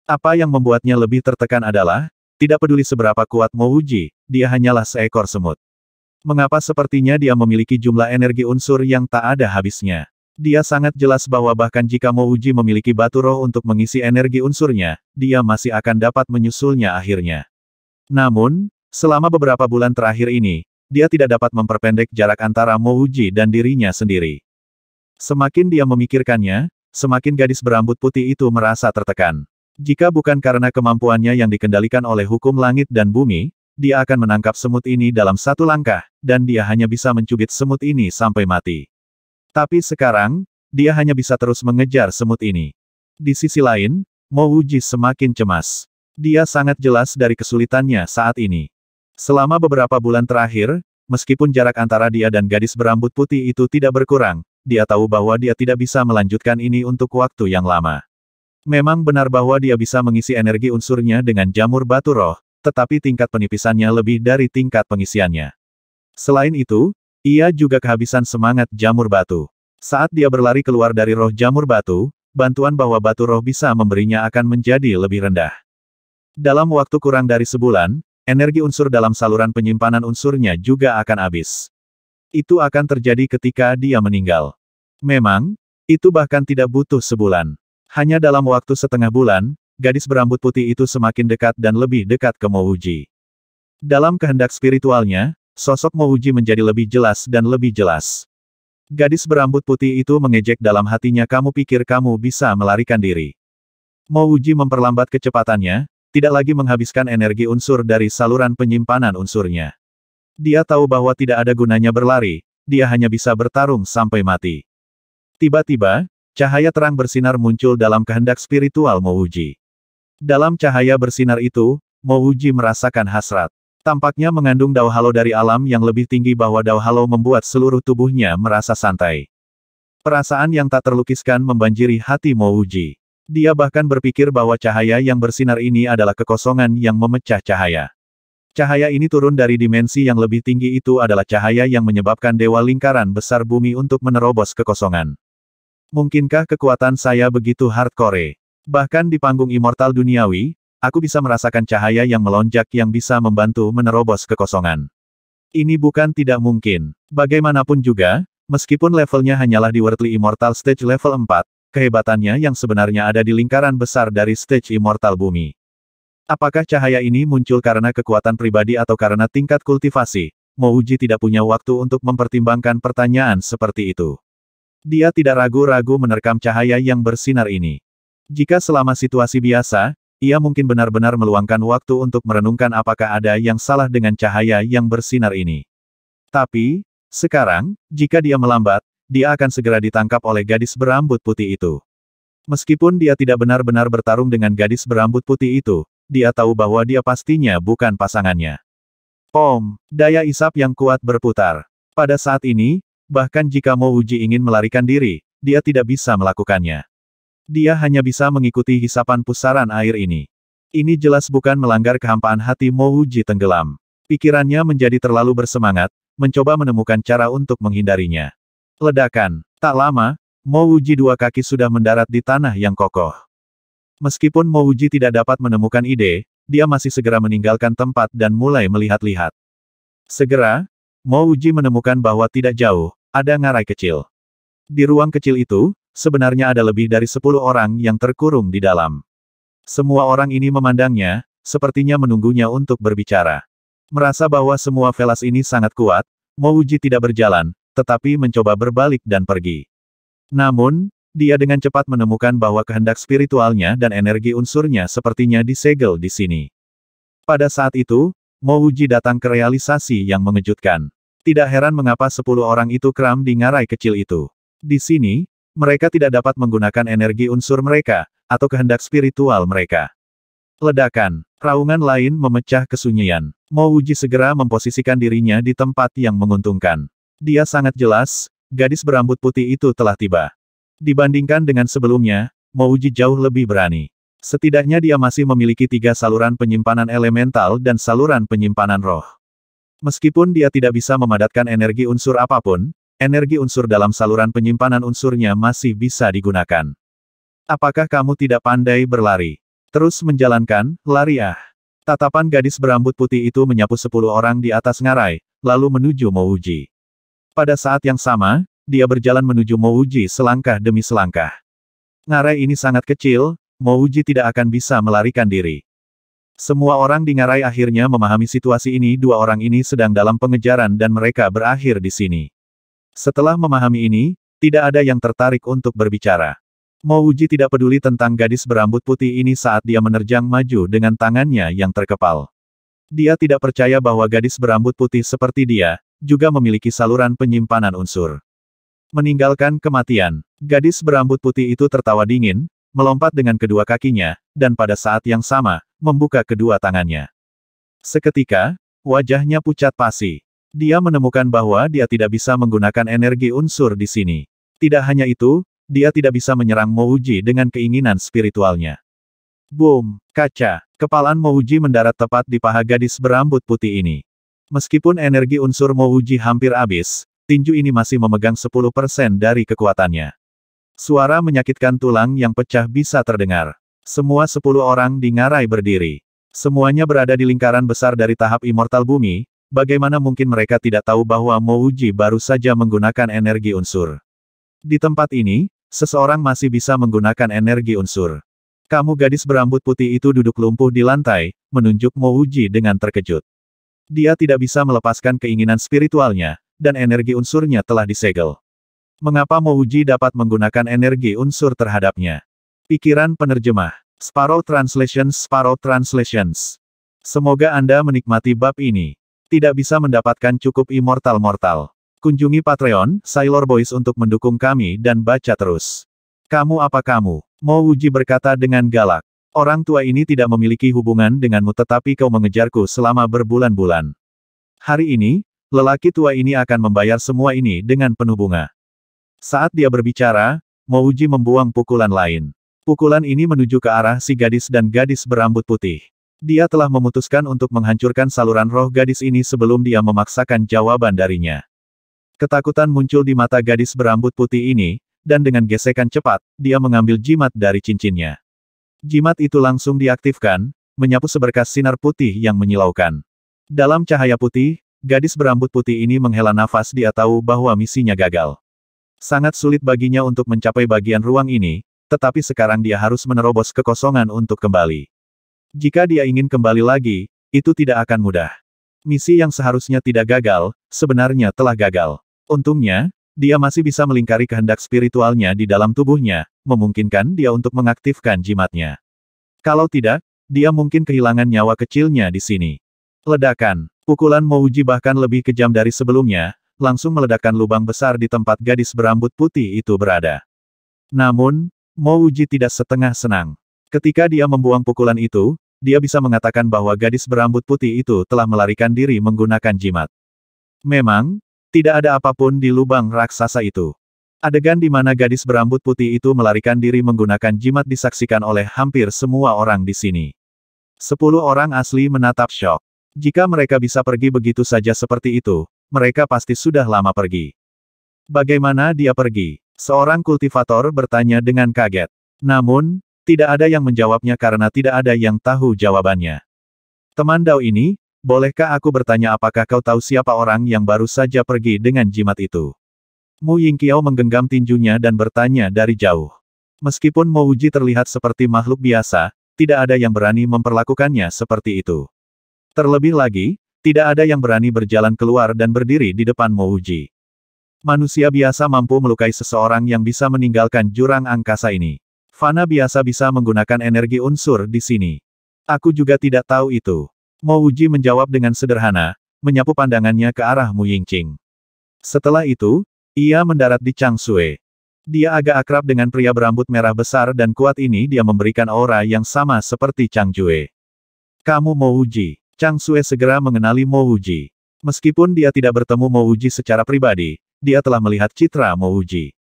Apa yang membuatnya lebih tertekan adalah, tidak peduli seberapa kuat Mouji, dia hanyalah seekor semut. Mengapa sepertinya dia memiliki jumlah energi unsur yang tak ada habisnya? Dia sangat jelas bahwa bahkan jika Mo Uji memiliki batu roh untuk mengisi energi unsurnya, dia masih akan dapat menyusulnya akhirnya. Namun, selama beberapa bulan terakhir ini, dia tidak dapat memperpendek jarak antara Mo Uji dan dirinya sendiri. Semakin dia memikirkannya, semakin gadis berambut putih itu merasa tertekan. Jika bukan karena kemampuannya yang dikendalikan oleh hukum langit dan bumi, dia akan menangkap semut ini dalam satu langkah, dan dia hanya bisa mencubit semut ini sampai mati. Tapi sekarang, dia hanya bisa terus mengejar semut ini. Di sisi lain, Mo Wuji semakin cemas. Dia sangat jelas dari kesulitannya saat ini. Selama beberapa bulan terakhir, meskipun jarak antara dia dan gadis berambut putih itu tidak berkurang, dia tahu bahwa dia tidak bisa melanjutkan ini untuk waktu yang lama. Memang benar bahwa dia bisa mengisi energi unsurnya dengan jamur batu roh, tetapi tingkat penipisannya lebih dari tingkat pengisiannya. Selain itu, ia juga kehabisan semangat jamur batu. Saat dia berlari keluar dari roh jamur batu, bantuan bahwa batu roh bisa memberinya akan menjadi lebih rendah. Dalam waktu kurang dari sebulan, energi unsur dalam saluran penyimpanan unsurnya juga akan habis. Itu akan terjadi ketika dia meninggal. Memang, itu bahkan tidak butuh sebulan. Hanya dalam waktu setengah bulan, gadis berambut putih itu semakin dekat dan lebih dekat ke Mouji. Dalam kehendak spiritualnya, Sosok Mouji menjadi lebih jelas dan lebih jelas. Gadis berambut putih itu mengejek dalam hatinya kamu pikir kamu bisa melarikan diri. Mouji memperlambat kecepatannya, tidak lagi menghabiskan energi unsur dari saluran penyimpanan unsurnya. Dia tahu bahwa tidak ada gunanya berlari, dia hanya bisa bertarung sampai mati. Tiba-tiba, cahaya terang bersinar muncul dalam kehendak spiritual Mouji. Dalam cahaya bersinar itu, Mouji merasakan hasrat. Tampaknya mengandung dao halo dari alam yang lebih tinggi bahwa dao halo membuat seluruh tubuhnya merasa santai. Perasaan yang tak terlukiskan membanjiri hati Mo Uji. Dia bahkan berpikir bahwa cahaya yang bersinar ini adalah kekosongan yang memecah cahaya. Cahaya ini turun dari dimensi yang lebih tinggi itu adalah cahaya yang menyebabkan dewa lingkaran besar bumi untuk menerobos kekosongan. Mungkinkah kekuatan saya begitu hardcore? Bahkan di panggung immortal duniawi, Aku bisa merasakan cahaya yang melonjak yang bisa membantu menerobos kekosongan. Ini bukan tidak mungkin. Bagaimanapun juga, meskipun levelnya hanyalah di Worldly Immortal Stage level 4, kehebatannya yang sebenarnya ada di lingkaran besar dari Stage Immortal Bumi. Apakah cahaya ini muncul karena kekuatan pribadi atau karena tingkat kultivasi? Mouji tidak punya waktu untuk mempertimbangkan pertanyaan seperti itu. Dia tidak ragu-ragu menerkam cahaya yang bersinar ini. Jika selama situasi biasa, ia mungkin benar-benar meluangkan waktu untuk merenungkan apakah ada yang salah dengan cahaya yang bersinar ini. Tapi, sekarang, jika dia melambat, dia akan segera ditangkap oleh gadis berambut putih itu. Meskipun dia tidak benar-benar bertarung dengan gadis berambut putih itu, dia tahu bahwa dia pastinya bukan pasangannya. Om, daya isap yang kuat berputar. Pada saat ini, bahkan jika Mo Uji ingin melarikan diri, dia tidak bisa melakukannya. Dia hanya bisa mengikuti hisapan pusaran air ini. Ini jelas bukan melanggar kehampaan hati Mouji tenggelam. Pikirannya menjadi terlalu bersemangat, mencoba menemukan cara untuk menghindarinya. Ledakan. Tak lama, Mouji dua kaki sudah mendarat di tanah yang kokoh. Meskipun Mouji tidak dapat menemukan ide, dia masih segera meninggalkan tempat dan mulai melihat-lihat. Segera, Mouji menemukan bahwa tidak jauh, ada ngarai kecil. Di ruang kecil itu, sebenarnya ada lebih dari sepuluh orang yang terkurung di dalam. Semua orang ini memandangnya, sepertinya menunggunya untuk berbicara. Merasa bahwa semua velas ini sangat kuat, Mouji tidak berjalan, tetapi mencoba berbalik dan pergi. Namun, dia dengan cepat menemukan bahwa kehendak spiritualnya dan energi unsurnya sepertinya disegel di sini. Pada saat itu, Mouji datang ke realisasi yang mengejutkan. Tidak heran mengapa sepuluh orang itu kram di ngarai kecil itu. Di sini, mereka tidak dapat menggunakan energi unsur mereka, atau kehendak spiritual mereka. Ledakan, raungan lain memecah kesunyian. Uji segera memposisikan dirinya di tempat yang menguntungkan. Dia sangat jelas, gadis berambut putih itu telah tiba. Dibandingkan dengan sebelumnya, Uji jauh lebih berani. Setidaknya dia masih memiliki tiga saluran penyimpanan elemental dan saluran penyimpanan roh. Meskipun dia tidak bisa memadatkan energi unsur apapun, energi unsur dalam saluran penyimpanan unsurnya masih bisa digunakan. Apakah kamu tidak pandai berlari? Terus menjalankan, lari ah. Tatapan gadis berambut putih itu menyapu sepuluh orang di atas ngarai, lalu menuju Mouji. Pada saat yang sama, dia berjalan menuju Mouji selangkah demi selangkah. Ngarai ini sangat kecil, Mouji tidak akan bisa melarikan diri. Semua orang di ngarai akhirnya memahami situasi ini dua orang ini sedang dalam pengejaran dan mereka berakhir di sini. Setelah memahami ini, tidak ada yang tertarik untuk berbicara. Wuji tidak peduli tentang gadis berambut putih ini saat dia menerjang maju dengan tangannya yang terkepal. Dia tidak percaya bahwa gadis berambut putih seperti dia, juga memiliki saluran penyimpanan unsur. Meninggalkan kematian, gadis berambut putih itu tertawa dingin, melompat dengan kedua kakinya, dan pada saat yang sama, membuka kedua tangannya. Seketika, wajahnya pucat pasi. Dia menemukan bahwa dia tidak bisa menggunakan energi unsur di sini. Tidak hanya itu, dia tidak bisa menyerang Mouji dengan keinginan spiritualnya. Boom, kaca, kepalan Mouji mendarat tepat di paha gadis berambut putih ini. Meskipun energi unsur Mouji hampir habis, tinju ini masih memegang 10% dari kekuatannya. Suara menyakitkan tulang yang pecah bisa terdengar. Semua 10 orang di ngarai berdiri. Semuanya berada di lingkaran besar dari tahap immortal bumi, Bagaimana mungkin mereka tidak tahu bahwa Mouji baru saja menggunakan energi unsur? Di tempat ini, seseorang masih bisa menggunakan energi unsur. Kamu gadis berambut putih itu duduk lumpuh di lantai, menunjuk Mouji dengan terkejut. Dia tidak bisa melepaskan keinginan spiritualnya, dan energi unsurnya telah disegel. Mengapa Mouji dapat menggunakan energi unsur terhadapnya? Pikiran penerjemah. Sparrow Translations Sparrow Translations. Semoga Anda menikmati bab ini tidak bisa mendapatkan cukup immortal mortal. Kunjungi Patreon, Sailor Boys untuk mendukung kami dan baca terus. Kamu apa kamu? Mo Wuji berkata dengan galak. Orang tua ini tidak memiliki hubungan denganmu tetapi kau mengejarku selama berbulan-bulan. Hari ini, lelaki tua ini akan membayar semua ini dengan penuh bunga. Saat dia berbicara, Mo Wuji membuang pukulan lain. Pukulan ini menuju ke arah si gadis dan gadis berambut putih. Dia telah memutuskan untuk menghancurkan saluran roh gadis ini sebelum dia memaksakan jawaban darinya. Ketakutan muncul di mata gadis berambut putih ini, dan dengan gesekan cepat, dia mengambil jimat dari cincinnya. Jimat itu langsung diaktifkan, menyapu seberkas sinar putih yang menyilaukan. Dalam cahaya putih, gadis berambut putih ini menghela nafas dia tahu bahwa misinya gagal. Sangat sulit baginya untuk mencapai bagian ruang ini, tetapi sekarang dia harus menerobos kekosongan untuk kembali. Jika dia ingin kembali lagi, itu tidak akan mudah. Misi yang seharusnya tidak gagal, sebenarnya telah gagal. Untungnya, dia masih bisa melingkari kehendak spiritualnya di dalam tubuhnya, memungkinkan dia untuk mengaktifkan jimatnya. Kalau tidak, dia mungkin kehilangan nyawa kecilnya di sini. Ledakan, pukulan Mouji bahkan lebih kejam dari sebelumnya, langsung meledakkan lubang besar di tempat gadis berambut putih itu berada. Namun, Mouji tidak setengah senang. Ketika dia membuang pukulan itu, dia bisa mengatakan bahwa gadis berambut putih itu telah melarikan diri menggunakan jimat. Memang, tidak ada apapun di lubang raksasa itu. Adegan di mana gadis berambut putih itu melarikan diri menggunakan jimat disaksikan oleh hampir semua orang di sini. Sepuluh orang asli menatap shock. Jika mereka bisa pergi begitu saja seperti itu, mereka pasti sudah lama pergi. Bagaimana dia pergi? Seorang kultivator bertanya dengan kaget. Namun, tidak ada yang menjawabnya karena tidak ada yang tahu jawabannya. Teman Dao ini, bolehkah aku bertanya apakah kau tahu siapa orang yang baru saja pergi dengan jimat itu? Mu Yingqiao menggenggam tinjunya dan bertanya dari jauh. Meskipun Mo Uji terlihat seperti makhluk biasa, tidak ada yang berani memperlakukannya seperti itu. Terlebih lagi, tidak ada yang berani berjalan keluar dan berdiri di depan Mo Uji. Manusia biasa mampu melukai seseorang yang bisa meninggalkan jurang angkasa ini. Fana biasa bisa menggunakan energi unsur di sini. Aku juga tidak tahu itu. Mo Uji menjawab dengan sederhana, menyapu pandangannya ke arah Mu Yingqing. Setelah itu, ia mendarat di Chang Changsue. Dia agak akrab dengan pria berambut merah besar dan kuat ini dia memberikan aura yang sama seperti Chang Jue. Kamu Mo Uji, Chang Sue segera mengenali Mo Uji. Meskipun dia tidak bertemu Mo Uji secara pribadi, dia telah melihat citra Mo Uji.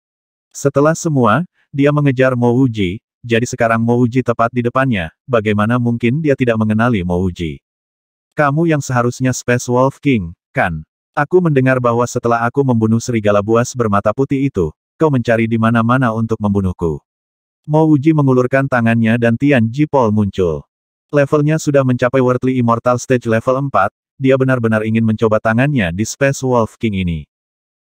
Setelah semua, dia mengejar Mo Wuji, jadi sekarang Mo Wuji tepat di depannya, bagaimana mungkin dia tidak mengenali Mo Wuji? Kamu yang seharusnya Space Wolf King, kan? Aku mendengar bahwa setelah aku membunuh serigala buas bermata putih itu, kau mencari di mana-mana untuk membunuhku. Mo Wuji mengulurkan tangannya dan Tian Ji Pol muncul. Levelnya sudah mencapai Worldly Immortal Stage level 4, dia benar-benar ingin mencoba tangannya di Space Wolf King ini.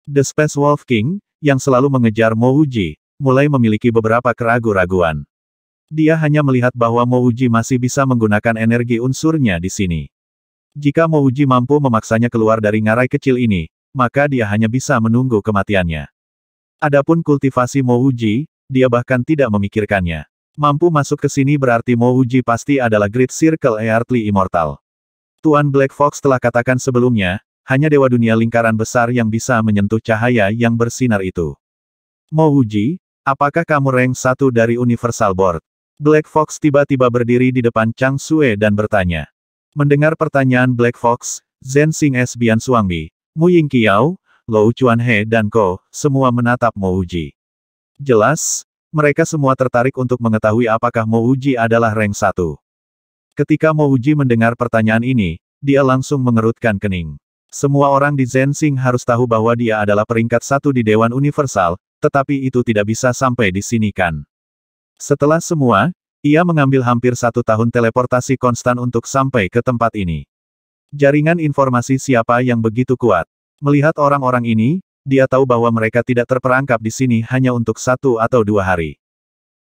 The Space Wolf King, yang selalu mengejar Mo Wuji mulai memiliki beberapa keragu-raguan. Dia hanya melihat bahwa Mouji masih bisa menggunakan energi unsurnya di sini. Jika Mouji mampu memaksanya keluar dari ngarai kecil ini, maka dia hanya bisa menunggu kematiannya. Adapun kultivasi Mouji, dia bahkan tidak memikirkannya. Mampu masuk ke sini berarti Mouji pasti adalah Great Circle Earthly Immortal. Tuan Black Fox telah katakan sebelumnya, hanya Dewa Dunia Lingkaran Besar yang bisa menyentuh cahaya yang bersinar itu. Mouji, Apakah kamu rank satu dari Universal Board? Black Fox tiba-tiba berdiri di depan Chang Sue dan bertanya. Mendengar pertanyaan Black Fox, Zhen Xing S. Bian Suangbi, Mu Ying Qiao, Lou Chuan He dan Ko, semua menatap Mo Uji. Jelas, mereka semua tertarik untuk mengetahui apakah Mo Uji adalah rank satu. Ketika Mo Uji mendengar pertanyaan ini, dia langsung mengerutkan kening. Semua orang di Zhen Xing harus tahu bahwa dia adalah peringkat satu di Dewan Universal, tetapi itu tidak bisa sampai di sini kan. Setelah semua, ia mengambil hampir satu tahun teleportasi konstan untuk sampai ke tempat ini. Jaringan informasi siapa yang begitu kuat. Melihat orang-orang ini, dia tahu bahwa mereka tidak terperangkap di sini hanya untuk satu atau dua hari.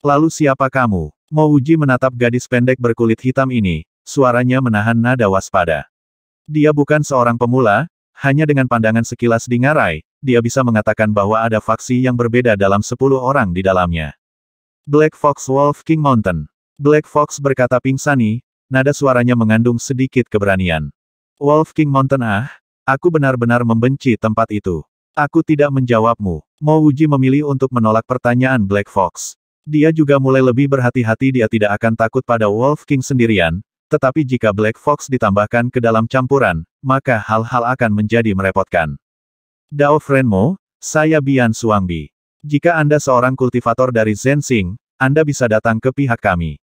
Lalu siapa kamu? uji menatap gadis pendek berkulit hitam ini, suaranya menahan nada waspada. Dia bukan seorang pemula, hanya dengan pandangan sekilas dingarai, dia bisa mengatakan bahwa ada faksi yang berbeda dalam sepuluh orang di dalamnya. Black Fox Wolf King Mountain. Black Fox berkata pingsani, nada suaranya mengandung sedikit keberanian. Wolf King Mountain ah, aku benar-benar membenci tempat itu. Aku tidak menjawabmu. Mo Wuji memilih untuk menolak pertanyaan Black Fox. Dia juga mulai lebih berhati-hati dia tidak akan takut pada Wolf King sendirian, tetapi jika Black Fox ditambahkan ke dalam campuran, maka hal-hal akan menjadi merepotkan. Dao Frenmo, saya Bian Suangbi. Jika Anda seorang kultivator dari Zensing, Anda bisa datang ke pihak kami.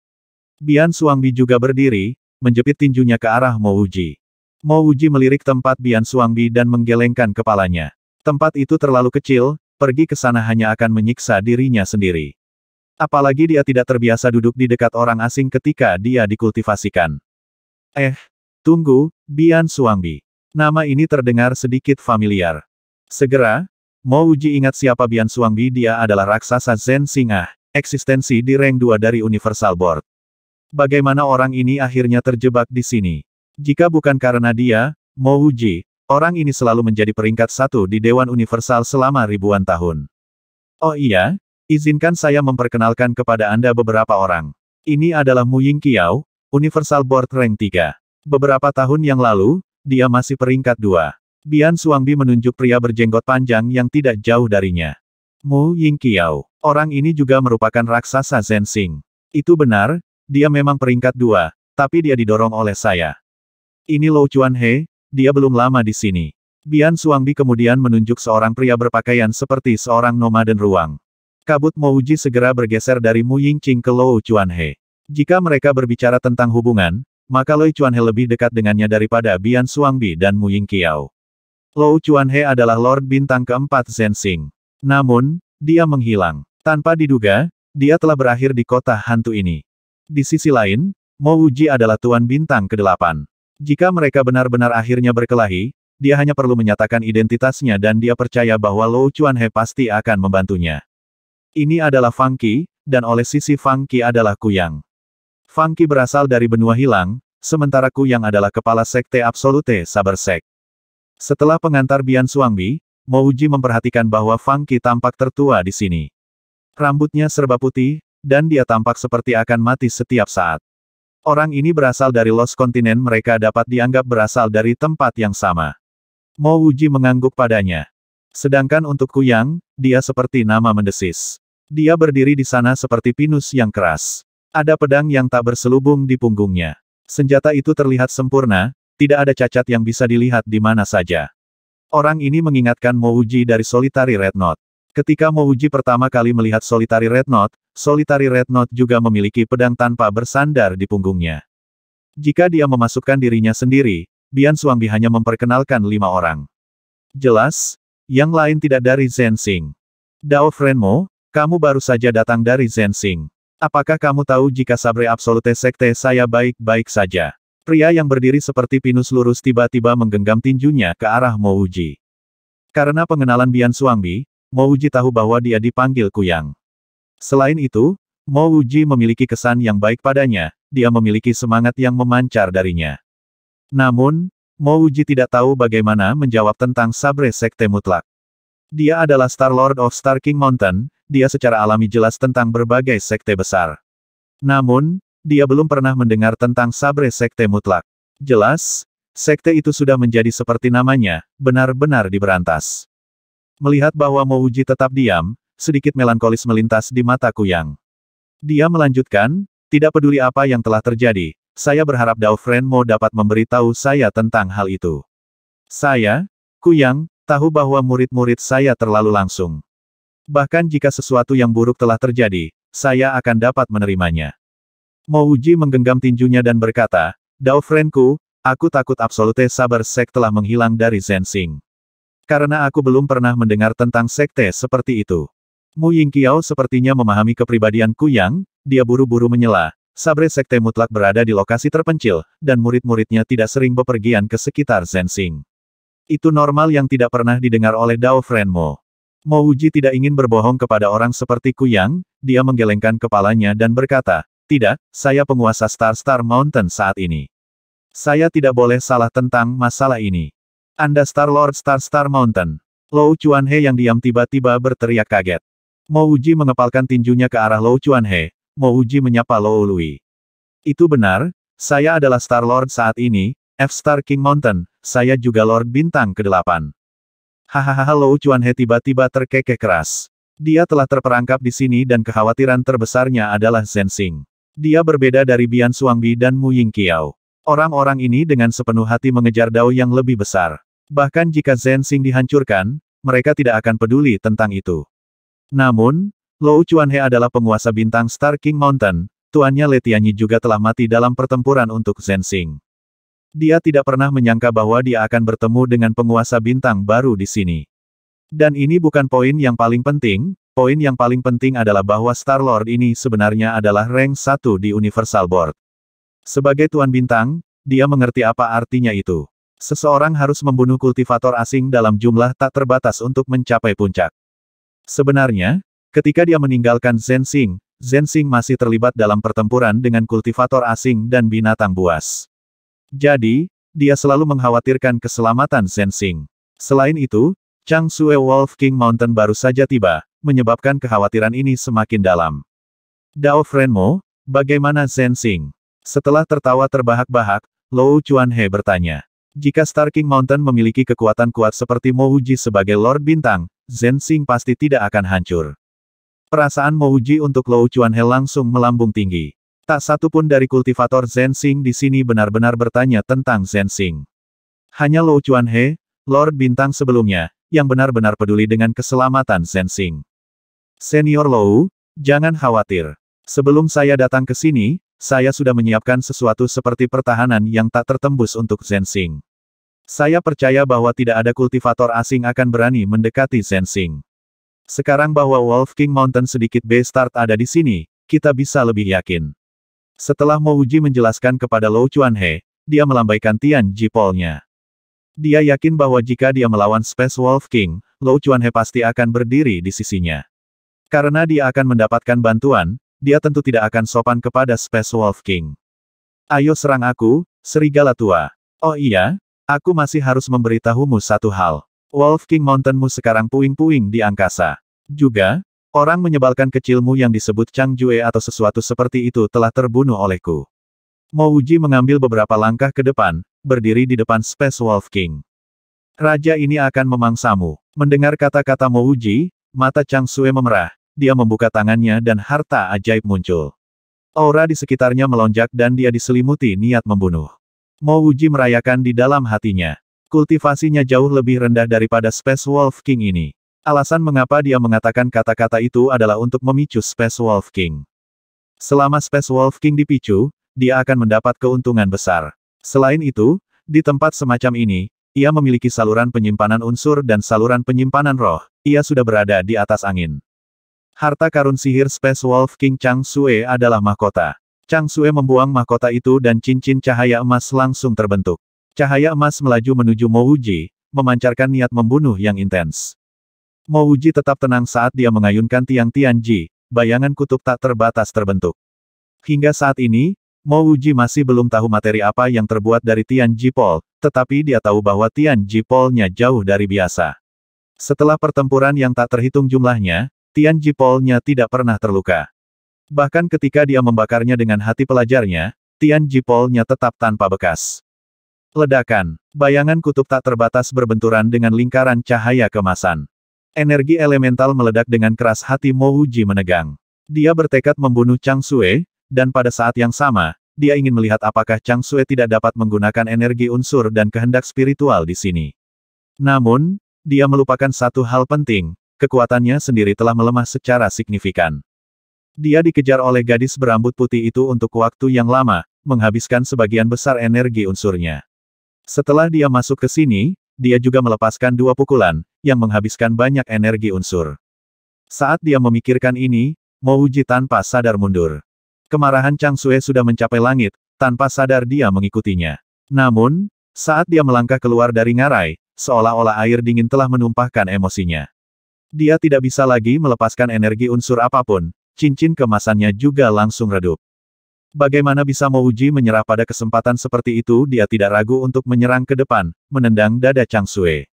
Bian Suangbi juga berdiri, menjepit tinjunya ke arah Mo Uji. Mo Uji melirik tempat Bian Suangbi dan menggelengkan kepalanya. Tempat itu terlalu kecil, pergi ke sana hanya akan menyiksa dirinya sendiri. Apalagi dia tidak terbiasa duduk di dekat orang asing ketika dia dikultivasikan. Eh, tunggu, Bian Suangbi. Nama ini terdengar sedikit familiar. Segera, Mo Uji ingat siapa Bian Suangbi dia adalah raksasa Zen Singa, eksistensi di rank 2 dari Universal Board. Bagaimana orang ini akhirnya terjebak di sini? Jika bukan karena dia, Mo Uji, orang ini selalu menjadi peringkat satu di Dewan Universal selama ribuan tahun. Oh iya, izinkan saya memperkenalkan kepada Anda beberapa orang. Ini adalah Mu Ying Kiao, Universal Board Rank 3. Beberapa tahun yang lalu, dia masih peringkat 2. Bian Suangbi menunjuk pria berjenggot panjang yang tidak jauh darinya. Mu Ying Qiao. Orang ini juga merupakan raksasa Zensing. Itu benar, dia memang peringkat dua, tapi dia didorong oleh saya. Ini Lou Chuan He, dia belum lama di sini. Bian Suangbi kemudian menunjuk seorang pria berpakaian seperti seorang nomaden ruang. Kabut Uji segera bergeser dari Mu Yingqing ke Lou Chuan He. Jika mereka berbicara tentang hubungan, maka Lou Chuan He lebih dekat dengannya daripada Bian Suangbi dan Mu Yingqiao. Lou Chuanhe adalah Lord Bintang keempat Zensing. Namun, dia menghilang. Tanpa diduga, dia telah berakhir di kota hantu ini. Di sisi lain, Mo Uji adalah Tuan Bintang ke-8. Jika mereka benar-benar akhirnya berkelahi, dia hanya perlu menyatakan identitasnya dan dia percaya bahwa Lou Chuanhe pasti akan membantunya. Ini adalah Fang Qi, dan oleh sisi Fang Qi adalah Kuyang. Fang Qi berasal dari benua hilang, sementara Kuyang adalah kepala sekte absolute Saber setelah pengantar Bian Suangbi, Mouji memperhatikan bahwa Fang tampak tertua di sini. Rambutnya serba putih, dan dia tampak seperti akan mati setiap saat. Orang ini berasal dari Los Kontinen mereka dapat dianggap berasal dari tempat yang sama. Mouji mengangguk padanya. Sedangkan untuk Kuyang, dia seperti nama mendesis. Dia berdiri di sana seperti pinus yang keras. Ada pedang yang tak berselubung di punggungnya. Senjata itu terlihat sempurna, tidak ada cacat yang bisa dilihat di mana saja. Orang ini mengingatkan Mouji dari Solitary Red Note. Ketika Mouji pertama kali melihat Solitary Red Note, Solitary Red Note juga memiliki pedang tanpa bersandar di punggungnya. Jika dia memasukkan dirinya sendiri, Bian Suangbi hanya memperkenalkan lima orang. Jelas, yang lain tidak dari Zensing. Dao Frenmo, kamu baru saja datang dari Zensing. Apakah kamu tahu jika Sabre Absolute Sekte saya baik-baik saja? Pria yang berdiri seperti pinus lurus tiba-tiba menggenggam tinjunya ke arah Mouji. Karena pengenalan Bian Suangbi, Mouji tahu bahwa dia dipanggil Kuyang. Selain itu, Mouji memiliki kesan yang baik padanya, dia memiliki semangat yang memancar darinya. Namun, Mouji tidak tahu bagaimana menjawab tentang Sabre Sekte Mutlak. Dia adalah Star Lord of Star King Mountain, dia secara alami jelas tentang berbagai sekte besar. Namun, dia belum pernah mendengar tentang sabre sekte mutlak. Jelas, sekte itu sudah menjadi seperti namanya, benar-benar diberantas. Melihat bahwa Mouji tetap diam, sedikit melankolis melintas di mata Kuyang. Dia melanjutkan, tidak peduli apa yang telah terjadi, saya berharap Dao Mo dapat memberitahu saya tentang hal itu. Saya, Kuyang, tahu bahwa murid-murid saya terlalu langsung. Bahkan jika sesuatu yang buruk telah terjadi, saya akan dapat menerimanya. Mo Uji menggenggam tinjunya dan berkata, Dao Frenku, aku takut Absolute sabar Sek telah menghilang dari Zensing. Karena aku belum pernah mendengar tentang sekte seperti itu. Mu Yingqiao sepertinya memahami kepribadian Kuyang, dia buru-buru menyela, Sabre Sekte mutlak berada di lokasi terpencil, dan murid-muridnya tidak sering bepergian ke sekitar Zensing. Itu normal yang tidak pernah didengar oleh Dao Frenmo. Mo Uji tidak ingin berbohong kepada orang seperti Kuyang, dia menggelengkan kepalanya dan berkata, tidak, saya penguasa Star Star Mountain saat ini. Saya tidak boleh salah tentang masalah ini. Anda Star Lord Star Star Mountain. Lou He yang diam tiba-tiba berteriak kaget. Mo Uji mengepalkan tinjunya ke arah Lou He, Mo Uji menyapa Lou Lui. Itu benar, saya adalah Star Lord saat ini, F-Star King Mountain, saya juga Lord Bintang ke-8. Hahaha Lou He tiba-tiba terkekeh keras. Dia telah terperangkap di sini dan kekhawatiran terbesarnya adalah Zensing. Dia berbeda dari Bian Suangbi dan Mu Yingqiao. Orang-orang ini dengan sepenuh hati mengejar Dao yang lebih besar. Bahkan jika Zhen Xing dihancurkan, mereka tidak akan peduli tentang itu. Namun, Lou Chuanhe adalah penguasa bintang Star King Mountain, tuannya Letianyi juga telah mati dalam pertempuran untuk Zhen Xing. Dia tidak pernah menyangka bahwa dia akan bertemu dengan penguasa bintang baru di sini. Dan ini bukan poin yang paling penting, Poin yang paling penting adalah bahwa Star-Lord ini sebenarnya adalah rank 1 di Universal Board. Sebagai Tuan Bintang, dia mengerti apa artinya itu. Seseorang harus membunuh kultivator asing dalam jumlah tak terbatas untuk mencapai puncak. Sebenarnya, ketika dia meninggalkan Zensing, Zensing masih terlibat dalam pertempuran dengan kultivator asing dan binatang buas. Jadi, dia selalu mengkhawatirkan keselamatan Zensing. Selain itu, Chang Sue Wolf King Mountain baru saja tiba, menyebabkan kekhawatiran ini semakin dalam. Dao Frenmo, bagaimana Zensing? Setelah tertawa terbahak-bahak, Lou He bertanya. Jika Star King Mountain memiliki kekuatan kuat seperti Mo Uji sebagai Lord Bintang, Zensing pasti tidak akan hancur. Perasaan Mo Uji untuk Lou He langsung melambung tinggi. Tak satu pun dari kultivator Zensing di sini benar-benar bertanya tentang Zensing. Hanya Lou He, Lord Bintang sebelumnya, yang benar-benar peduli dengan keselamatan Zensing. Senior Lou, jangan khawatir. Sebelum saya datang ke sini, saya sudah menyiapkan sesuatu seperti pertahanan yang tak tertembus untuk Zensing. Saya percaya bahwa tidak ada kultivator asing akan berani mendekati Zensing. Sekarang bahwa Wolf King Mountain sedikit B-Start ada di sini, kita bisa lebih yakin. Setelah Uji menjelaskan kepada Lou Chuanhe, dia melambaikan Tian Jipolnya. Dia yakin bahwa jika dia melawan Space Wolf King, Lou Chuanhe pasti akan berdiri di sisinya. Karena dia akan mendapatkan bantuan, dia tentu tidak akan sopan kepada Space Wolf King. Ayo serang aku, serigala tua. Oh iya, aku masih harus memberitahumu satu hal. Wolf King Mountainmu sekarang puing-puing di angkasa. Juga, orang menyebalkan kecilmu yang disebut Chang Jue atau sesuatu seperti itu telah terbunuh olehku. Mouji mengambil beberapa langkah ke depan, berdiri di depan Space Wolf King. Raja ini akan memangsamu. Mendengar kata-kata Mouji, Mata Chang Sue memerah, dia membuka tangannya dan harta ajaib muncul. Aura di sekitarnya melonjak dan dia diselimuti niat membunuh. Mo Wuji merayakan di dalam hatinya. Kultivasinya jauh lebih rendah daripada Space Wolf King ini. Alasan mengapa dia mengatakan kata-kata itu adalah untuk memicu Space Wolf King. Selama Space Wolf King dipicu, dia akan mendapat keuntungan besar. Selain itu, di tempat semacam ini, ia memiliki saluran penyimpanan unsur dan saluran penyimpanan roh, ia sudah berada di atas angin. Harta karun sihir Space Wolf King Chang Sue adalah mahkota. Chang Sue membuang mahkota itu dan cincin cahaya emas langsung terbentuk. Cahaya emas melaju menuju Mouji, memancarkan niat membunuh yang intens. Mouji tetap tenang saat dia mengayunkan tiang Tianji, bayangan kutub tak terbatas terbentuk. Hingga saat ini, Mouji masih belum tahu materi apa yang terbuat dari Tianji Pol, tetapi dia tahu bahwa Tianji Polnya jauh dari biasa. Setelah pertempuran yang tak terhitung jumlahnya, Tian Jipolnya tidak pernah terluka. Bahkan ketika dia membakarnya dengan hati pelajarnya, Tian Jipolnya tetap tanpa bekas. Ledakan, bayangan kutub tak terbatas berbenturan dengan lingkaran cahaya kemasan. Energi elemental meledak dengan keras hati Mo Wuji menegang. Dia bertekad membunuh Chang Sue, dan pada saat yang sama, dia ingin melihat apakah Chang Sue tidak dapat menggunakan energi unsur dan kehendak spiritual di sini. Namun, dia melupakan satu hal penting, kekuatannya sendiri telah melemah secara signifikan. Dia dikejar oleh gadis berambut putih itu untuk waktu yang lama, menghabiskan sebagian besar energi unsurnya. Setelah dia masuk ke sini, dia juga melepaskan dua pukulan, yang menghabiskan banyak energi unsur. Saat dia memikirkan ini, Mouji tanpa sadar mundur. Kemarahan Chang Sue sudah mencapai langit, tanpa sadar dia mengikutinya. Namun, saat dia melangkah keluar dari ngarai, seolah-olah air dingin telah menumpahkan emosinya. Dia tidak bisa lagi melepaskan energi unsur apapun, cincin kemasannya juga langsung redup. Bagaimana bisa Mouji menyerah pada kesempatan seperti itu dia tidak ragu untuk menyerang ke depan, menendang dada Chang Sui.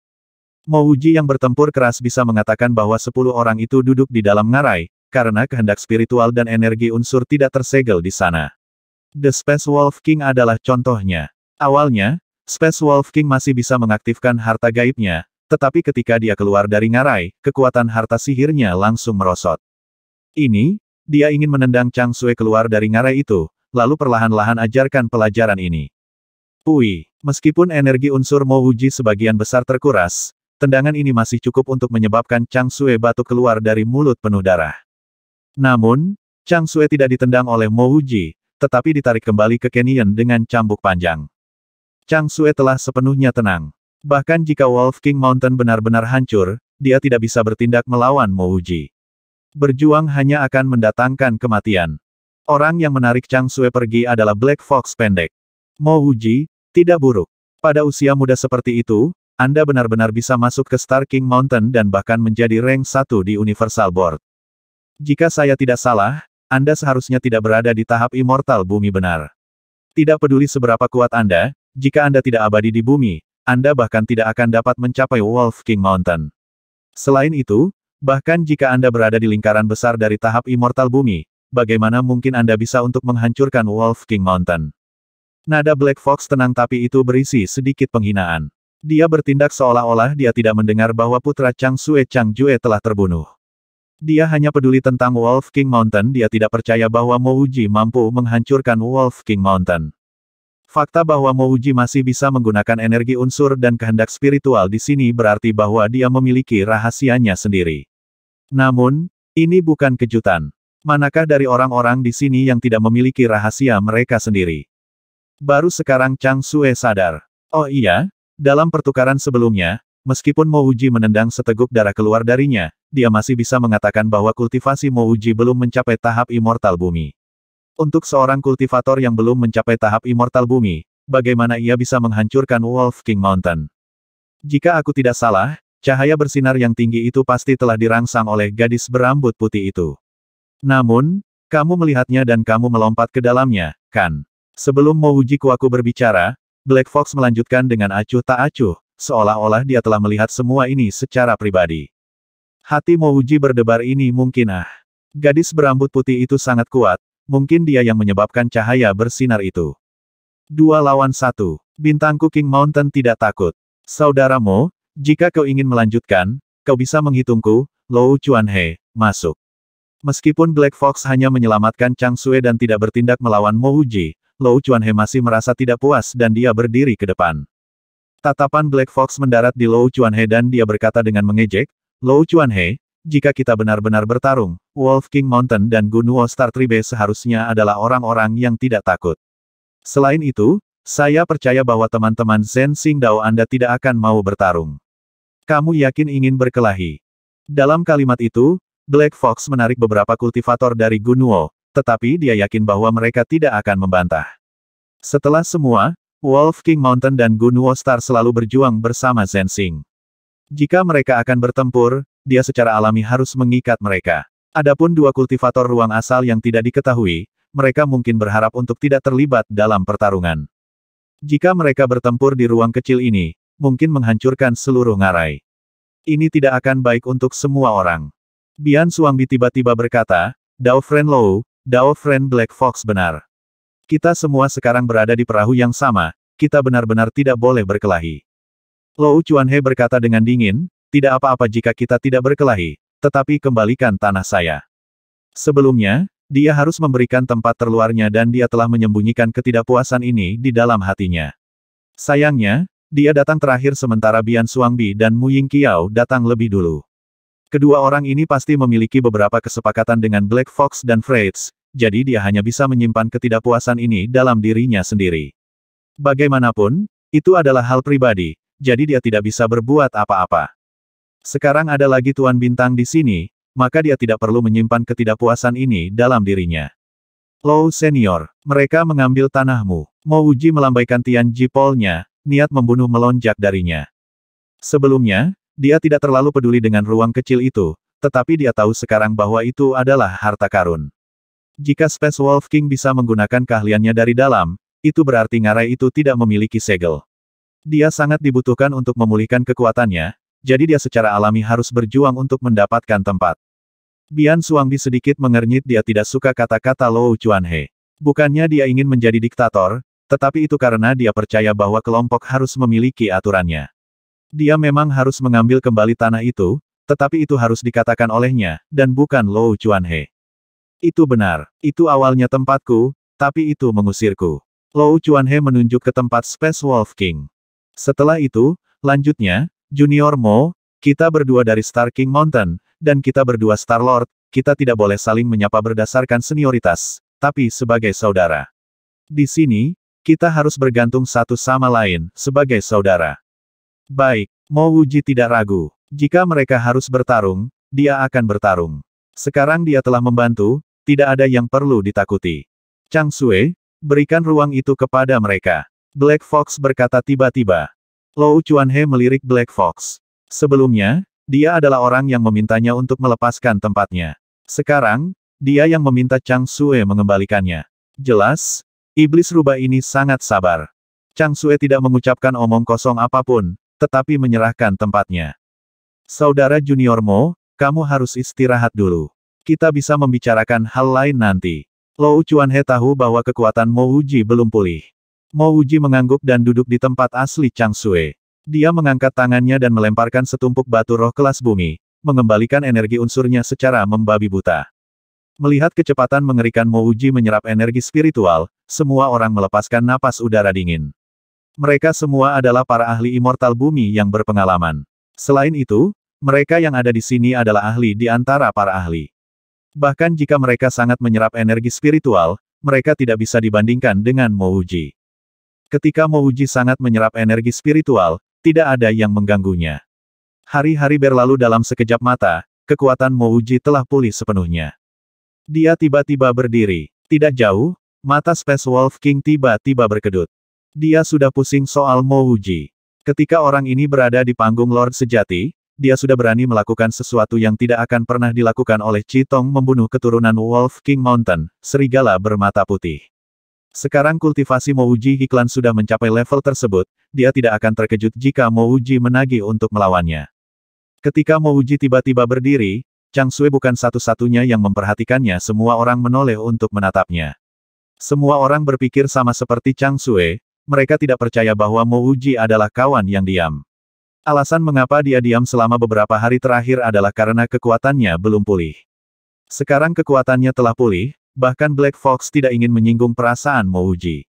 Mouji yang bertempur keras bisa mengatakan bahwa sepuluh orang itu duduk di dalam ngarai, karena kehendak spiritual dan energi unsur tidak tersegel di sana. The Space Wolf King adalah contohnya. Awalnya, Space Wolf King masih bisa mengaktifkan harta gaibnya, tetapi ketika dia keluar dari ngarai, kekuatan harta sihirnya langsung merosot. Ini, dia ingin menendang Chang Sui keluar dari ngarai itu, lalu perlahan-lahan ajarkan pelajaran ini. Pui, meskipun energi unsur Mo Wuji sebagian besar terkuras, tendangan ini masih cukup untuk menyebabkan Chang Sui batuk keluar dari mulut penuh darah. Namun, Chang Sui tidak ditendang oleh Mo Wuji, tetapi ditarik kembali ke Kenyan dengan cambuk panjang. Chang Sue telah sepenuhnya tenang. Bahkan jika Wolf King Mountain benar-benar hancur, dia tidak bisa bertindak melawan Mo Uji. Berjuang hanya akan mendatangkan kematian. Orang yang menarik Chang Sue pergi adalah Black Fox pendek. Mo Uji, tidak buruk. Pada usia muda seperti itu, Anda benar-benar bisa masuk ke Star King Mountain dan bahkan menjadi rank 1 di Universal Board. Jika saya tidak salah, Anda seharusnya tidak berada di tahap immortal bumi benar. Tidak peduli seberapa kuat Anda, jika Anda tidak abadi di bumi, Anda bahkan tidak akan dapat mencapai Wolf King Mountain. Selain itu, bahkan jika Anda berada di lingkaran besar dari tahap immortal bumi, bagaimana mungkin Anda bisa untuk menghancurkan Wolf King Mountain? Nada Black Fox tenang tapi itu berisi sedikit penghinaan. Dia bertindak seolah-olah dia tidak mendengar bahwa putra Chang Sue Chang Jue telah terbunuh. Dia hanya peduli tentang Wolf King Mountain dia tidak percaya bahwa Mo mampu menghancurkan Wolf King Mountain. Fakta bahwa Mouji masih bisa menggunakan energi unsur dan kehendak spiritual di sini berarti bahwa dia memiliki rahasianya sendiri. Namun, ini bukan kejutan. Manakah dari orang-orang di sini yang tidak memiliki rahasia mereka sendiri? Baru sekarang Chang Sue sadar. Oh iya, dalam pertukaran sebelumnya, meskipun Mouji menendang seteguk darah keluar darinya, dia masih bisa mengatakan bahwa kultivasi Mouji belum mencapai tahap immortal bumi. Untuk seorang kultivator yang belum mencapai tahap immortal bumi, bagaimana ia bisa menghancurkan Wolf King Mountain? Jika aku tidak salah, cahaya bersinar yang tinggi itu pasti telah dirangsang oleh gadis berambut putih itu. Namun, kamu melihatnya dan kamu melompat ke dalamnya, kan? Sebelum uji Kuaku berbicara, Black Fox melanjutkan dengan acuh tak acuh, seolah-olah dia telah melihat semua ini secara pribadi. Hati Mouji berdebar ini mungkin ah. Gadis berambut putih itu sangat kuat, mungkin dia yang menyebabkan cahaya bersinar itu. Dua lawan satu. Bintangku King Mountain tidak takut. Saudaramu, jika kau ingin melanjutkan, kau bisa menghitungku, Lou Chuanhe, masuk. Meskipun Black Fox hanya menyelamatkan Chang Sue dan tidak bertindak melawan Mo Uji, Lou Chuanhe masih merasa tidak puas dan dia berdiri ke depan. Tatapan Black Fox mendarat di Lou Chuanhe dan dia berkata dengan mengejek, Lou Chuanhe, jika kita benar-benar bertarung, Wolf King Mountain dan Gunuo Star Tribe seharusnya adalah orang-orang yang tidak takut. Selain itu, saya percaya bahwa teman-teman Zen Dao Anda tidak akan mau bertarung. Kamu yakin ingin berkelahi? Dalam kalimat itu, Black Fox menarik beberapa kultivator dari Gunuo, tetapi dia yakin bahwa mereka tidak akan membantah. Setelah semua, Wolf King Mountain dan Gunuo Star selalu berjuang bersama Zensing. Jika mereka akan bertempur, dia secara alami harus mengikat mereka. Adapun dua kultivator ruang asal yang tidak diketahui, mereka mungkin berharap untuk tidak terlibat dalam pertarungan. Jika mereka bertempur di ruang kecil ini, mungkin menghancurkan seluruh ngarai. Ini tidak akan baik untuk semua orang. Bian Suangbi tiba-tiba berkata, Dao Friend Low, Dao Friend Black Fox benar. Kita semua sekarang berada di perahu yang sama, kita benar-benar tidak boleh berkelahi. Lou Chuanhe berkata dengan dingin, tidak apa-apa jika kita tidak berkelahi, tetapi kembalikan tanah saya. Sebelumnya, dia harus memberikan tempat terluarnya dan dia telah menyembunyikan ketidakpuasan ini di dalam hatinya. Sayangnya, dia datang terakhir sementara Bian Suangbi dan Mu Ying Qiao datang lebih dulu. Kedua orang ini pasti memiliki beberapa kesepakatan dengan Black Fox dan Freights, jadi dia hanya bisa menyimpan ketidakpuasan ini dalam dirinya sendiri. Bagaimanapun, itu adalah hal pribadi, jadi dia tidak bisa berbuat apa-apa. Sekarang ada lagi Tuan Bintang di sini, maka dia tidak perlu menyimpan ketidakpuasan ini dalam dirinya. Low senior, mereka mengambil tanahmu. Mo Uji melambaikan Tian Jipolnya, niat membunuh melonjak darinya. Sebelumnya, dia tidak terlalu peduli dengan ruang kecil itu, tetapi dia tahu sekarang bahwa itu adalah harta karun. Jika Space Wolf King bisa menggunakan keahliannya dari dalam, itu berarti ngarai itu tidak memiliki segel. Dia sangat dibutuhkan untuk memulihkan kekuatannya, jadi dia secara alami harus berjuang untuk mendapatkan tempat. Bian Suangbi sedikit mengernyit dia tidak suka kata-kata Lou Chuanhe. Bukannya dia ingin menjadi diktator, tetapi itu karena dia percaya bahwa kelompok harus memiliki aturannya. Dia memang harus mengambil kembali tanah itu, tetapi itu harus dikatakan olehnya, dan bukan Lou Chuanhe. Itu benar, itu awalnya tempatku, tapi itu mengusirku. Lou Chuanhe menunjuk ke tempat Space Wolf King. Setelah itu, lanjutnya, Junior Mo, kita berdua dari Star King Mountain, dan kita berdua Star-Lord, kita tidak boleh saling menyapa berdasarkan senioritas, tapi sebagai saudara. Di sini, kita harus bergantung satu sama lain, sebagai saudara. Baik, Mo Wuji tidak ragu. Jika mereka harus bertarung, dia akan bertarung. Sekarang dia telah membantu, tidak ada yang perlu ditakuti. Chang Sue, berikan ruang itu kepada mereka. Black Fox berkata tiba-tiba. Lou Chuanhe melirik Black Fox. Sebelumnya, dia adalah orang yang memintanya untuk melepaskan tempatnya. Sekarang, dia yang meminta Chang Sue mengembalikannya. Jelas, iblis rubah ini sangat sabar. Chang Sue tidak mengucapkan omong kosong apapun, tetapi menyerahkan tempatnya. Saudara Junior Mo, kamu harus istirahat dulu. Kita bisa membicarakan hal lain nanti. Lou Chuanhe tahu bahwa kekuatan Mo Uji belum pulih. Mo Uji mengangguk dan duduk di tempat asli Chang Sui. Dia mengangkat tangannya dan melemparkan setumpuk batu roh kelas bumi, mengembalikan energi unsurnya secara membabi buta. Melihat kecepatan mengerikan Mo Uji menyerap energi spiritual, semua orang melepaskan napas udara dingin. Mereka semua adalah para ahli immortal bumi yang berpengalaman. Selain itu, mereka yang ada di sini adalah ahli di antara para ahli. Bahkan jika mereka sangat menyerap energi spiritual, mereka tidak bisa dibandingkan dengan Mo Uji. Ketika Mouji sangat menyerap energi spiritual, tidak ada yang mengganggunya. Hari-hari berlalu dalam sekejap mata, kekuatan Mouji telah pulih sepenuhnya. Dia tiba-tiba berdiri. Tidak jauh, mata Space Wolf King tiba-tiba berkedut. Dia sudah pusing soal Mouji. Ketika orang ini berada di panggung Lord Sejati, dia sudah berani melakukan sesuatu yang tidak akan pernah dilakukan oleh Citong membunuh keturunan Wolf King Mountain, serigala bermata putih. Sekarang kultivasi Mouji Hiklan sudah mencapai level tersebut, dia tidak akan terkejut jika Mouji menagih untuk melawannya. Ketika Mouji tiba-tiba berdiri, Chang Sui bukan satu-satunya yang memperhatikannya semua orang menoleh untuk menatapnya. Semua orang berpikir sama seperti Chang Sui, mereka tidak percaya bahwa Mouji adalah kawan yang diam. Alasan mengapa dia diam selama beberapa hari terakhir adalah karena kekuatannya belum pulih. Sekarang kekuatannya telah pulih, Bahkan Black Fox tidak ingin menyinggung perasaan Mouji.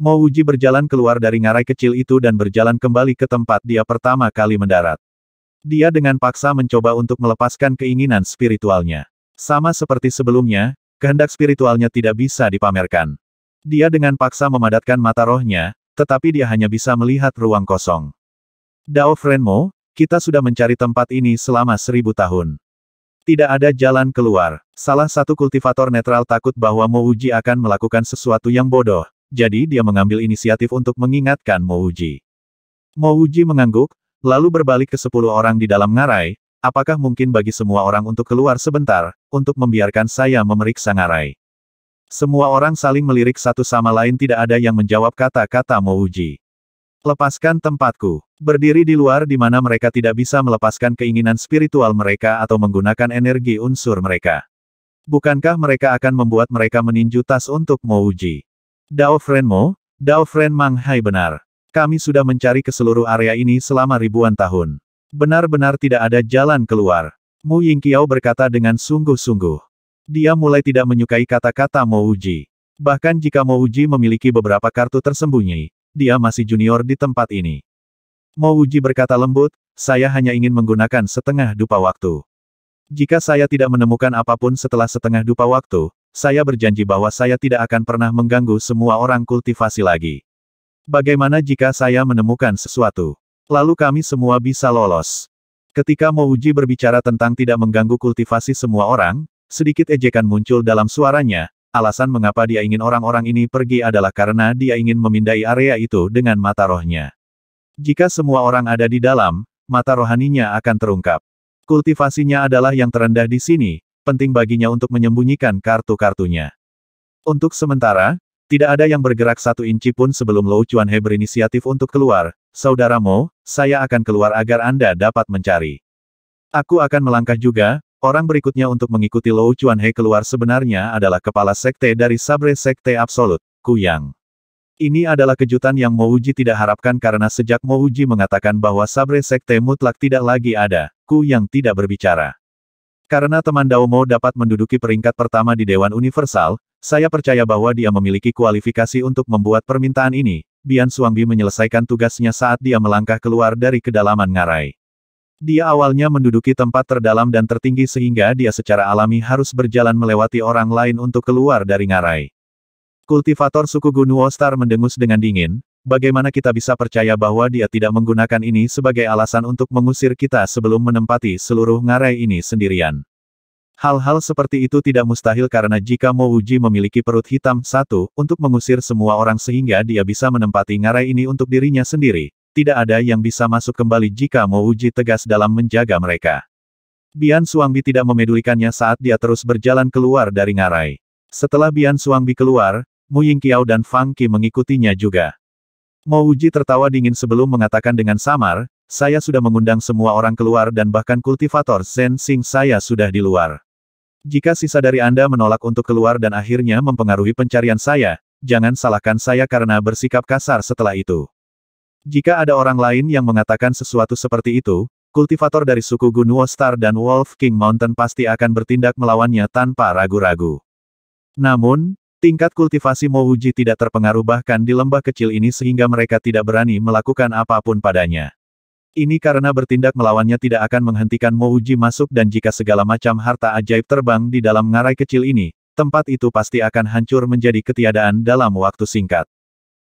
Mouji berjalan keluar dari ngarai kecil itu dan berjalan kembali ke tempat dia pertama kali mendarat. Dia dengan paksa mencoba untuk melepaskan keinginan spiritualnya. Sama seperti sebelumnya, kehendak spiritualnya tidak bisa dipamerkan. Dia dengan paksa memadatkan mata rohnya, tetapi dia hanya bisa melihat ruang kosong. Dao Frenmo, kita sudah mencari tempat ini selama seribu tahun. Tidak ada jalan keluar. Salah satu kultivator netral takut bahwa Mouji akan melakukan sesuatu yang bodoh, jadi dia mengambil inisiatif untuk mengingatkan Mouji. Mouji mengangguk, lalu berbalik ke sepuluh orang di dalam ngarai, apakah mungkin bagi semua orang untuk keluar sebentar, untuk membiarkan saya memeriksa ngarai. Semua orang saling melirik satu sama lain tidak ada yang menjawab kata-kata Mouji. Lepaskan tempatku. Berdiri di luar di mana mereka tidak bisa melepaskan keinginan spiritual mereka atau menggunakan energi unsur mereka. Bukankah mereka akan membuat mereka meninju tas untuk Mouji? Dao Fren Mo, Dao Fren Mang Hai benar. Kami sudah mencari ke seluruh area ini selama ribuan tahun. Benar-benar tidak ada jalan keluar. Mu Yingqiao berkata dengan sungguh-sungguh. Dia mulai tidak menyukai kata-kata Mouji. Bahkan jika Mouji memiliki beberapa kartu tersembunyi, dia masih junior di tempat ini. Mo Uji berkata lembut, saya hanya ingin menggunakan setengah dupa waktu. Jika saya tidak menemukan apapun setelah setengah dupa waktu, saya berjanji bahwa saya tidak akan pernah mengganggu semua orang kultivasi lagi. Bagaimana jika saya menemukan sesuatu? Lalu kami semua bisa lolos. Ketika Mo Uji berbicara tentang tidak mengganggu kultivasi semua orang, sedikit ejekan muncul dalam suaranya, Alasan mengapa dia ingin orang-orang ini pergi adalah karena dia ingin memindai area itu dengan mata rohnya. Jika semua orang ada di dalam, mata rohaninya akan terungkap. Kultivasinya adalah yang terendah di sini, penting baginya untuk menyembunyikan kartu-kartunya. Untuk sementara, tidak ada yang bergerak satu inci pun sebelum Lou Chuan He berinisiatif untuk keluar, Saudaramu, saya akan keluar agar Anda dapat mencari. Aku akan melangkah juga, Orang berikutnya untuk mengikuti Lou Chuanhe keluar sebenarnya adalah kepala sekte dari Sabre Sekte Absolut, Kuyang. Ini adalah kejutan yang Mo Uji tidak harapkan karena sejak Mo Uji mengatakan bahwa Sabre Sekte mutlak tidak lagi ada, Kuyang tidak berbicara. Karena teman Dao Mo dapat menduduki peringkat pertama di Dewan Universal, saya percaya bahwa dia memiliki kualifikasi untuk membuat permintaan ini, Bian Suangbi menyelesaikan tugasnya saat dia melangkah keluar dari kedalaman ngarai. Dia awalnya menduduki tempat terdalam dan tertinggi sehingga dia secara alami harus berjalan melewati orang lain untuk keluar dari ngarai. Kultivator suku Gunuo Star mendengus dengan dingin, bagaimana kita bisa percaya bahwa dia tidak menggunakan ini sebagai alasan untuk mengusir kita sebelum menempati seluruh ngarai ini sendirian. Hal-hal seperti itu tidak mustahil karena jika Mo Mouji memiliki perut hitam, satu, untuk mengusir semua orang sehingga dia bisa menempati ngarai ini untuk dirinya sendiri tidak ada yang bisa masuk kembali jika Mo Uji tegas dalam menjaga mereka. Bian Suangbi tidak memedulikannya saat dia terus berjalan keluar dari ngarai. Setelah Bian Suangbi keluar, Mu Yingqiao dan Fang Qi mengikutinya juga. Mo Uji tertawa dingin sebelum mengatakan dengan samar, saya sudah mengundang semua orang keluar dan bahkan kultivator Zen Sing saya sudah di luar. Jika sisa dari Anda menolak untuk keluar dan akhirnya mempengaruhi pencarian saya, jangan salahkan saya karena bersikap kasar setelah itu. Jika ada orang lain yang mengatakan sesuatu seperti itu, kultivator dari suku Gunuo Star dan Wolf King Mountain pasti akan bertindak melawannya tanpa ragu-ragu. Namun, tingkat kultivasi Mouji tidak terpengaruh bahkan di lembah kecil ini sehingga mereka tidak berani melakukan apapun padanya. Ini karena bertindak melawannya tidak akan menghentikan Mouji masuk dan jika segala macam harta ajaib terbang di dalam ngarai kecil ini, tempat itu pasti akan hancur menjadi ketiadaan dalam waktu singkat.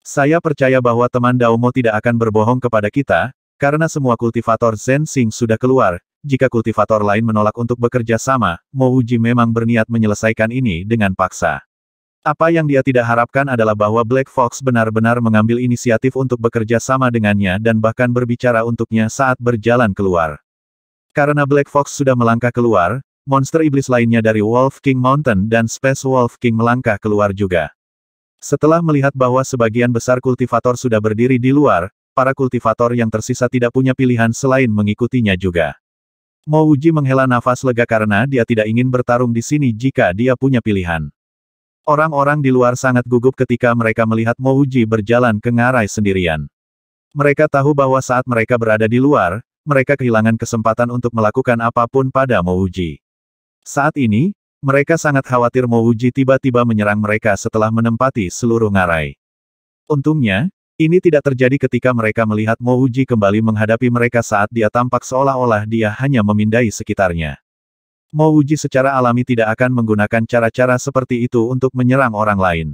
Saya percaya bahwa teman Daomo tidak akan berbohong kepada kita, karena semua kultivator Zen Xing sudah keluar, jika kultivator lain menolak untuk bekerja sama, Mo Uji memang berniat menyelesaikan ini dengan paksa. Apa yang dia tidak harapkan adalah bahwa Black Fox benar-benar mengambil inisiatif untuk bekerja sama dengannya dan bahkan berbicara untuknya saat berjalan keluar. Karena Black Fox sudah melangkah keluar, monster iblis lainnya dari Wolf King Mountain dan Space Wolf King melangkah keluar juga. Setelah melihat bahwa sebagian besar kultivator sudah berdiri di luar, para kultivator yang tersisa tidak punya pilihan selain mengikutinya juga. Mo Uji menghela nafas lega karena dia tidak ingin bertarung di sini jika dia punya pilihan. Orang-orang di luar sangat gugup ketika mereka melihat Mo Uji berjalan ke ngarai sendirian. Mereka tahu bahwa saat mereka berada di luar, mereka kehilangan kesempatan untuk melakukan apapun pada Mo Uji. Saat ini, mereka sangat khawatir Mouji tiba-tiba menyerang mereka setelah menempati seluruh ngarai. Untungnya, ini tidak terjadi ketika mereka melihat Mouji kembali menghadapi mereka saat dia tampak seolah-olah dia hanya memindai sekitarnya. Mouji secara alami tidak akan menggunakan cara-cara seperti itu untuk menyerang orang lain.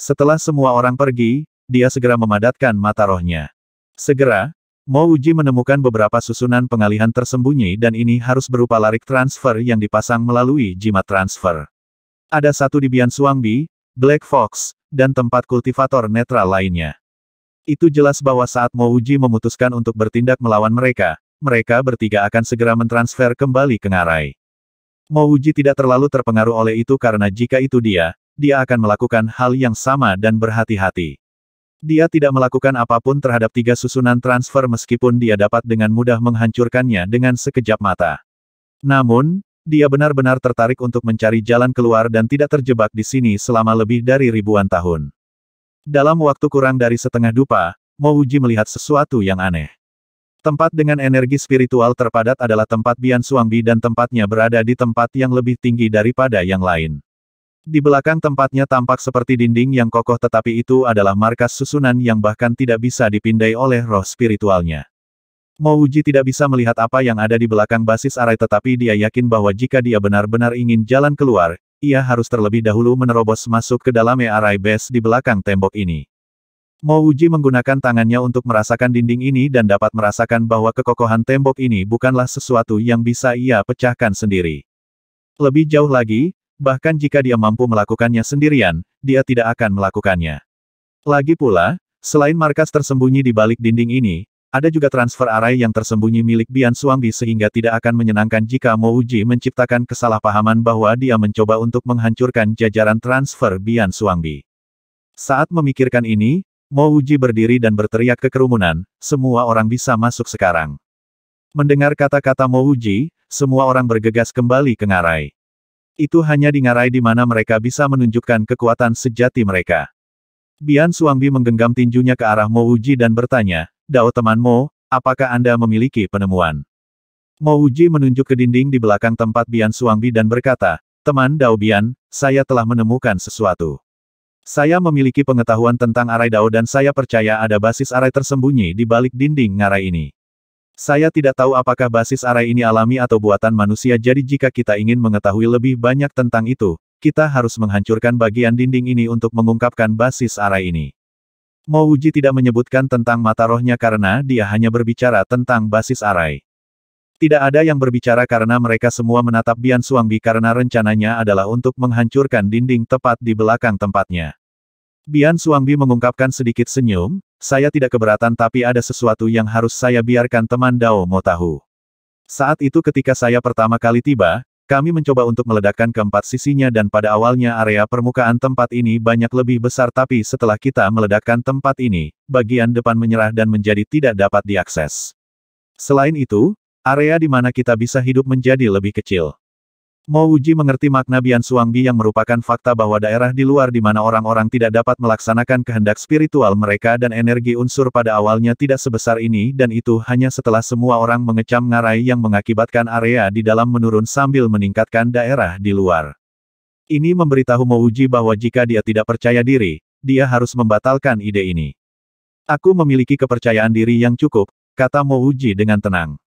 Setelah semua orang pergi, dia segera memadatkan mata rohnya. Segera, Mo Uji menemukan beberapa susunan pengalihan tersembunyi dan ini harus berupa larik transfer yang dipasang melalui jimat transfer. Ada satu di Bian Suangbi, Black Fox, dan tempat kultivator netral lainnya. Itu jelas bahwa saat Mo Uji memutuskan untuk bertindak melawan mereka, mereka bertiga akan segera mentransfer kembali ke ngarai. Mo Uji tidak terlalu terpengaruh oleh itu karena jika itu dia, dia akan melakukan hal yang sama dan berhati-hati. Dia tidak melakukan apapun terhadap tiga susunan transfer meskipun dia dapat dengan mudah menghancurkannya dengan sekejap mata. Namun, dia benar-benar tertarik untuk mencari jalan keluar dan tidak terjebak di sini selama lebih dari ribuan tahun. Dalam waktu kurang dari setengah dupa, Mouji melihat sesuatu yang aneh. Tempat dengan energi spiritual terpadat adalah tempat Bian Suangbi dan tempatnya berada di tempat yang lebih tinggi daripada yang lain. Di belakang tempatnya tampak seperti dinding yang kokoh tetapi itu adalah markas susunan yang bahkan tidak bisa dipindai oleh roh spiritualnya. Mouji tidak bisa melihat apa yang ada di belakang basis arai tetapi dia yakin bahwa jika dia benar-benar ingin jalan keluar, ia harus terlebih dahulu menerobos masuk ke dalam arai base di belakang tembok ini. Mouji menggunakan tangannya untuk merasakan dinding ini dan dapat merasakan bahwa kekokohan tembok ini bukanlah sesuatu yang bisa ia pecahkan sendiri. Lebih jauh lagi, Bahkan jika dia mampu melakukannya sendirian, dia tidak akan melakukannya. Lagi pula, selain markas tersembunyi di balik dinding ini, ada juga transfer arai yang tersembunyi milik Bian Suangbi sehingga tidak akan menyenangkan jika Mo Uji menciptakan kesalahpahaman bahwa dia mencoba untuk menghancurkan jajaran transfer Bian Suangbi. Saat memikirkan ini, Mo Uji berdiri dan berteriak ke kerumunan, semua orang bisa masuk sekarang. Mendengar kata-kata Mo Uji, semua orang bergegas kembali ke ngarai. Itu hanya di ngarai di mana mereka bisa menunjukkan kekuatan sejati mereka. Bian Suangbi menggenggam tinjunya ke arah Mo Uji dan bertanya, Dao teman Mo, apakah Anda memiliki penemuan? Mo Uji menunjuk ke dinding di belakang tempat Bian Suangbi dan berkata, Teman Dao Bian, saya telah menemukan sesuatu. Saya memiliki pengetahuan tentang arai Dao dan saya percaya ada basis arai tersembunyi di balik dinding ngarai ini. Saya tidak tahu apakah basis arai ini alami atau buatan manusia jadi jika kita ingin mengetahui lebih banyak tentang itu, kita harus menghancurkan bagian dinding ini untuk mengungkapkan basis arai ini. Mouji tidak menyebutkan tentang mata rohnya karena dia hanya berbicara tentang basis arai. Tidak ada yang berbicara karena mereka semua menatap Bian Suangbi karena rencananya adalah untuk menghancurkan dinding tepat di belakang tempatnya. Bian Suangbi mengungkapkan sedikit senyum, saya tidak keberatan tapi ada sesuatu yang harus saya biarkan teman Dao Mo tahu. Saat itu ketika saya pertama kali tiba, kami mencoba untuk meledakkan keempat sisinya dan pada awalnya area permukaan tempat ini banyak lebih besar tapi setelah kita meledakkan tempat ini, bagian depan menyerah dan menjadi tidak dapat diakses. Selain itu, area di mana kita bisa hidup menjadi lebih kecil. Mo Wuji mengerti makna Bian Suangbi yang merupakan fakta bahwa daerah di luar di mana orang-orang tidak dapat melaksanakan kehendak spiritual mereka dan energi unsur pada awalnya tidak sebesar ini dan itu hanya setelah semua orang mengecam ngarai yang mengakibatkan area di dalam menurun sambil meningkatkan daerah di luar. Ini memberitahu Mo Wuji bahwa jika dia tidak percaya diri, dia harus membatalkan ide ini. Aku memiliki kepercayaan diri yang cukup, kata Mo Wuji dengan tenang.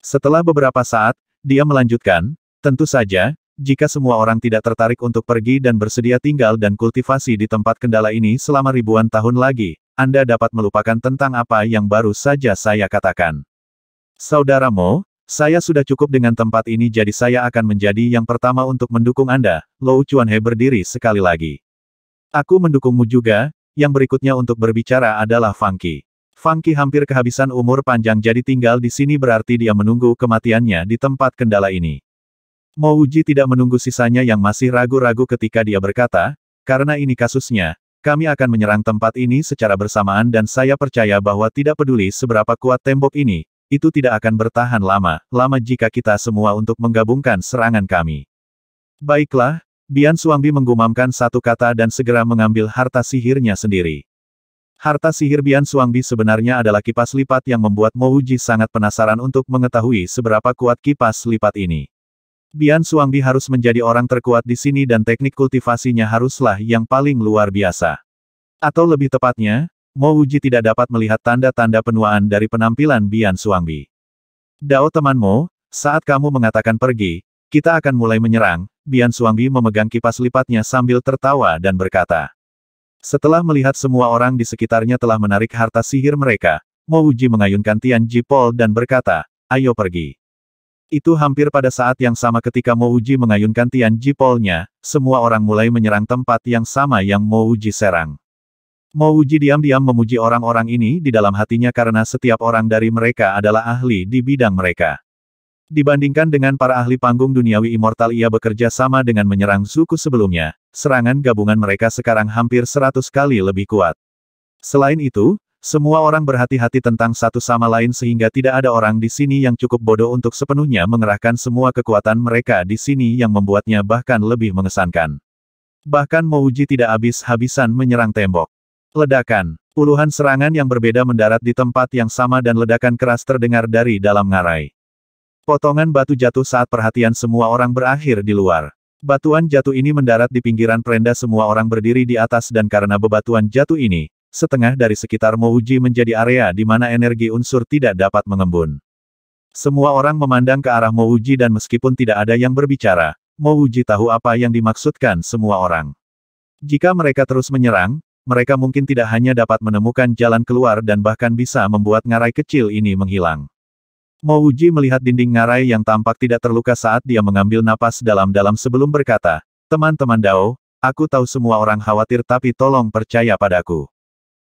Setelah beberapa saat, dia melanjutkan, Tentu saja, jika semua orang tidak tertarik untuk pergi dan bersedia tinggal dan kultivasi di tempat kendala ini selama ribuan tahun lagi, Anda dapat melupakan tentang apa yang baru saja saya katakan. Saudara Mo, saya sudah cukup dengan tempat ini jadi saya akan menjadi yang pertama untuk mendukung Anda, Lou Chuanhe berdiri sekali lagi. Aku mendukungmu juga, yang berikutnya untuk berbicara adalah Funky. Funky hampir kehabisan umur panjang jadi tinggal di sini berarti dia menunggu kematiannya di tempat kendala ini. Mouji tidak menunggu sisanya yang masih ragu-ragu ketika dia berkata, karena ini kasusnya, kami akan menyerang tempat ini secara bersamaan dan saya percaya bahwa tidak peduli seberapa kuat tembok ini, itu tidak akan bertahan lama, lama jika kita semua untuk menggabungkan serangan kami. Baiklah, Bian Suangbi menggumamkan satu kata dan segera mengambil harta sihirnya sendiri. Harta sihir Bian Suangbi sebenarnya adalah kipas lipat yang membuat Mo sangat penasaran untuk mengetahui seberapa kuat kipas lipat ini. Bian Suangbi harus menjadi orang terkuat di sini dan teknik kultivasinya haruslah yang paling luar biasa. Atau lebih tepatnya, Mo Uji tidak dapat melihat tanda-tanda penuaan dari penampilan Bian Suangbi. Dao temanmu, saat kamu mengatakan pergi, kita akan mulai menyerang, Bian Suangbi memegang kipas lipatnya sambil tertawa dan berkata. Setelah melihat semua orang di sekitarnya telah menarik harta sihir mereka, Mo Uji mengayunkan Tian Jipol dan berkata, ayo pergi. Itu hampir pada saat yang sama ketika Mo Uji mengayunkan Tian polnya, semua orang mulai menyerang tempat yang sama yang Mo Uji serang. Mo Uji diam-diam memuji orang-orang ini di dalam hatinya karena setiap orang dari mereka adalah ahli di bidang mereka. Dibandingkan dengan para ahli panggung duniawi immortal ia bekerja sama dengan menyerang suku sebelumnya, serangan gabungan mereka sekarang hampir 100 kali lebih kuat. Selain itu, semua orang berhati-hati tentang satu sama lain sehingga tidak ada orang di sini yang cukup bodoh untuk sepenuhnya mengerahkan semua kekuatan mereka di sini yang membuatnya bahkan lebih mengesankan. Bahkan Mouji tidak habis-habisan menyerang tembok. Ledakan. Puluhan serangan yang berbeda mendarat di tempat yang sama dan ledakan keras terdengar dari dalam ngarai. Potongan batu jatuh saat perhatian semua orang berakhir di luar. Batuan jatuh ini mendarat di pinggiran perenda semua orang berdiri di atas dan karena bebatuan jatuh ini, setengah dari sekitar Mouji menjadi area di mana energi unsur tidak dapat mengembun. Semua orang memandang ke arah Mouji dan meskipun tidak ada yang berbicara, Mouji tahu apa yang dimaksudkan semua orang. Jika mereka terus menyerang, mereka mungkin tidak hanya dapat menemukan jalan keluar dan bahkan bisa membuat ngarai kecil ini menghilang. Mouji melihat dinding ngarai yang tampak tidak terluka saat dia mengambil napas dalam-dalam sebelum berkata, Teman-teman Dao, aku tahu semua orang khawatir tapi tolong percaya padaku.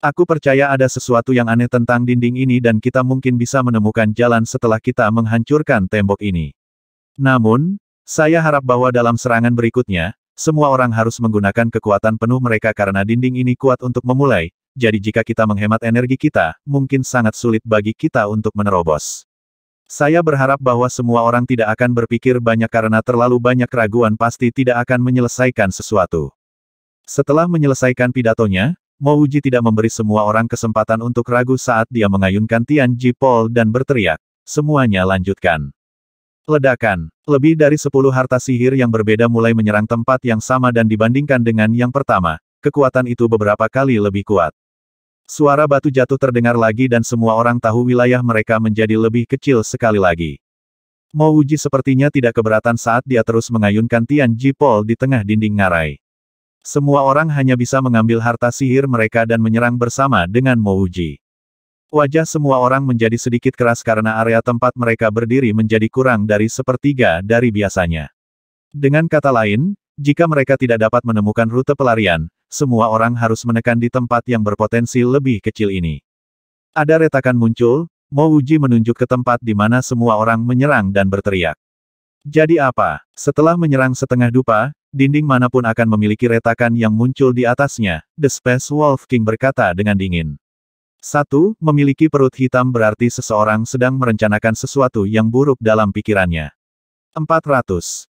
Aku percaya ada sesuatu yang aneh tentang dinding ini dan kita mungkin bisa menemukan jalan setelah kita menghancurkan tembok ini. Namun, saya harap bahwa dalam serangan berikutnya, semua orang harus menggunakan kekuatan penuh mereka karena dinding ini kuat untuk memulai, jadi jika kita menghemat energi kita, mungkin sangat sulit bagi kita untuk menerobos. Saya berharap bahwa semua orang tidak akan berpikir banyak karena terlalu banyak keraguan pasti tidak akan menyelesaikan sesuatu. Setelah menyelesaikan pidatonya, Mo tidak memberi semua orang kesempatan untuk ragu saat dia mengayunkan Tian Ji Pol dan berteriak. Semuanya lanjutkan. Ledakan. Lebih dari sepuluh harta sihir yang berbeda mulai menyerang tempat yang sama dan dibandingkan dengan yang pertama, kekuatan itu beberapa kali lebih kuat. Suara batu jatuh terdengar lagi dan semua orang tahu wilayah mereka menjadi lebih kecil sekali lagi. Mo sepertinya tidak keberatan saat dia terus mengayunkan Tian Ji Pol di tengah dinding ngarai. Semua orang hanya bisa mengambil harta sihir mereka dan menyerang bersama dengan Mouji. Wajah semua orang menjadi sedikit keras karena area tempat mereka berdiri menjadi kurang dari sepertiga dari biasanya. Dengan kata lain, jika mereka tidak dapat menemukan rute pelarian, semua orang harus menekan di tempat yang berpotensi lebih kecil ini. Ada retakan muncul, Mouji menunjuk ke tempat di mana semua orang menyerang dan berteriak. Jadi apa? Setelah menyerang setengah dupa, Dinding manapun akan memiliki retakan yang muncul di atasnya, The Space Wolf King berkata dengan dingin. Satu, memiliki perut hitam berarti seseorang sedang merencanakan sesuatu yang buruk dalam pikirannya. 400.